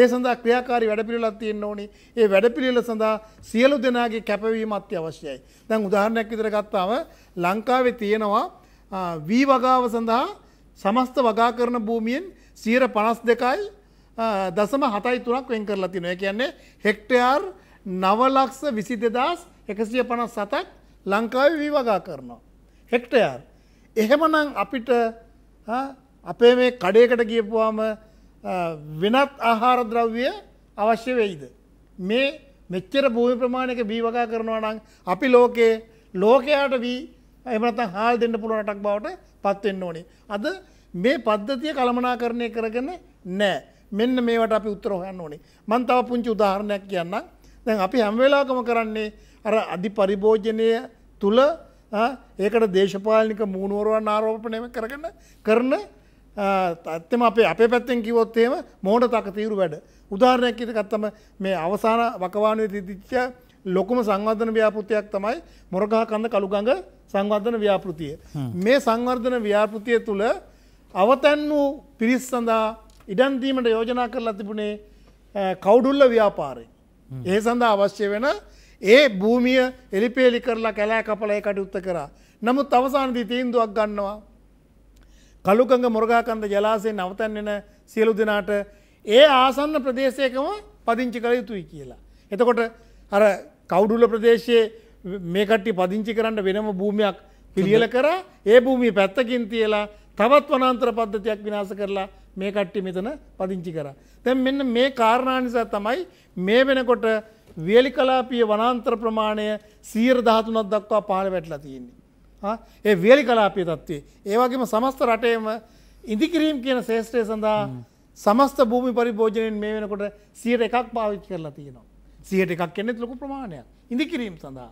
ඒ සඳහා ක්‍රියාකාරී වැඩපිළිවෙලක් තියෙන්න ඕනි. ඒ වැඩපිළිවෙල සඳහා සියලු දෙනාගේ කැපවීම අත්‍යවශ්‍යයි. දැන් උදාහරණයක් විතර ගත්තාම ලංකාවේ තියෙනවා වී වගාව සඳහා සමස්ත වගා කරන භූමියෙන් සියර පනස් දෙකයි දසම හතයි තුනක් වෙන් කරලා තිනය කියන්නේ හෙක්ටයාර් නවලක්ෂ විසි දෙදස් එකසිය පනස් සතක් ලංකාව වී වගා කරනවා. හෙක්ටයාර්. එහෙමනං අපිට අපේ මේ කඩයකට කියපුවාම වෙනත් ආහාර ද්‍රව්‍ය අවශ්‍ය වෙයිද. මේ මෙච්චර භූමි ප්‍රමාණයක බීවකා කරනවා නම් අපි ලෝකයේ ලෝකයාට වී එමනත හාල් දෙන්න පුළුවනටක් බවට පත්වෙන්න ඕනේ. අද මේ පද්ධතිය කළමනාකරණය කරගෙන නෑ මෙන්න මේවට අපි උත්තර හොයන්න ඕනේ මං තව පුංචි උදාහරණයක් කියන්න දැන් අපි හැම්වෙලාකම කරන්නේ අර අධි පරිභෝජනය තුළ ඒකට දේශපාලික මූුණුවරුවන් ආරෝපනයම කරගන්න කරන ඇත්තම අපේ අප පැත්තෙන් කිවොත්තේම මෝඩ තක තීරු වැඩ උදාරණයක් ඉතකත්තම මේ අවසාන වකවානුව තිතිච්ච ලොකුම සංවර්ධන ව්‍යාපෘතියක් තමයි මොරගහ කන්න කළුගඟ සංවර්ධන ව්‍යාපෘතිය. මේ සංවර්ධන ව්‍යාපෘතිය තුළ අවතැන් වූ පිරිස් සඳහා ඉඩන්දීමට යෝජනා කරලා තිබුණේ කවුඩුල්ල ව්‍යාපාරය. ඒ සඳහා අවශ්‍ය වෙන ඒ භූමිය එලිපේලි කරලා කැලෑ කපලය කටයුත්ත කරා. නමුත් අවසානදී තීන්දුවක් ගන්නවා. කළුකඟ මොරගාකන්ද ජලාසයෙන් අවතැන් එන සියලු දෙනාට ඒ ආසන්න ප්‍රදේශයකම පදිංචි කළ යුතුයි කියලා. එතකොට අර කවුඩුල්ල ප්‍රදේශයේ මේ කට්ටි පදිංචි කරන්න වෙනම භූමයක් පිළියල කර ඒ භූමි පැත්තකින් තියලා තවත් වනන්තර පද්ධතියක් විනාස කරලා මේ කට්ටි මෙතන පදිංචි කර. තැන් මෙන්න මේ කාරණා නිසා තමයි මේ වෙනකොට වියලි කලාපිය වනන්ත්‍ර ප්‍රමාණය සීර දහතුනක් දක්වා පාල වැටලා තියෙන්නේ. ඒ වියලි කලාපිය තත්වේ. ඒවගේම සමස්ත රටේම ඉදිකිරීම් කියන ශේෂත්‍රය සඳහා සමස්ත භූමි පරිභෝජනයෙන් මේ වෙනකොට සියට එකක් පාවිච්චි කරලා තියෙනවා. සියට එකක් කෙන්නෙත් ලොකු ප්‍රමාණයක් ඉදිකිරීම් සඳහා.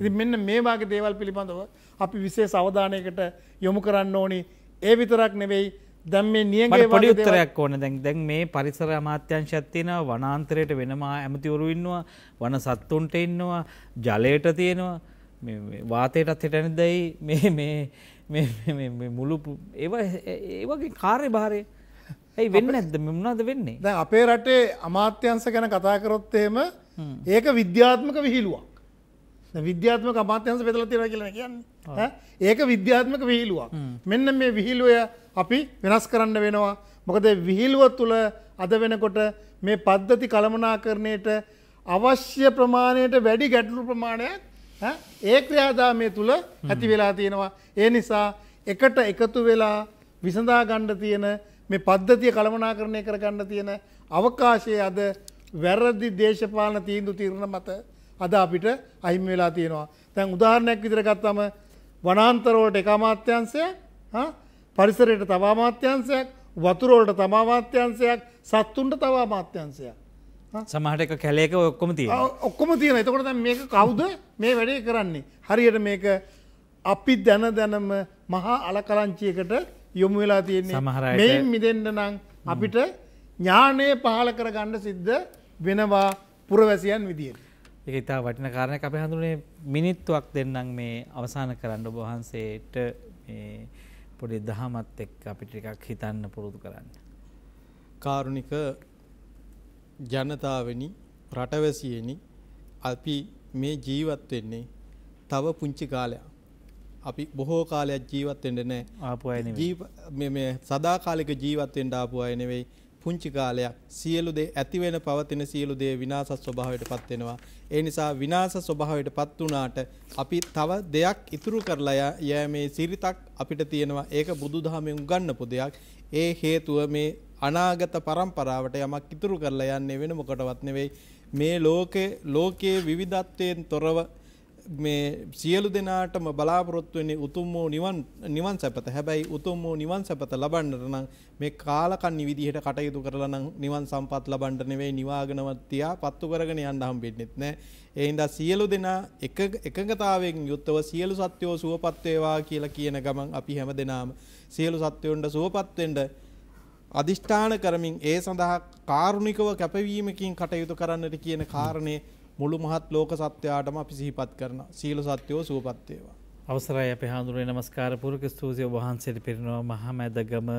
ඉති මෙන්න මේවාගේ දේවල් පිළිබඳව අපි විසේ සවධානයකට යොමු කරන්න ඕනි ඒ විතරක් නෙවෙයි දැම් මේ නියගේ පඩි උත්තරයක් ඕන දැන් දැන් මේ පරිසර අමාත්‍යංශත්තියන වනාන්තරයට වෙනවා ඇමතිවරු ඉන්නවා වන සත්තුන්ට ඉන්නවා ජලයට තියෙනවා වාතයටත් හිටන දැයි මේ මුළු ඒවගේ කාර්ය භාරය ඇයි වෙන්න ඇද මෙමනාද වෙන්නේ දැ අපේ රටේ අමාත්‍යංශ ගැන කතාකරොත්තේම ඒක විද්‍යාත්මක විහිළුවා විද්‍යාත්මක අමාත්‍යන්ස පෙදල තිර කියල කියන්නේ ඒක විද්‍යාත්මක විහිලුවක් මෙන්න මේ විහිලුවය අපි වෙනස් කරන්න වෙනවා මොකද විහිලුව තුළ අද වෙනකොට මේ පද්ධති කළමනාකරණයට අවශ්‍ය ප්‍රමාණයට වැඩි ගැටලු ප්‍රමාණයක් ඒ ක්‍රියාදාමය තුළ ඇති වෙලා තියෙනවා ඒ නිසා එකට එකතු වෙලා විසඳා ගණ්ඩ තියෙන මේ පද්ධතිය කළමනාකරණය කරගන්න තියෙන අවකාශය අද වැරදි දේශපාලන තීන්දු තීරණ මත අද අපිට අහිම වෙලා තියෙනවා. තැන් උදාහරණයක් විදිර ගත්තම වනාන්තරෝලට එක අමාත්‍යංශය පරිසරයට තව අමාත්‍යංශයක් වතුරෝලට තම අමාත්‍යංශයක් සත්තුන්ට තව අමාත්‍යංශයක්. සමහට එක කැලේක ඔක්කොම තිය ඔක්කොම තියෙන එතකොට මේක කවුද මේ වැඩේ කරන්නේ. හරියට මේක අපි දැන දැනම මහා අලකරංචියකට යොමු වෙලා තියෙන්නේ මේ මිදෙන්ට නම් අපිට ඥානය පහල කර ගණ්ඩ සිද්ධ වෙනවා පුරවැසියන් විදියට. ඒක ඉතා වටින කාරණයක් අපි හඳුනේ මිනිත්තුවක් දෙන්නම් මේ අවසන් කරන්න ඔබ වහන්සේට මේ පොඩි දහමත් එක්ක අපි ටිකක් හිතන්න පුරුදු කරන්න. කාරුණික ජනතාවෙනි රටවැසියෙනි අපි මේ ජීවත් වෙන්නේ තව පුංචි කාලයක්. අපි බොහෝ කාලයක් ජීවත් වෙන්නේ නැහැ. ආපු අය නෙවෙයි. මේ මේ සදාකාලික ජීවත් වෙන්න ආපු අය නෙවෙයි. පුංචි කාලයක් සියලු දේ ඇති වෙන පවතින සියලු දේ විනාශ ස්වභාවයටපත් වෙනවා. ඒ නිසා විනාශ ස්වභාවයටපත් වුණාට අපි තව දෙයක් ඉතුරු කරලා යෑමේ සිරිතක් අපිට තියෙනවා. ඒක බුදුදහමෙන් උගන්වපු දෙයක්. ඒ හේතුව මේ අනාගත પરම්පරාවට යමක් ඉතුරු කරලා යන්නේ වෙන මොකටවත් නෙවෙයි. මේ ලෝකේ ලෝකයේ විවිධත්වයෙන් තොරව මේ සියලු දෙනාටම බලාපොරොත්තු වෙන්නේ උතුම් වූ නිවන් නිවන් සැපත. හැබැයි උතුම් වූ නිවන් සැපත ලබන්නට නම් මේ කාලකන්ණි විදිහට කටයුතු කරලා නම් නිවන් සම්පත් ලබන්න නෙවෙයි නිවාගෙනවත් තියා පත්තු කරගෙන යන්න හම්බෙන්නෙත් නෑ. ඒ හින්දා සියලු දෙනා එක එකඟතාවයෙන් යුක්තව සියලු සත්වෝ සුවපත් වේවා කියලා කියන ගමන් අපි හැම දෙනාම සියලු සත්වයන්ට සුවපත් වෙන්න අදිෂ්ඨාන කරමින් ඒ සඳහා කාරුණිකව කැපවීමකින් කටයුතු කරන්නට කියන කාරණේ මුළු මහත් ලෝක සත්‍යයාටම අපි සිහිපත් කරන සීල සත්‍යයෝ සුවපත්වේවා. අවසරයි අප හාඳුරේ නමස්කාර පුරක ස්තුතිය වහන්සේට පිරිනවා මහමැදගම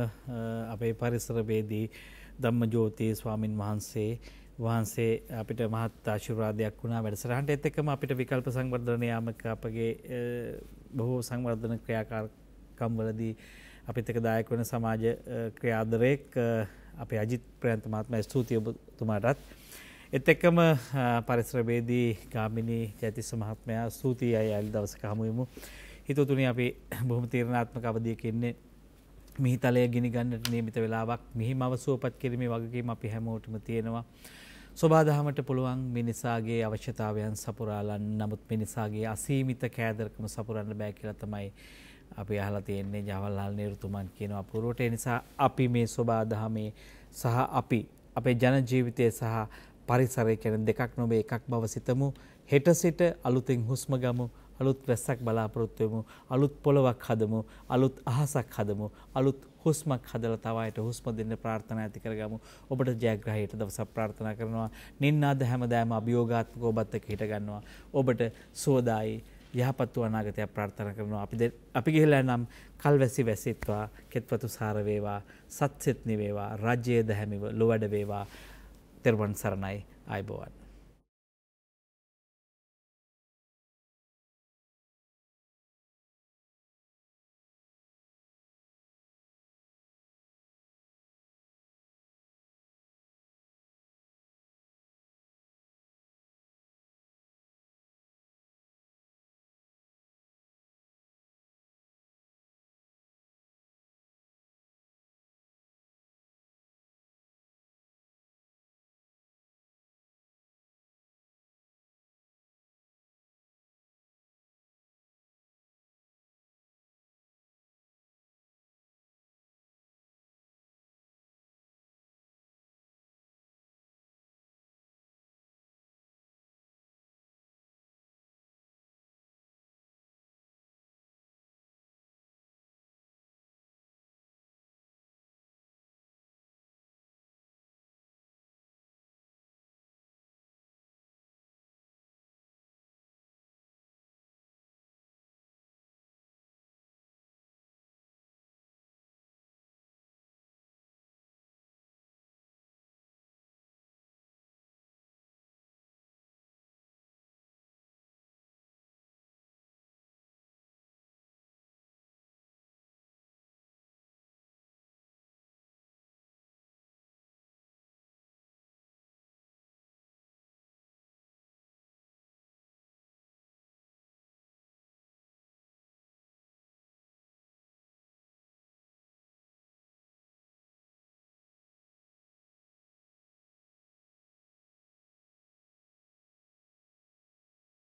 අපේ පරිසරබේදී දම්ම ජෝතයේ ස්වාමින් වහන්සේ වහන්සේ අපිට මහත් ආශිර්වාදයක් වුණා වැඩසටහනට ඒත් එක්කම අපිට විකල්ප සංවර්ධන යාමක අපගේ බොහෝ සංවර්ධන ක්‍රියාකාරකම් වලදී අපිත් එක්ක දායක වෙන සමාජ ක්‍රියාදරයෙක් අපේ අජිත් ප්‍රයන්ත මහත්මයා ස්තුතියි ඔබතුමාටත් එත් එක්කම පරිස්්‍රබේදී ගාමිණී ජැතිස්ස මහත්මයා ස්තුතියි අය ඇල් දවස කහමුයමු හිතතුනි අපි බොහම තීරණාත්මක අවදිය කෙන්නේ මිහිතලය ගිනි ගන්නට නියමිත වෙලාවක් මෙහි මව සුවපත් කිරීමේ වගේම අපි හැමෝටම තියෙනවා. ස්වබාදහමට පුළුවන් මිනිසාගේ අවශ්‍යතාවයන් සපුරාලන් නමුත් මිනිසාගේ අසීමිත කෑදරකම සපුරන්න බෑ කියලා තමයි අපි අහලා තියෙන්නේ ජවල්ලාල් නිරුතුමන් කියන අපුරුවට නිසා අපි මේ ස්වබාදහමේ සහ අපි අපේ ජනජීවිතය සහ පරිසරය කියන දෙකක් නොවේ එකක් බව සිතමු. හෙට සිට අලුතෙන් හුස්ම ගමු. අලුත් වැස්සක් බලාපොරොත්තු වෙමු. අලුත් පොලවක් හදමු. අලුත් අහසක් හදමු. අලුත් හුස්මක් හදලා තවයට හුස්ම දෙන්න ප්‍රාර්ථනා ඇති කරගමු. ඔබට ජයග්‍රහයට දවසක් ප්‍රාර්ථනා කරනවා. නින්නාද හැමදාම අභියෝගාත්මක ඔබත් එක්ක හිට ගන්නවා. ඔබට සෝදායි යහපත් වූ අනාගතයක් ප්‍රාර්ථනා කරනවා. අපි අපි ගිහිලා නම් කල්වැසි වැසිත්වා, කෙත්වතු සාර වේවා, සත්සෙත් නිවේවා, රජයේ දැහැමිව ලොවැඩ වේවා. තෙරුවන් සරණයි අයිබෝවන්.